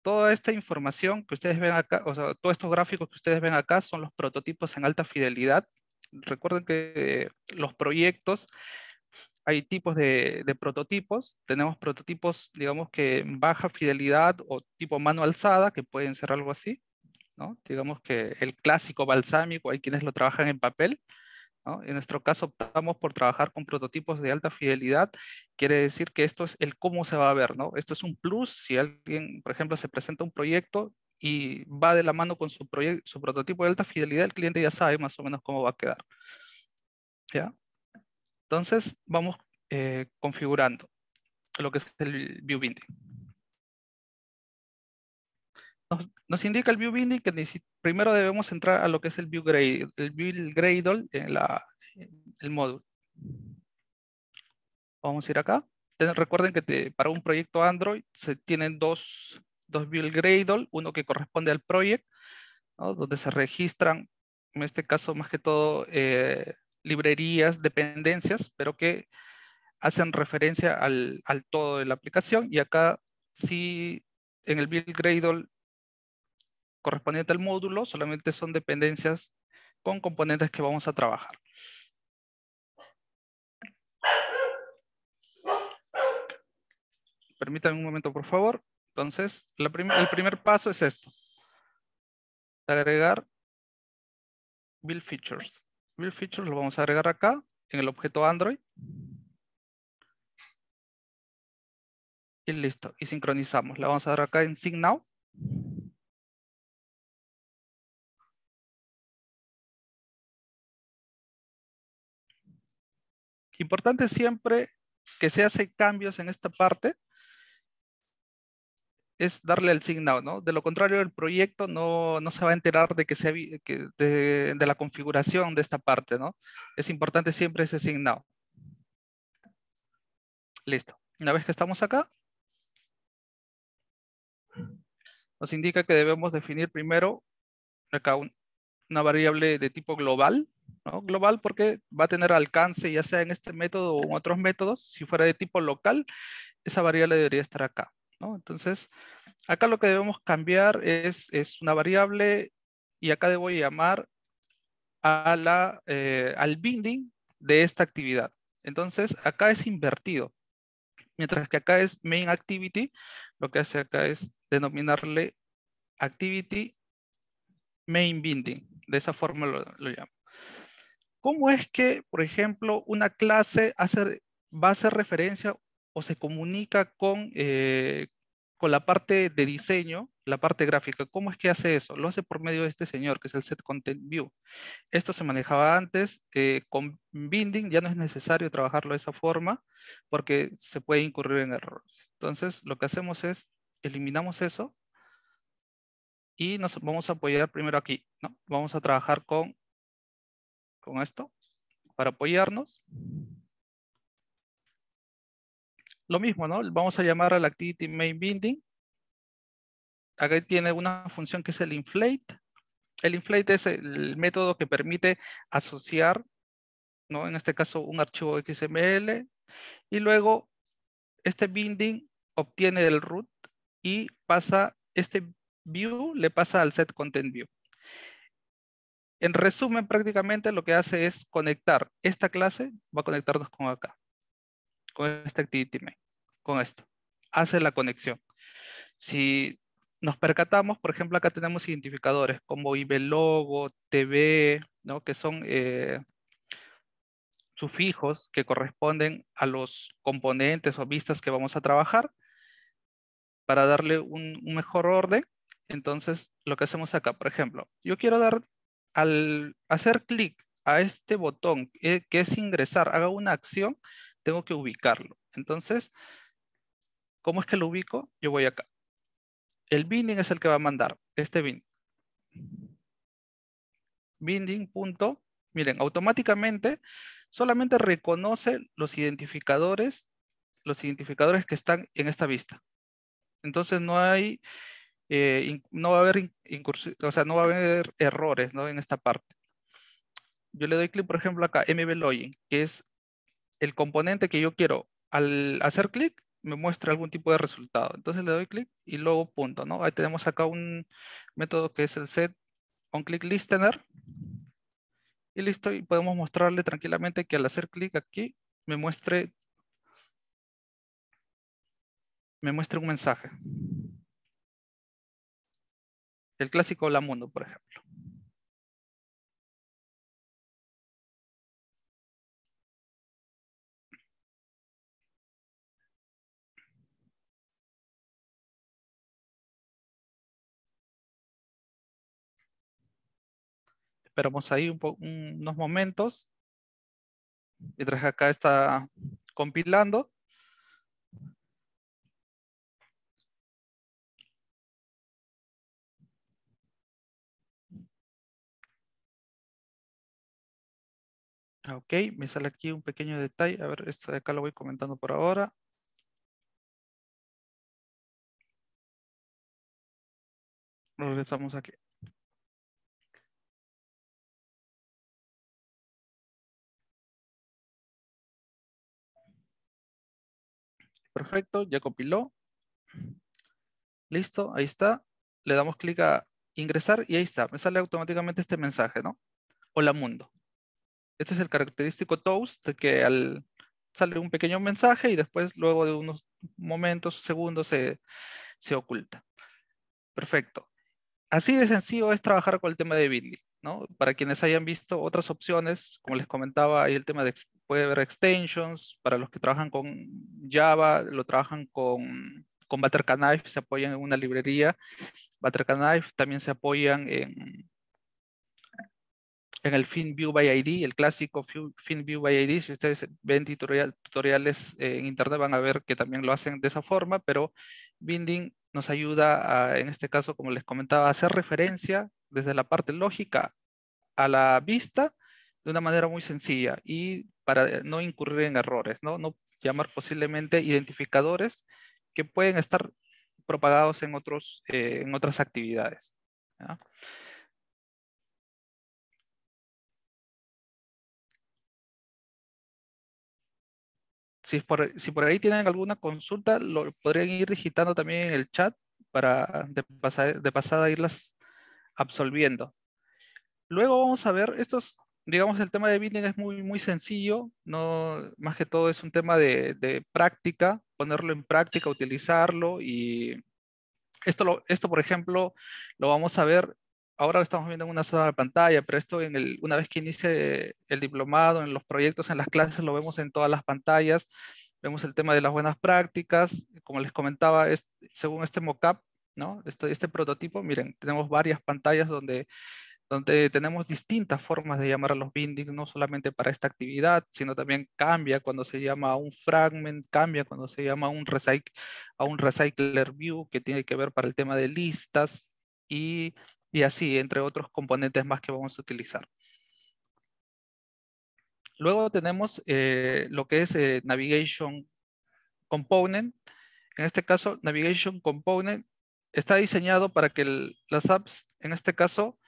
Toda esta información que ustedes ven acá, o sea, todos estos gráficos que ustedes ven acá son los prototipos en alta fidelidad. Recuerden que los proyectos hay tipos de, prototipos. Tenemos prototipos, digamos, que baja fidelidad o tipo mano alzada, que pueden ser algo así. ¿no? Digamos que el clásico balsámico, hay quienes lo trabajan en papel. ¿no? En nuestro caso optamos por trabajar con prototipos de alta fidelidad. Quiere decir que esto es el cómo se va a ver. ¿no? Esto es un plus. Si alguien, por ejemplo, se presenta un proyecto y va de la mano con su, su prototipo de alta fidelidad, el cliente ya sabe más o menos cómo va a quedar. ¿Ya? Entonces vamos eh, configurando lo que es el view binding. Nos, indica el view binding que primero debemos entrar a lo que es el view el gradle en el módulo. Vamos a ir acá. recuerden que para un proyecto Android se tienen dos, dos view gradle, uno que corresponde al project, donde se registran, en este caso más que todo, eh, librerías, dependencias, pero que hacen referencia al, todo de la aplicación y acá sí en el build Gradle correspondiente al módulo solamente son dependencias con componentes que vamos a trabajar. Permítanme un momento, por favor. Entonces, el primer paso es esto. Agregar build features features feature lo vamos a agregar acá en el objeto Android. Y listo, y sincronizamos. Le vamos a dar acá en Sync Now. Importante siempre que se hacen cambios en esta parte es darle el out, ¿no? De lo contrario, el proyecto no, no se va a enterar de, que se, de, la configuración de esta parte, ¿no? Es importante siempre ese out. Listo. Una vez que estamos acá, nos indica que debemos definir primero acá una variable de tipo global, ¿no? Global porque va a tener alcance ya sea en este método o en otros métodos. Si fuera de tipo local, esa variable debería estar acá. Entonces, acá lo que debemos cambiar es, una variable y acá debo llamar a la, eh, al binding de esta actividad. Entonces, acá es invertido. Mientras que acá es main activity, lo que hace acá es denominarle activity main binding. De esa forma lo, llamo. ¿Cómo es que, por ejemplo, una clase va a hacer referencia o se comunica con, eh, con la parte de diseño, la parte gráfica. ¿Cómo es que hace eso? Lo hace por medio de este señor, que es el Set Content View. Esto se manejaba antes, eh, con Binding ya no es necesario trabajarlo de esa forma, porque se puede incurrir en errores. Entonces, lo que hacemos es, eliminamos eso, y nos vamos a apoyar primero aquí, ¿no? Vamos a trabajar con, con esto para apoyarnos lo mismo, ¿no? Vamos a llamar al activity main binding. Acá tiene una función que es el inflate. El inflate es el método que permite asociar, ¿no? En este caso, un archivo XML. Y luego, este binding obtiene el root y pasa, este view le pasa al set content view. En resumen, prácticamente lo que hace es conectar esta clase, va a conectarnos con acá con este activity con esto. Hace la conexión. Si nos percatamos, por ejemplo, acá tenemos identificadores como IBLogo, TV, ¿no? que son eh, sufijos que corresponden a los componentes o vistas que vamos a trabajar para darle un, mejor orden. Entonces, lo que hacemos acá, por ejemplo, yo quiero dar, al hacer clic a este botón eh, que es ingresar, haga una acción, tengo que ubicarlo. Entonces, ¿cómo es que lo ubico? Yo voy acá. El binding es el que va a mandar, este binding. Binding punto, miren, automáticamente solamente reconoce los identificadores, los identificadores que están en esta vista. Entonces no hay, eh, no va a haber o sea, no va a haber errores en esta parte. Yo le doy clic, por ejemplo, acá, MB Login, que es el componente que yo quiero. Al hacer clic, me muestra algún tipo de resultado. Entonces le doy clic y luego punto, ¿no? Ahí tenemos acá un método que es el set on click listener. Y listo, y podemos mostrarle tranquilamente que al hacer clic aquí, me muestre, me muestre un mensaje. El clásico la Mundo, por ejemplo. Esperamos ahí unos momentos. Mientras acá está compilando. Ah, ok, me sale aquí un pequeño detalle. A ver, esto de acá lo voy comentando por ahora. Regresamos aquí. perfecto, ya compiló. Listo, ahí está. Le damos clic a ingresar y ahí está. Me sale automáticamente este mensaje, ¿no? Hola mundo. Este es el característico toast que al, sale un pequeño mensaje y después luego de unos momentos, segundos se, se oculta. Perfecto. Así de sencillo es trabajar con el tema de Bitly. Para quienes hayan visto otras opciones, como les comentaba, hay el tema de puede haber extensions, para los que trabajan con Java, lo trabajan con, con Butterknife, se apoyan en una librería. Butterknife también se apoyan en, en el FinView by ID, el clásico FinView Si ustedes ven tutoriales eh, en internet van a ver que también lo hacen de esa forma, pero Binding nos ayuda en este caso, como les comentaba, a hacer referencia desde la parte lógica a la vista de una manera muy sencilla y para eh, no incurrir en errores, ¿no? no llamar posiblemente identificadores que pueden estar propagados en, otros, eh, en otras actividades. Si por, si por, ahí tienen alguna consulta, lo podrían ir digitando también en el chat para de, de pasada irlas absolviendo. Luego vamos a ver estos, digamos, el tema de Binding es muy, muy sencillo, no, más que todo es un tema de, práctica, ponerlo en práctica, utilizarlo y esto, esto, por ejemplo, lo vamos a ver, ahora lo estamos viendo en una sola pantalla, pero esto en una vez que inicie el diplomado, en los proyectos, en las clases, lo vemos en todas las pantallas, vemos el tema de las buenas prácticas, como les comentaba, es, según este mockup, este, prototipo, miren, tenemos varias pantallas donde donde tenemos distintas formas de llamar a los bindings, no solamente para esta actividad, sino también cambia cuando se llama a un fragment, cambia cuando se llama a un, recycle a un recycler view, que tiene que ver para el tema de listas, y, y así, entre otros componentes más que vamos a utilizar. Luego tenemos eh, lo que es eh, Navigation Component. En este caso, Navigation Component está diseñado para que las apps, en este caso,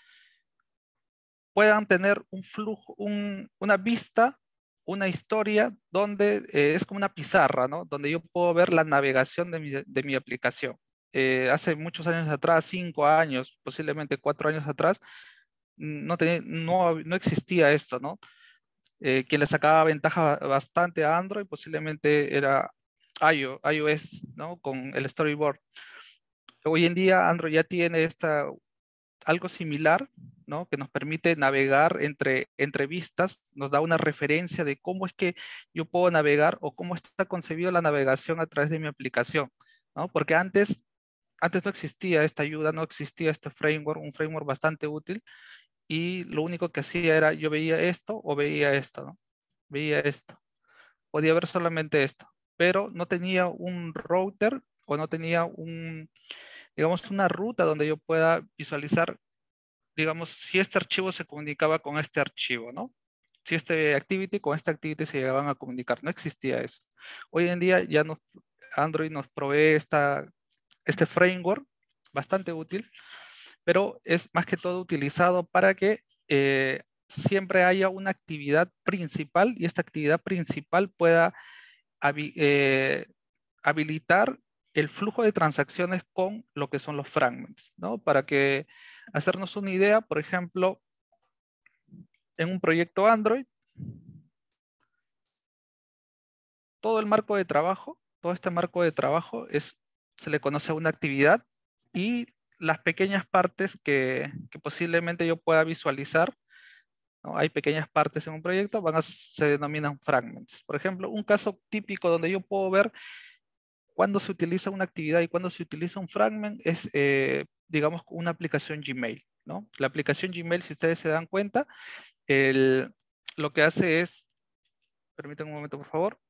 puedan tener un flujo, una vista, una historia donde eh, es como una pizarra, ¿no? Donde yo puedo ver la navegación de mi, de mi aplicación. Eh, hace muchos años atrás, cinco años, posiblemente cuatro años atrás, no, tenía, no, no existía esto, ¿no? Eh, quien le sacaba ventaja bastante a Android posiblemente era iOS, ¿no? Con el storyboard hoy en día Android ya tiene esta, algo similar, ¿no? que nos permite navegar entre entrevistas, nos da una referencia de cómo es que yo puedo navegar o cómo está concebida la navegación a través de mi aplicación. Porque antes, antes no existía esta ayuda, no existía este framework, un framework bastante útil, y lo único que hacía era yo veía esto o veía esto, ¿no? veía esto. Podía ver solamente esto, pero no tenía un router no tenía un, digamos, una ruta donde yo pueda visualizar, digamos, si este archivo se comunicaba con este archivo, ¿no? Si este activity con este activity se llegaban a comunicar, no existía eso. Hoy en día ya nos, Android nos provee esta, este framework bastante útil, pero es más que todo utilizado para que eh, siempre haya una actividad principal y esta actividad principal pueda eh, habilitar el flujo de transacciones con lo que son los fragments, ¿no? Para que hacernos una idea, por ejemplo, en un proyecto Android, todo el marco de trabajo, todo este marco de trabajo es, se le conoce a una actividad y las pequeñas partes que, posiblemente yo pueda visualizar, hay pequeñas partes en un proyecto, van a, se denominan fragments. Por ejemplo, un caso típico donde yo puedo ver cuando se utiliza una actividad y cuando se utiliza un fragment es, eh, digamos, una aplicación Gmail. ¿no? La aplicación Gmail, si ustedes se dan cuenta, lo que hace es, permítanme un momento por favor,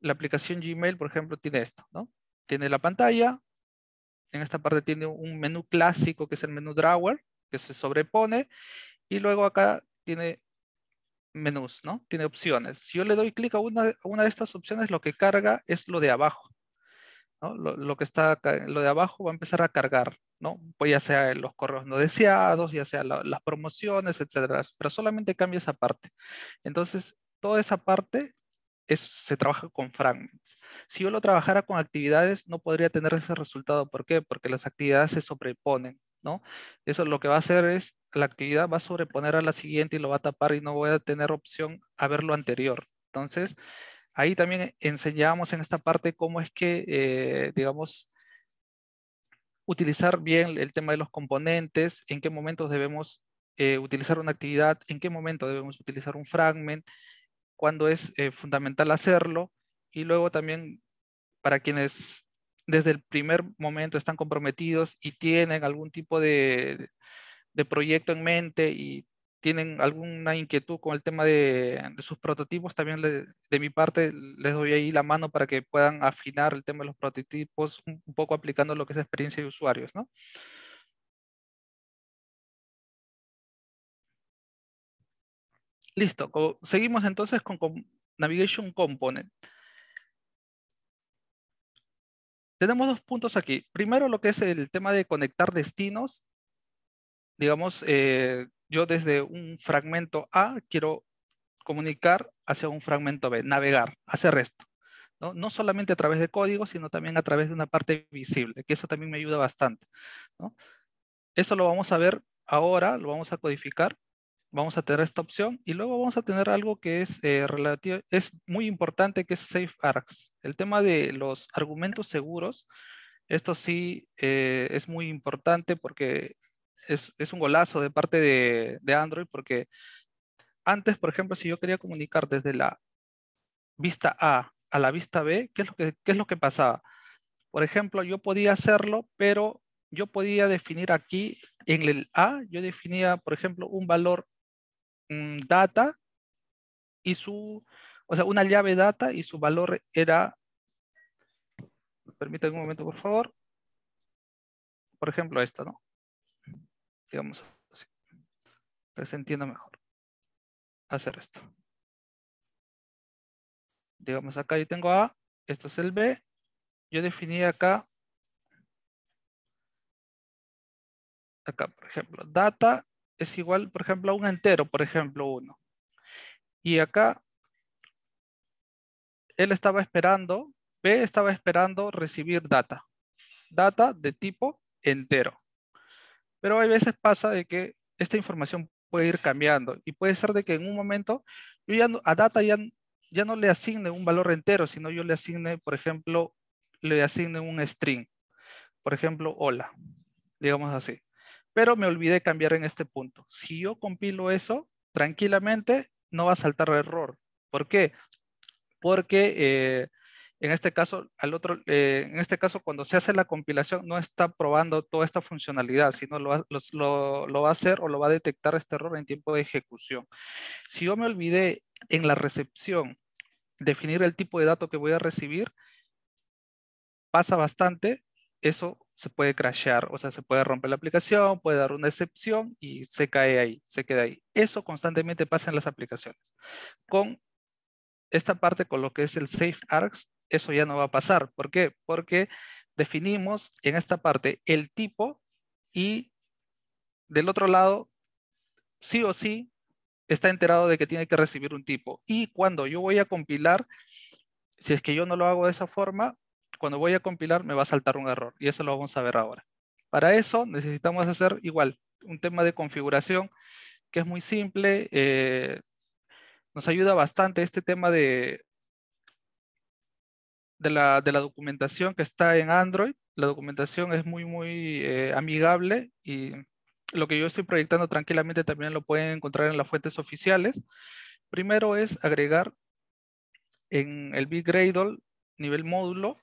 la aplicación Gmail, por ejemplo, tiene esto, ¿no? Tiene la pantalla, en esta parte tiene un menú clásico que es el menú drawer, que se sobrepone, y luego acá tiene menús, ¿no? Tiene opciones. Si yo le doy clic a una, de estas opciones, lo que carga es lo de abajo. ¿no? Lo, que está, lo de abajo va a empezar a cargar, ¿no? Pues ya sea los correos no deseados, ya sea las promociones, etcétera. Pero solamente cambia esa parte. Entonces, toda esa parte es, se trabaja con fragments. Si yo lo trabajara con actividades, no podría tener ese resultado. ¿Por qué? Porque las actividades se sobreponen, ¿no? Eso lo que va a hacer es la actividad va a sobreponer a la siguiente y lo va a tapar y no voy a tener opción a ver lo anterior. Entonces, ahí también enseñamos en esta parte cómo es que, eh, digamos, utilizar bien el tema de los componentes, en qué momentos debemos eh, utilizar una actividad, en qué momento debemos utilizar un fragment, cuándo es eh, fundamental hacerlo y luego también para quienes desde el primer momento están comprometidos y tienen algún tipo de, de proyecto en mente y tienen alguna inquietud con el tema de, sus prototipos, también de mi parte les doy ahí la mano para que puedan afinar el tema de los prototipos un, poco aplicando lo que es experiencia de usuarios, ¿no? Listo, seguimos entonces con Navigation Component. Tenemos dos puntos aquí. Primero lo que es el tema de conectar destinos digamos, eh, yo desde un fragmento A quiero comunicar hacia un fragmento B, navegar, hacer esto. ¿no? solamente a través de código, sino también a través de una parte visible, que eso también me ayuda bastante. Eso lo vamos a ver ahora, lo vamos a codificar, vamos a tener esta opción y luego vamos a tener algo que es, eh, relativo, es muy importante, que es Safe Args. El tema de los argumentos seguros, esto sí eh, es muy importante porque es, un golazo de parte de, Android porque antes, por ejemplo, si yo quería comunicar desde la vista A a la vista B, ¿qué es lo que, qué es lo que pasaba? Por ejemplo, yo podía hacerlo, pero yo podía definir aquí en el A, yo definía, por ejemplo, un valor mm, data y su, o sea, una llave data y su valor era, permítanme un momento, por favor. Por ejemplo, esta, ¿no? digamos así. Para que se entienda mejor. Hacer esto. Digamos acá yo tengo A, esto es el B. Yo definí acá, acá por ejemplo, data es igual, por ejemplo, a un entero, por ejemplo, uno. Y acá, él estaba esperando, B estaba esperando recibir data. Data de tipo entero. Pero hay veces pasa de que esta información puede ir cambiando y puede ser de que en un momento yo ya a data ya, ya no le asigne un valor entero, sino yo le asigne, por ejemplo, le asigne un string. Por ejemplo, hola, digamos así. Pero me olvidé cambiar en este punto. Si yo compilo eso, tranquilamente no va a saltar error. ¿Por qué? Porque eh, en este caso, al otro, eh, en este caso, cuando se hace la compilación, no está probando toda esta funcionalidad, sino lo, lo, lo va a hacer o lo va a detectar este error en tiempo de ejecución. Si yo me olvidé en la recepción definir el tipo de dato que voy a recibir, pasa bastante, eso se puede crashear, o sea, se puede romper la aplicación, puede dar una excepción y se cae ahí, se queda ahí. Eso constantemente pasa en las aplicaciones. Con esta parte, con lo que es el Safe Arcs, eso ya no va a pasar. ¿Por qué? Porque definimos en esta parte el tipo y del otro lado, sí o sí, está enterado de que tiene que recibir un tipo. Y cuando yo voy a compilar, si es que yo no lo hago de esa forma, cuando voy a compilar me va a saltar un error. Y eso lo vamos a ver ahora. Para eso necesitamos hacer igual un tema de configuración que es muy simple. Eh, nos ayuda bastante este tema de de la, documentación que está en Android. La documentación es muy, muy eh, amigable y lo que yo estoy proyectando tranquilamente también lo pueden encontrar en las fuentes oficiales. Primero es agregar en el Gradle, nivel módulo,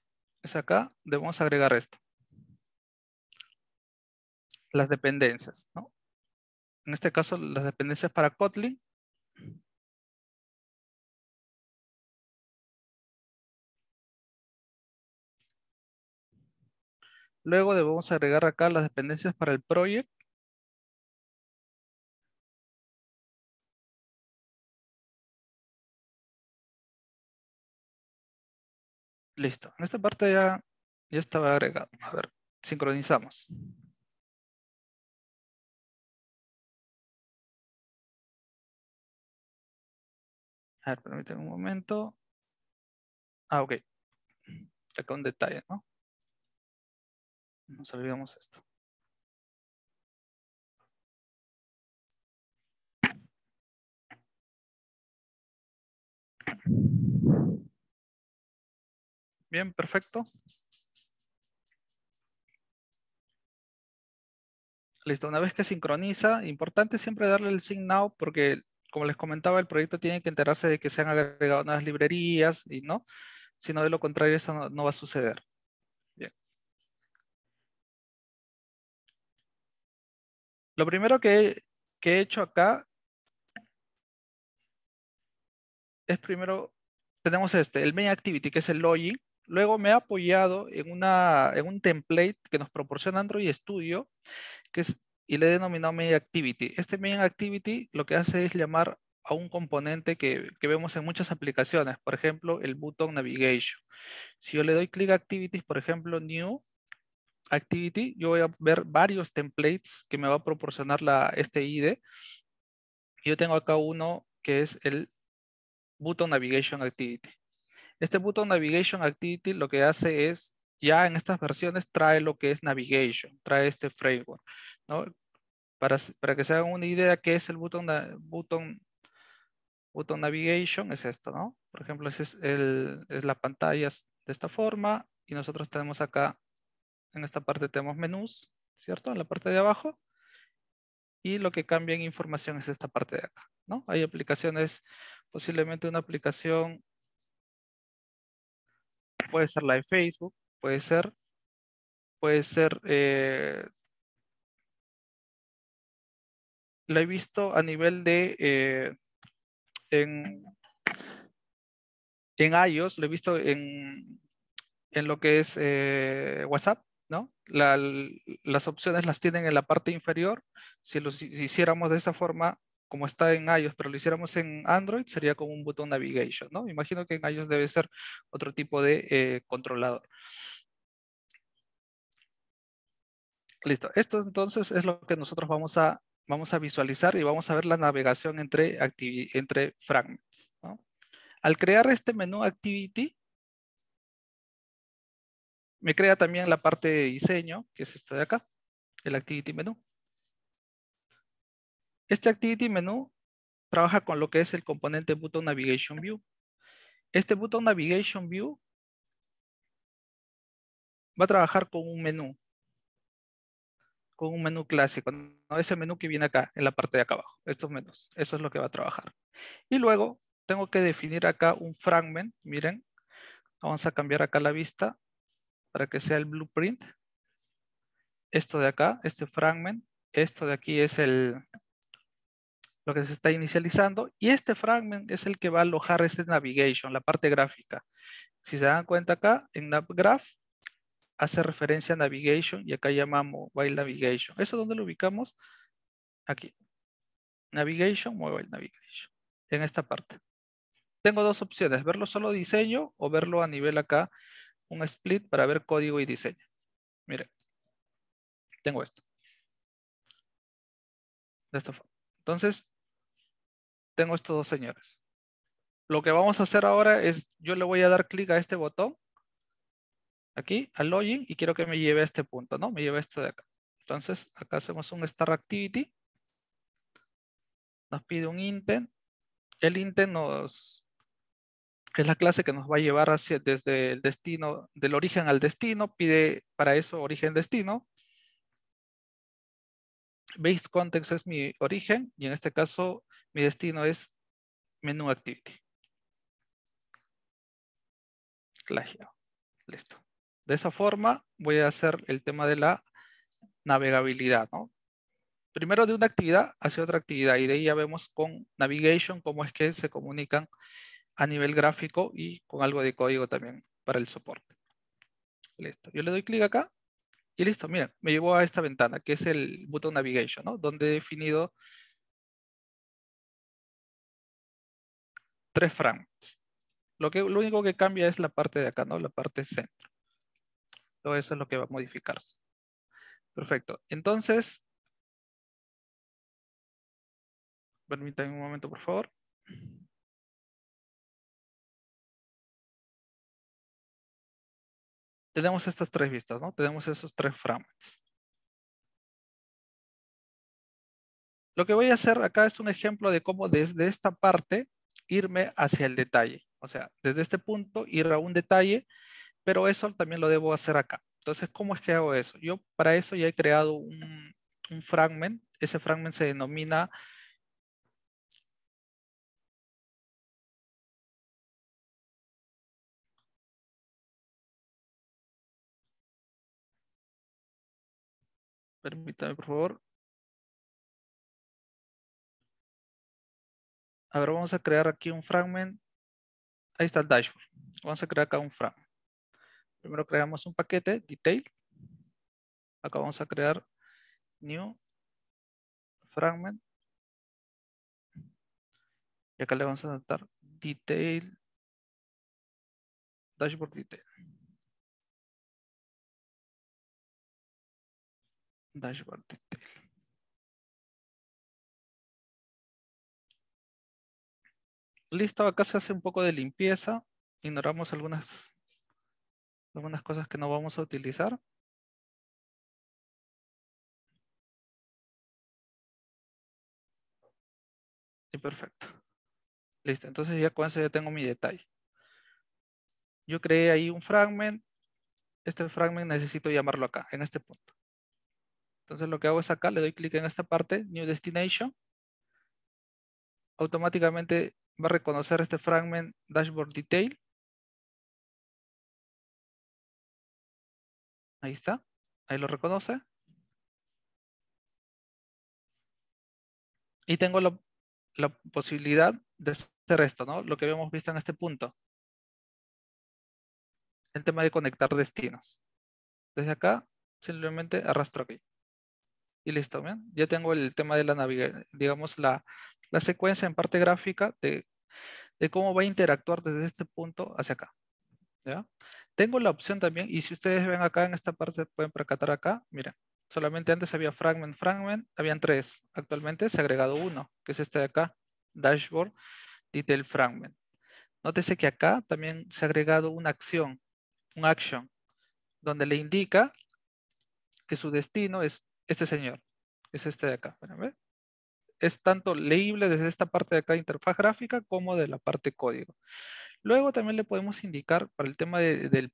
es acá, debemos agregar esto. Las dependencias, ¿no? En este caso, las dependencias para Kotlin Luego debemos agregar acá las dependencias para el project. Listo. En esta parte ya, ya estaba agregado. A ver, sincronizamos. A ver, permíteme un momento. Ah, ok. Acá un detalle, ¿no? Nos olvidamos esto. Bien, perfecto. Listo, una vez que sincroniza, importante siempre darle el sign now porque, como les comentaba, el proyecto tiene que enterarse de que se han agregado nuevas librerías y no, sino de lo contrario eso no va a suceder. Lo primero que, he hecho acá es primero, tenemos este, el main activity, que es el login. Luego me he apoyado en, en un template que nos proporciona Android Studio, que y le he denominado main activity. Este main activity lo que hace es llamar a un componente que, vemos en muchas aplicaciones, por ejemplo, el button navigation. Si yo le doy clic activities, por ejemplo, new, Activity, yo voy a ver varios templates que me va a proporcionar la, este IDE Yo tengo acá uno que es el Button Navigation Activity. Este Button Navigation Activity lo que hace es, ya en estas versiones trae lo que es Navigation, trae este framework. ¿no? Para, para que se hagan una idea qué es el Button, button, button Navigation, es esto, ¿no? Por ejemplo, es, el, es la pantalla de esta forma y nosotros tenemos acá en esta parte tenemos menús, ¿cierto? En la parte de abajo. Y lo que cambia en información es esta parte de acá, ¿no? Hay aplicaciones, posiblemente una aplicación puede ser la de Facebook, puede ser, puede ser, eh, la he visto a nivel de, eh, en, en iOS, lo he visto en, en lo que es eh, WhatsApp, las opciones las tienen en la parte inferior. Si lo si hiciéramos de esa forma, como está en iOS, pero lo hiciéramos en Android, sería como un botón navigation, ¿no? Me imagino que en iOS debe ser otro tipo de eh, controlador. Listo. Esto entonces es lo que nosotros vamos a, vamos a visualizar y vamos a ver la navegación entre, entre fragments. Al crear este menú Activity, me crea también la parte de diseño, que es esta de acá, el Activity Menu. Este Activity Menu trabaja con lo que es el componente Button Navigation View. Este Button Navigation View va a trabajar con un menú, con un menú clásico, ese menú que viene acá, en la parte de acá abajo, estos menús, eso es lo que va a trabajar. Y luego tengo que definir acá un fragment, miren, vamos a cambiar acá la vista, para que sea el blueprint. Esto de acá, este fragment, esto de aquí es el lo que se está inicializando y este fragment es el que va a alojar este navigation, la parte gráfica. Si se dan cuenta acá, en Graph. hace referencia a navigation y acá llamamos mobile navigation. ¿Eso es donde lo ubicamos? Aquí. Navigation, mobile navigation. En esta parte. Tengo dos opciones, verlo solo diseño o verlo a nivel acá un split para ver código y diseño. miren, tengo esto. de esta forma, Entonces, tengo estos dos señores. Lo que vamos a hacer ahora es, yo le voy a dar clic a este botón, aquí, al login, y quiero que me lleve a este punto, ¿no? Me lleve a esto de acá. Entonces, acá hacemos un star activity. Nos pide un intent. El intent nos, es la clase que nos va a llevar desde el destino, del origen al destino, pide para eso origen-destino. Base context es mi origen y en este caso mi destino es menú activity. Listo. De esa forma voy a hacer el tema de la navegabilidad, ¿no? Primero de una actividad hacia otra actividad y de ahí ya vemos con navigation cómo es que se comunican a nivel gráfico y con algo de código también para el soporte. Listo, yo le doy clic acá y listo, miren, me llevo a esta ventana que es el button navigation, ¿no? Donde he definido tres frames. Lo, que, lo único que cambia es la parte de acá, ¿no? La parte centro. Todo eso es lo que va a modificarse. Perfecto. Entonces, permítanme un momento, por favor. tenemos estas tres vistas, ¿no? Tenemos esos tres fragments. Lo que voy a hacer acá es un ejemplo de cómo desde esta parte irme hacia el detalle. O sea, desde este punto ir a un detalle, pero eso también lo debo hacer acá. Entonces, ¿cómo es que hago eso? Yo para eso ya he creado un, un fragment. Ese fragment se denomina Permítame, por favor. A ver, vamos a crear aquí un fragment. Ahí está el dashboard. Vamos a crear acá un fragment. Primero creamos un paquete, detail. Acá vamos a crear new fragment. Y acá le vamos a dar detail, dashboard detail. Dashboard detail. Listo, acá se hace un poco de limpieza. Ignoramos algunas, algunas cosas que no vamos a utilizar. Y perfecto. Listo, entonces ya con eso ya tengo mi detalle. Yo creé ahí un fragment. Este fragment necesito llamarlo acá, en este punto. Entonces lo que hago es acá, le doy clic en esta parte, New Destination. Automáticamente va a reconocer este fragment Dashboard Detail. Ahí está, ahí lo reconoce. Y tengo la, posibilidad de hacer esto, ¿no? Lo que habíamos visto en este punto. El tema de conectar destinos. Desde acá, simplemente arrastro aquí y listo, ¿bien? Ya tengo el tema de la navegación, digamos, la, secuencia en parte gráfica de, cómo va a interactuar desde este punto hacia acá, Tengo la opción también, y si ustedes ven acá en esta parte, pueden percatar acá, miren, solamente antes había fragment, fragment, habían tres, actualmente se ha agregado uno, que es este de acá, dashboard, detail fragment. Nótese que acá también se ha agregado una acción, un action, donde le indica que su destino es este señor, es este de acá, Es tanto leíble desde esta parte de acá interfaz gráfica como de la parte código. Luego también le podemos indicar para el tema de,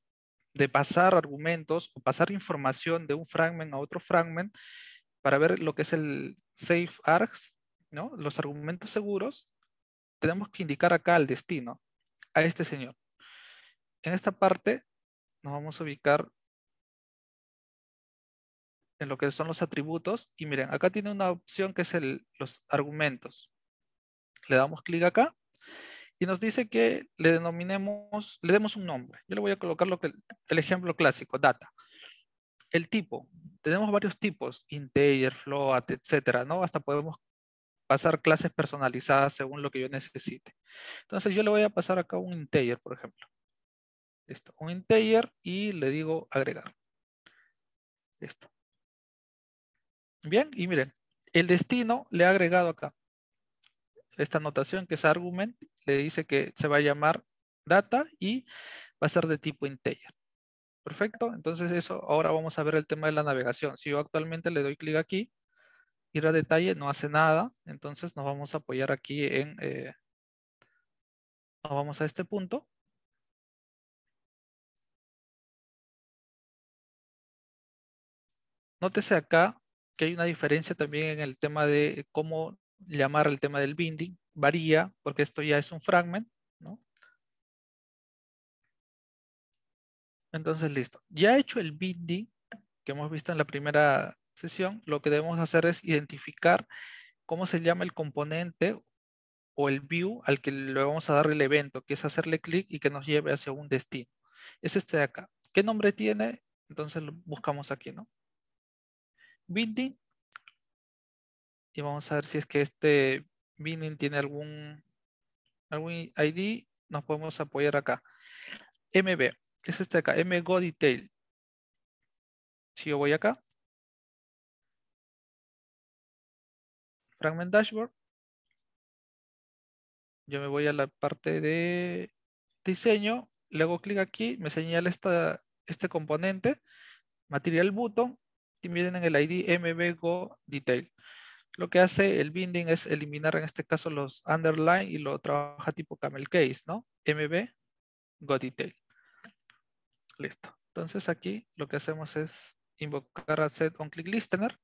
pasar argumentos o pasar información de un fragment a otro fragment para ver lo que es el safe args, ¿no? los argumentos seguros, tenemos que indicar acá el destino, a este señor. En esta parte nos vamos a ubicar en lo que son los atributos. Y miren, acá tiene una opción que es los argumentos. Le damos clic acá y nos dice que le denominemos, le demos un nombre. Yo le voy a colocar lo que, el ejemplo clásico, data. El tipo. Tenemos varios tipos, integer, float, etcétera, ¿no? Hasta podemos pasar clases personalizadas según lo que yo necesite. Entonces yo le voy a pasar acá un integer, por ejemplo. Listo, un integer y le digo agregar. Listo. Bien, y miren, el destino le ha agregado acá. Esta anotación que es argument, le dice que se va a llamar data y va a ser de tipo integer. Perfecto, entonces eso, ahora vamos a ver el tema de la navegación. Si yo actualmente le doy clic aquí, ir a detalle, no hace nada, entonces nos vamos a apoyar aquí en, eh, nos vamos a este punto. Nótese acá que hay una diferencia también en el tema de cómo llamar el tema del binding. Varía porque esto ya es un fragment, ¿no? Entonces, listo. Ya hecho el binding que hemos visto en la primera sesión, lo que debemos hacer es identificar cómo se llama el componente o el view al que le vamos a dar el evento, que es hacerle clic y que nos lleve hacia un destino. Es este de acá. ¿Qué nombre tiene? Entonces lo buscamos aquí, ¿no? Binding. Y vamos a ver si es que este Binding tiene algún, algún ID. Nos podemos apoyar acá. MB, es este acá, MGO Detail. Si yo voy acá. Fragment Dashboard. Yo me voy a la parte de diseño. Luego hago clic aquí, me señala esta, este componente. Material Button miren en el ID mbgo detail. Lo que hace el binding es eliminar en este caso los underline y lo trabaja tipo camel case, ¿no? mb go detail. Listo. Entonces aquí lo que hacemos es invocar a set on click listener.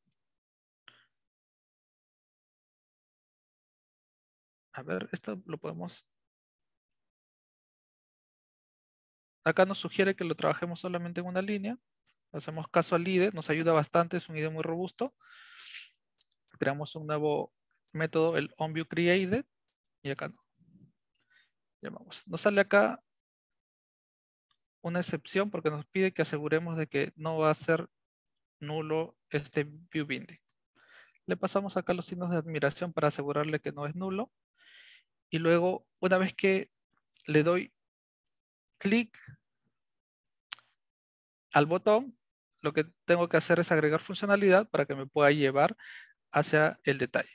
A ver, esto lo podemos Acá nos sugiere que lo trabajemos solamente en una línea hacemos caso al IDE. nos ayuda bastante, es un IDE muy robusto. Creamos un nuevo método, el onViewCreated, y acá no. Llamamos. Nos sale acá una excepción porque nos pide que aseguremos de que no va a ser nulo este viewBinding. Le pasamos acá los signos de admiración para asegurarle que no es nulo. Y luego, una vez que le doy clic al botón, lo que tengo que hacer es agregar funcionalidad para que me pueda llevar hacia el detalle.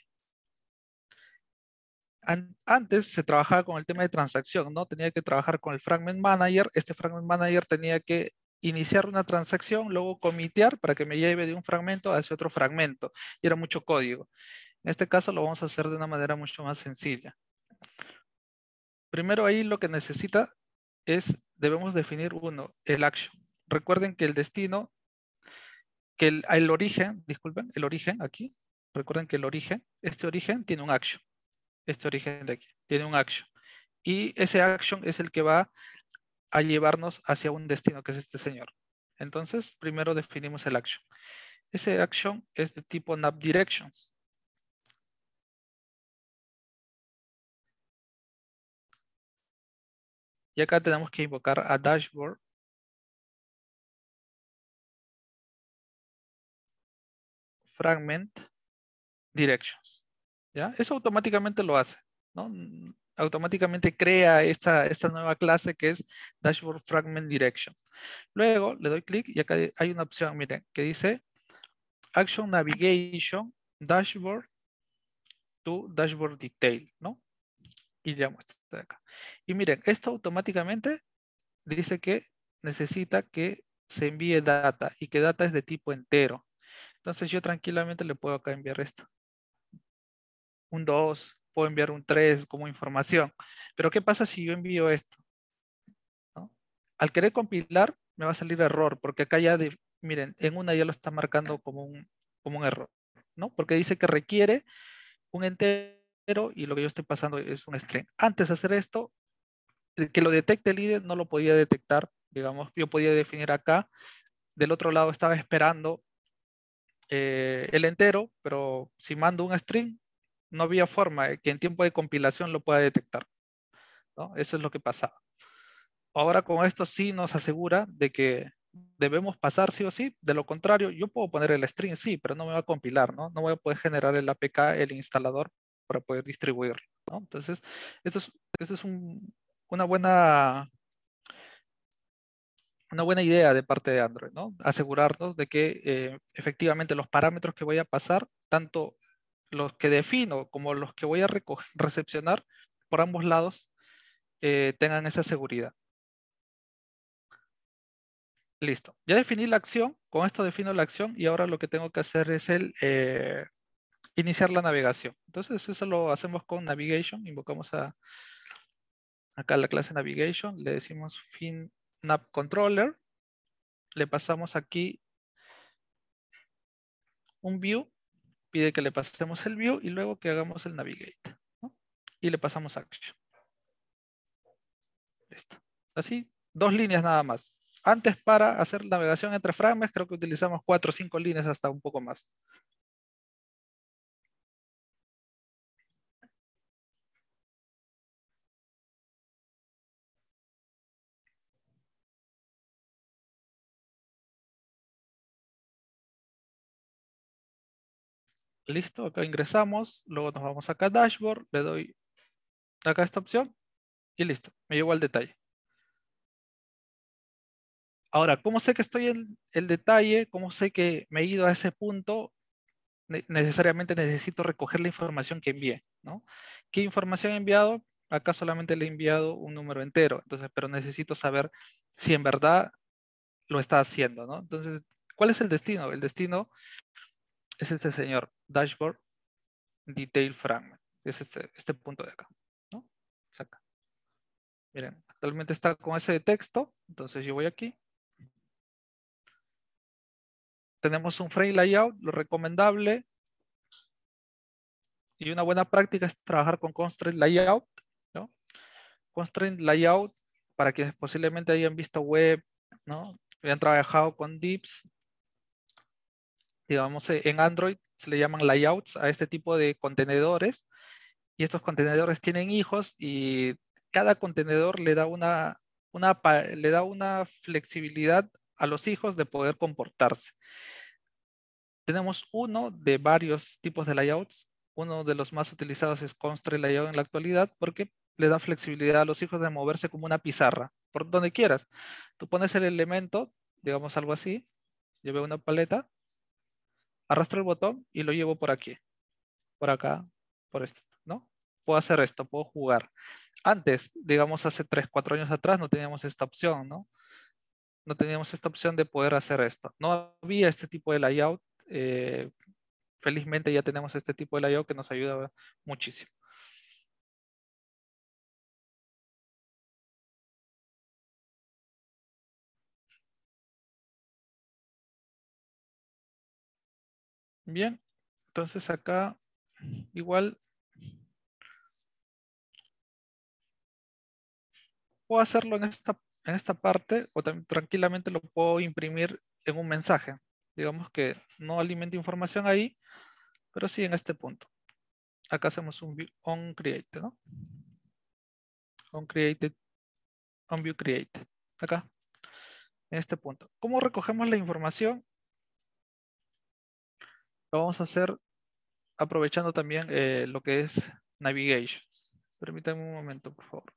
Antes se trabajaba con el tema de transacción, ¿no? Tenía que trabajar con el Fragment Manager. Este Fragment Manager tenía que iniciar una transacción, luego comitear para que me lleve de un fragmento hacia otro fragmento. Y era mucho código. En este caso lo vamos a hacer de una manera mucho más sencilla. Primero ahí lo que necesita es, debemos definir uno, el action. Recuerden que el destino que el, origen, disculpen, el origen aquí, recuerden que el origen, este origen tiene un action. Este origen de aquí tiene un action. Y ese action es el que va a llevarnos hacia un destino, que es este señor. Entonces, primero definimos el action. Ese action es de tipo nav directions. Y acá tenemos que invocar a dashboard fragment directions. ¿Ya? Eso automáticamente lo hace, ¿no? Automáticamente crea esta, esta nueva clase que es Dashboard Fragment directions. Luego le doy clic y acá hay una opción, miren, que dice Action Navigation Dashboard to Dashboard Detail, ¿no? Y ya muestra acá. Y miren, esto automáticamente dice que necesita que se envíe data y que data es de tipo entero. Entonces yo tranquilamente le puedo acá enviar esto. Un 2, puedo enviar un 3 como información. Pero ¿qué pasa si yo envío esto? Al querer compilar, me va a salir error, porque acá ya, miren, en una ya lo está marcando como un, como un error, ¿no? Porque dice que requiere un entero y lo que yo estoy pasando es un string. Antes de hacer esto, que lo detecte el IDE no lo podía detectar, digamos, yo podía definir acá, del otro lado estaba esperando eh, el entero, pero si mando un string, no había forma que en tiempo de compilación lo pueda detectar. ¿no? Eso es lo que pasaba. Ahora con esto sí nos asegura de que debemos pasar sí o sí. De lo contrario, yo puedo poner el string, sí, pero no me va a compilar, ¿no? No voy a poder generar el APK, el instalador, para poder distribuirlo, Entonces, esto es, es una buena una buena idea de parte de Android, ¿no? Asegurarnos de que eh, efectivamente los parámetros que voy a pasar, tanto los que defino como los que voy a recepcionar por ambos lados, eh, tengan esa seguridad. Listo. Ya definí la acción, con esto defino la acción y ahora lo que tengo que hacer es el eh, iniciar la navegación. Entonces eso lo hacemos con navigation, invocamos a, acá la clase navigation, le decimos fin NAP controller, le pasamos aquí un view, pide que le pasemos el view y luego que hagamos el navigate. Y le pasamos action. Listo. Así, dos líneas nada más. Antes para hacer navegación entre frames creo que utilizamos cuatro o cinco líneas hasta un poco más. Listo, acá ingresamos, luego nos vamos acá a Dashboard, le doy acá esta opción y listo, me llevo al detalle. Ahora, ¿cómo sé que estoy en el detalle? ¿Cómo sé que me he ido a ese punto? necesariamente necesito recoger la información que envié, ¿no? ¿Qué información he enviado? Acá solamente le he enviado un número entero, entonces, pero necesito saber si en verdad lo está haciendo, ¿no? Entonces, ¿cuál es el destino? El destino es este señor, dashboard, detail fragment. Es este, este punto de acá. ¿no? Miren, actualmente está con ese texto, entonces yo voy aquí. Tenemos un frame layout, lo recomendable. Y una buena práctica es trabajar con constraint layout. ¿no? Constraint layout, para quienes posiblemente hayan visto web, ¿no? hayan trabajado con dips digamos, eh, en Android se le llaman layouts a este tipo de contenedores y estos contenedores tienen hijos y cada contenedor le da una, una, le da una flexibilidad a los hijos de poder comportarse. Tenemos uno de varios tipos de layouts. Uno de los más utilizados es Constre Layout en la actualidad porque le da flexibilidad a los hijos de moverse como una pizarra, por donde quieras. Tú pones el elemento, digamos algo así, yo veo una paleta, arrastro el botón y lo llevo por aquí, por acá, por esto, ¿no? Puedo hacer esto, puedo jugar. Antes, digamos hace 3, 4 años atrás, no teníamos esta opción, ¿no? No teníamos esta opción de poder hacer esto. No había este tipo de layout. Eh, felizmente ya tenemos este tipo de layout que nos ayuda muchísimo. Bien, entonces acá igual puedo hacerlo en esta, en esta parte o también tranquilamente lo puedo imprimir en un mensaje. Digamos que no alimente información ahí, pero sí en este punto. Acá hacemos un view on create ¿no? On created, on view created. Acá, en este punto. ¿Cómo recogemos la información? lo vamos a hacer aprovechando también eh, lo que es Navigations. Permítanme un momento, por favor.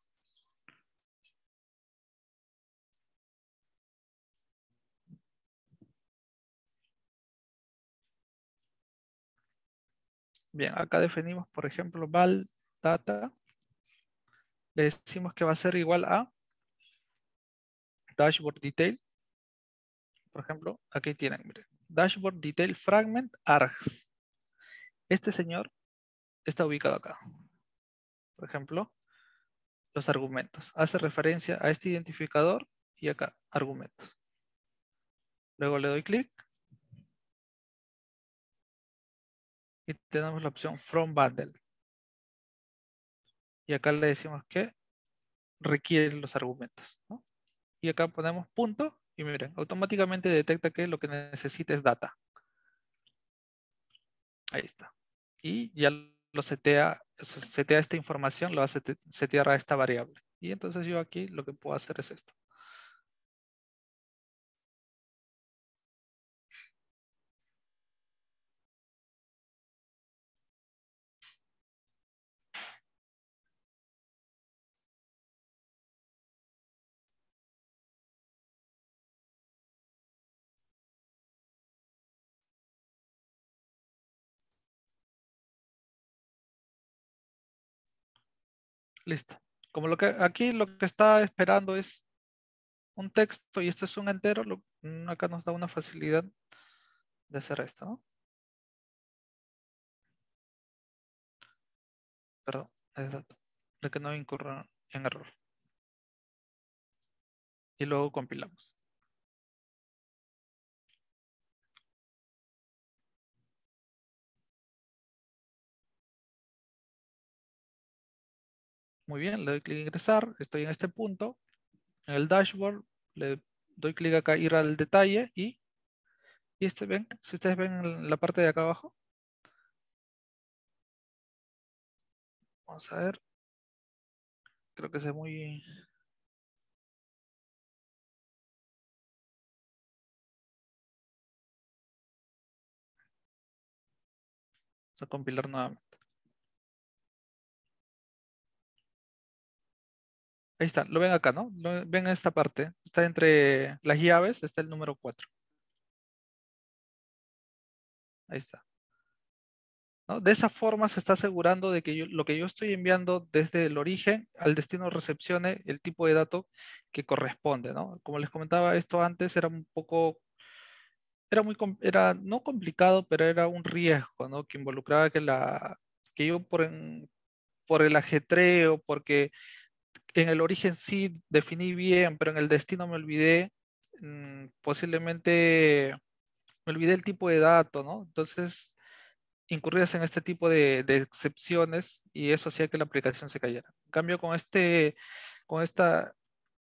Bien, acá definimos, por ejemplo, val data. Le decimos que va a ser igual a dashboard detail. Por ejemplo, aquí tienen, miren. Dashboard Detail Fragment Args. Este señor está ubicado acá. Por ejemplo, los argumentos. Hace referencia a este identificador y acá, argumentos. Luego le doy clic. Y tenemos la opción From Bundle. Y acá le decimos que requiere los argumentos. Y acá ponemos punto y miren, automáticamente detecta que lo que necesita es data. Ahí está. Y ya lo setea, setea esta información, lo va a setear a esta variable. Y entonces yo aquí lo que puedo hacer es esto. Listo. Como lo que aquí lo que está esperando es un texto y esto es un entero, mm, acá nos da una facilidad de hacer esto, ¿no? Perdón, exacto. De que no incurra en error. Y luego compilamos. Muy bien, le doy clic ingresar, estoy en este punto, en el dashboard, le doy clic acá, ir al detalle y, este, ven, si ustedes ven la parte de acá abajo, vamos a ver, creo que se muy... Vamos a compilar nuevamente. Ahí está, lo ven acá, ¿no? Ven en esta parte. Está entre las llaves, está el número 4. Ahí está. ¿No? De esa forma se está asegurando de que yo, lo que yo estoy enviando desde el origen al destino recepcione el tipo de dato que corresponde. ¿no? Como les comentaba, esto antes era un poco, era muy, era no complicado, pero era un riesgo ¿no? que involucraba que, la, que yo por, por el ajetreo, porque en el origen sí definí bien, pero en el destino me olvidé, mm, posiblemente me olvidé el tipo de dato, ¿no? Entonces, incurrías en este tipo de, excepciones y eso hacía que la aplicación se cayera. En cambio, con este, con esta,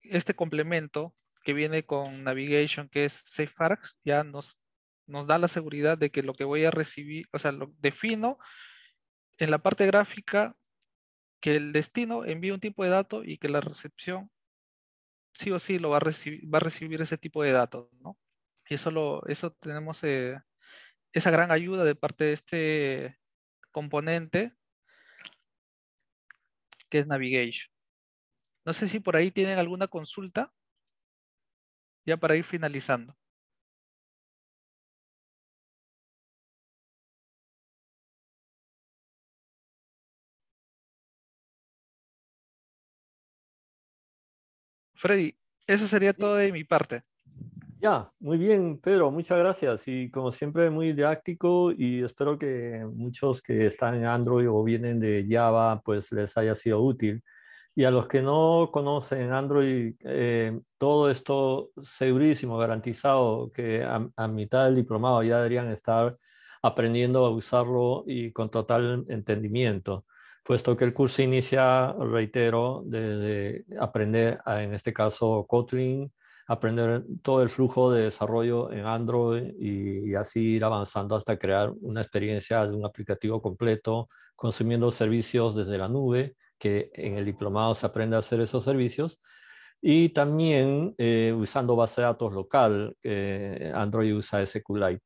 este complemento que viene con Navigation, que es SafeArgs, ya nos, nos da la seguridad de que lo que voy a recibir, o sea, lo defino en la parte gráfica que el destino envíe un tipo de dato y que la recepción sí o sí lo va a recibir, va a recibir ese tipo de datos, ¿no? Y eso, eso tenemos eh, esa gran ayuda de parte de este componente que es Navigation. No sé si por ahí tienen alguna consulta ya para ir finalizando. Freddy, eso sería todo de mi parte. Ya, muy bien, Pedro, muchas gracias. Y como siempre, muy didáctico y espero que muchos que están en Android o vienen de Java, pues les haya sido útil. Y a los que no conocen Android, eh, todo esto segurísimo, garantizado, que a, a, mitad del diplomado ya deberían estar aprendiendo a usarlo y con total entendimiento puesto que el curso inicia, reitero, desde aprender, ah, en este caso, Kotlin, aprender todo el flujo de desarrollo en Android y, así ir avanzando hasta crear una experiencia de un aplicativo completo, consumiendo servicios desde la nube, que en el diplomado se aprende a hacer esos servicios, y también eh, usando base de datos local, que eh, Android usa SQLite.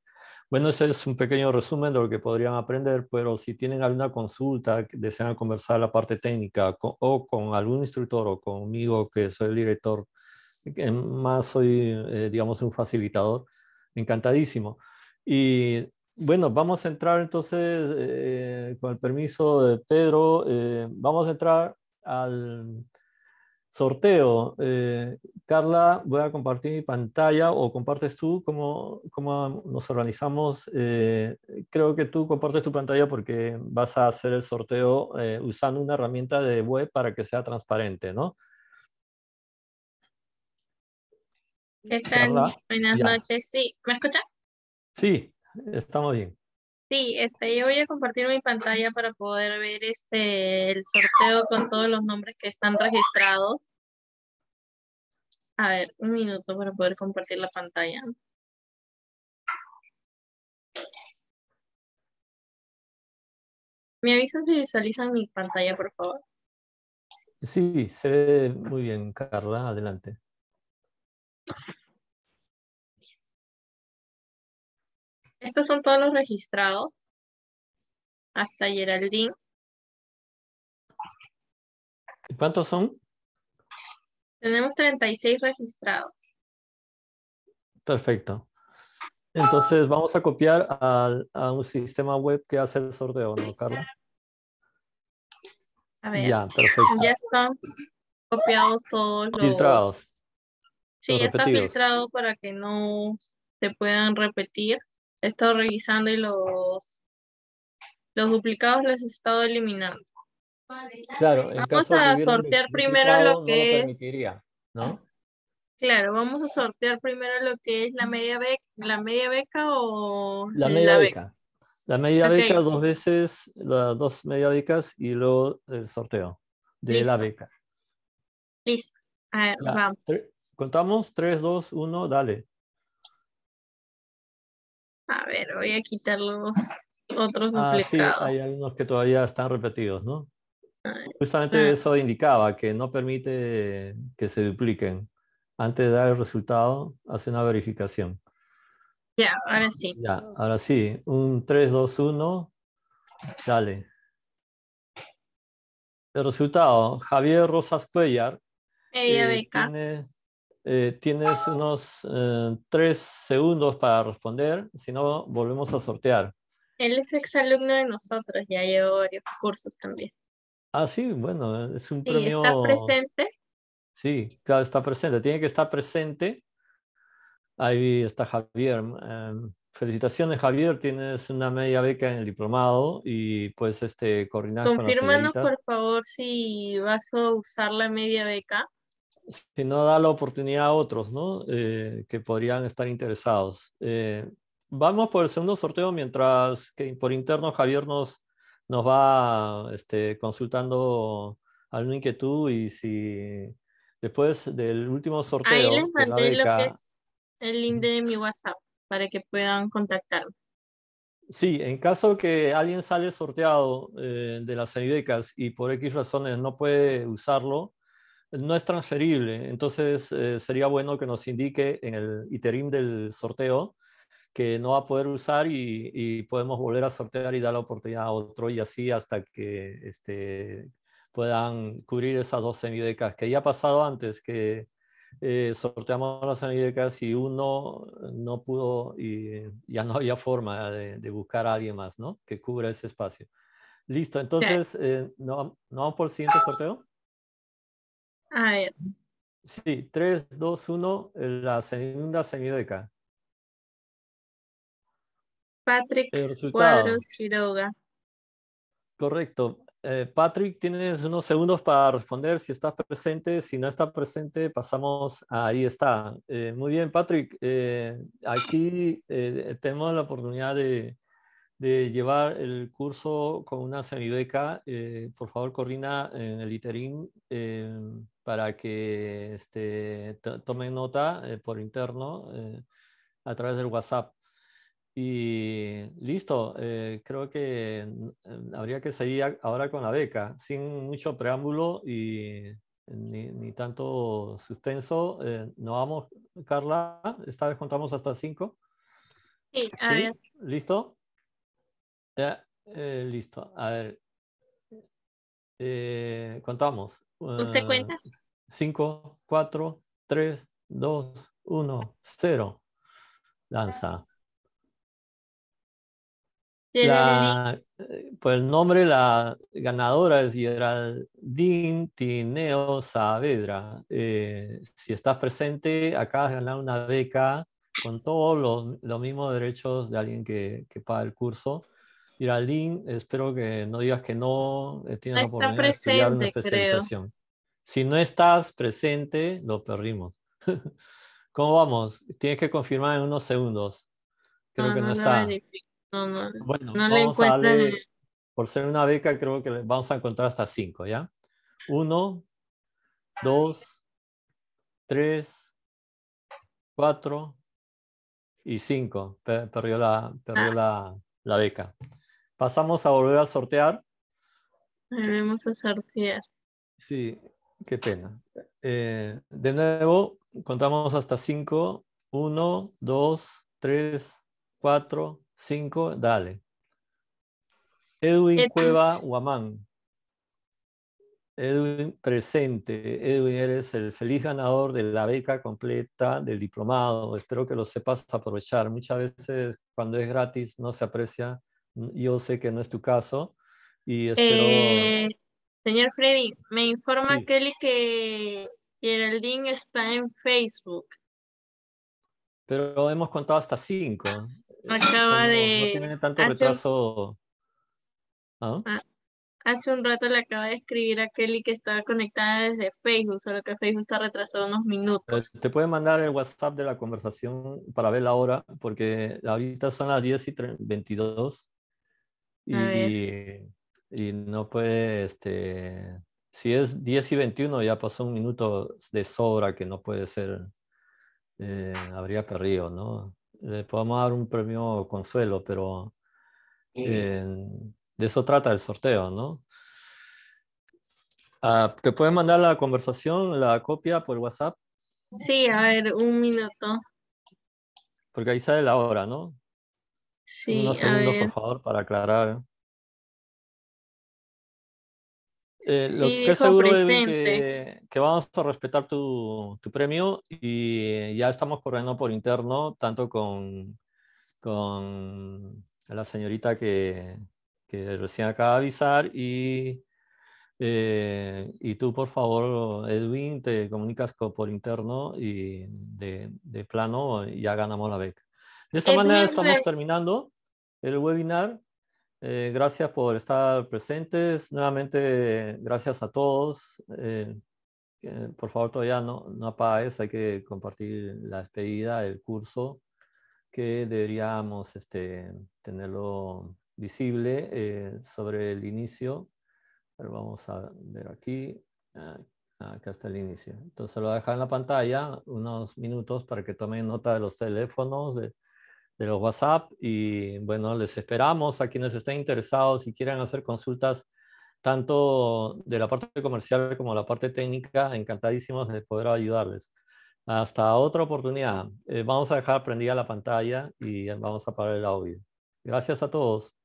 Bueno, ese es un pequeño resumen de lo que podrían aprender, pero si tienen alguna consulta, desean conversar la parte técnica o con algún instructor o conmigo, que soy el director, que más soy, eh, digamos, un facilitador, encantadísimo. Y bueno, vamos a entrar entonces, eh, con el permiso de Pedro, eh, vamos a entrar al sorteo. Eh, Carla, voy a compartir mi pantalla o compartes tú cómo, cómo nos organizamos. Eh, creo que tú compartes tu pantalla porque vas a hacer el sorteo eh, usando una herramienta de web para que sea transparente, ¿no? ¿Qué tal? Buenas noches. Sí, ¿me escuchas? Sí, estamos bien. Sí, este, yo voy a compartir mi pantalla para poder ver este, el sorteo con todos los nombres que están registrados. A ver, un minuto para poder compartir la pantalla. ¿Me avisan si visualizan mi pantalla, por favor? Sí, se ve muy bien, Carla. Adelante. Estos son todos los registrados. Hasta Geraldine. ¿Cuántos son? Tenemos 36 registrados. Perfecto. Entonces vamos a copiar a, un sistema web que hace el sorteo, ¿no, Carla? A ver. Ya, perfecto. Ya están copiados todos los... Filtrados. Sí, ya está filtrado para que no se puedan repetir he estado revisando y los, los duplicados los he estado eliminando. Claro, vamos a sortear primero lo que es. ¿no? Claro, vamos a sortear primero lo que es la media beca, la media beca o la media beca. La media beca dos veces, las dos media becas y luego el sorteo de la beca. Listo. A ver, vamos. ¿Contamos? 3, 2, 1, dale. A ver, voy a quitar los otros ah, duplicados. Sí, hay algunos que todavía están repetidos, ¿no? Justamente ah. eso indicaba que no permite que se dupliquen. Antes de dar el resultado, hace una verificación. Ya, ahora sí. Ya, ahora sí. Un 3, 2, 1. Dale. El resultado, Javier Rosas Cuellar. Ella eh, beca. Eh, tienes unos eh, tres segundos para responder, si no, volvemos a sortear. Él es exalumno de nosotros, ya llevó varios cursos también. Ah, sí, bueno, es un sí, ¿Está presente? Sí, claro, está presente, tiene que estar presente. Ahí está Javier. Em, felicitaciones, Javier, tienes una media beca en el diplomado y pues este coordinar. Confírmanos, por favor, si vas a usar la media beca si no da la oportunidad a otros, ¿no? Eh, que podrían estar interesados. Eh, vamos por el segundo sorteo mientras que por interno Javier nos, nos va este, consultando alguna inquietud y si después del último sorteo. Ahí les mandé lo que es el link de mi WhatsApp para que puedan contactarlo. Sí, en caso que alguien sale sorteado eh, de las becas y por X razones no puede usarlo, no es transferible. Entonces, eh, sería bueno que nos indique en el iterim del sorteo que no va a poder usar y, podemos volver a sortear y dar la oportunidad a otro y así hasta que este, puedan cubrir esas dos semidecas, que ya ha pasado antes, que eh, sorteamos las semidecas y uno no pudo y ya no había forma de, buscar a alguien más ¿no? que cubra ese espacio. Listo, entonces, ¿no, eh, ¿no vamos por el siguiente sorteo? A ver. Sí, 3, 2, 1, la segunda semideca. Patrick Cuadros Quiroga. Correcto. Eh, Patrick, tienes unos segundos para responder si estás presente. Si no está presente, pasamos ahí está. Eh, muy bien, Patrick. Eh, aquí tenemos la oportunidad de, de llevar el curso con una semideca eh, por favor coordina en el iterín, em, para que este, tomen nota eh, por interno eh, a través del WhatsApp. Y listo, creo que mm, em, habría que seguir ahora con la beca, sin mucho preámbulo y ni, tanto sustenso Nos vamos, Carla, esta vez contamos hasta cinco. Sí, a ¿Listo? Ya, eh, listo. A ver. Eh, contamos. ¿Usted ah, cuenta? 5, 4, 3, 2, 1, 0. lanza ah. eh, pues el nombre, la ganadora es Geraldine Tineo Saavedra. si estás presente, acabas de ganar una beca con todos los, mismos derechos de alguien que, que paga el curso. Iralín, espero que no digas que no. Eh, tienes la oportunidad presente, de una especialización. Si no estás presente, lo perdimos. ¿Cómo vamos? Tienes que confirmar en unos segundos. Creo que no, está. bueno, por ser una beca, creo que vamos a encontrar hasta cinco, ¿ya? Uno, dos, tres, cuatro y cinco. perdió la, perdió ah. la beca. Pasamos a volver a sortear. Volvemos a sortear. Sí, qué pena. Eh, de nuevo, contamos hasta 5. 1, 2, 3, 4, 5. Dale. Edwin Cueva Guamán. Edwin presente. Edwin, eres el feliz ganador de la beca completa del diplomado. Espero que lo sepas aprovechar. Muchas veces cuando es gratis no se aprecia yo sé que no es tu caso y espero... Eh, señor Freddy, me informa Kelly que Geraldine está en Facebook. Pero hemos contado hasta cinco. Acaba de... No tiene tanto retraso. ¿Ah? Ah, hace un rato le acaba de escribir a Kelly que estaba conectada desde Facebook, solo que Facebook está retrasado unos minutos. Eh, te puede mandar el WhatsApp de la conversación para ver la hora, porque ahorita son las 10 y 22 y, no puede, este, si es 10 y 21, ya pasó un minuto de sobra que no puede ser, eh, habría perdido, ¿no? Le podemos dar un premio consuelo, pero eh, de eso trata el sorteo, ¿no? Ah, ¿Te puedes mandar la conversación, la copia por WhatsApp? Sí, a ver, un minuto. Porque ahí sale la hora, ¿no? Sí, Unos segundos, por favor, para aclarar. Eh, lo que seguro es que, vamos a respetar tu, premio y ya estamos corriendo por interno, tanto con, la señorita que, recién acaba de avisar y, eh, y tú, por favor, Edwin, te comunicas por interno y de, de plano ya ganamos la beca. De esta manera estamos terminando el webinar. Eh, gracias por estar presentes. Nuevamente, gracias a todos. Eh, por favor, todavía no, no apagues, hay que compartir la despedida, del curso, que deberíamos este, tenerlo visible eh, sobre el inicio. Pero vamos a ver aquí. Ah, acá está el inicio. Entonces lo voy a dejar en la pantalla unos minutos para que tomen nota de los teléfonos, de, de los WhatsApp y bueno, les esperamos a quienes estén interesados y quieran hacer consultas tanto de la parte comercial como la parte técnica, encantadísimos de poder ayudarles. Hasta otra oportunidad. Eh, vamos a dejar prendida la pantalla y vamos a parar el audio. Gracias a todos.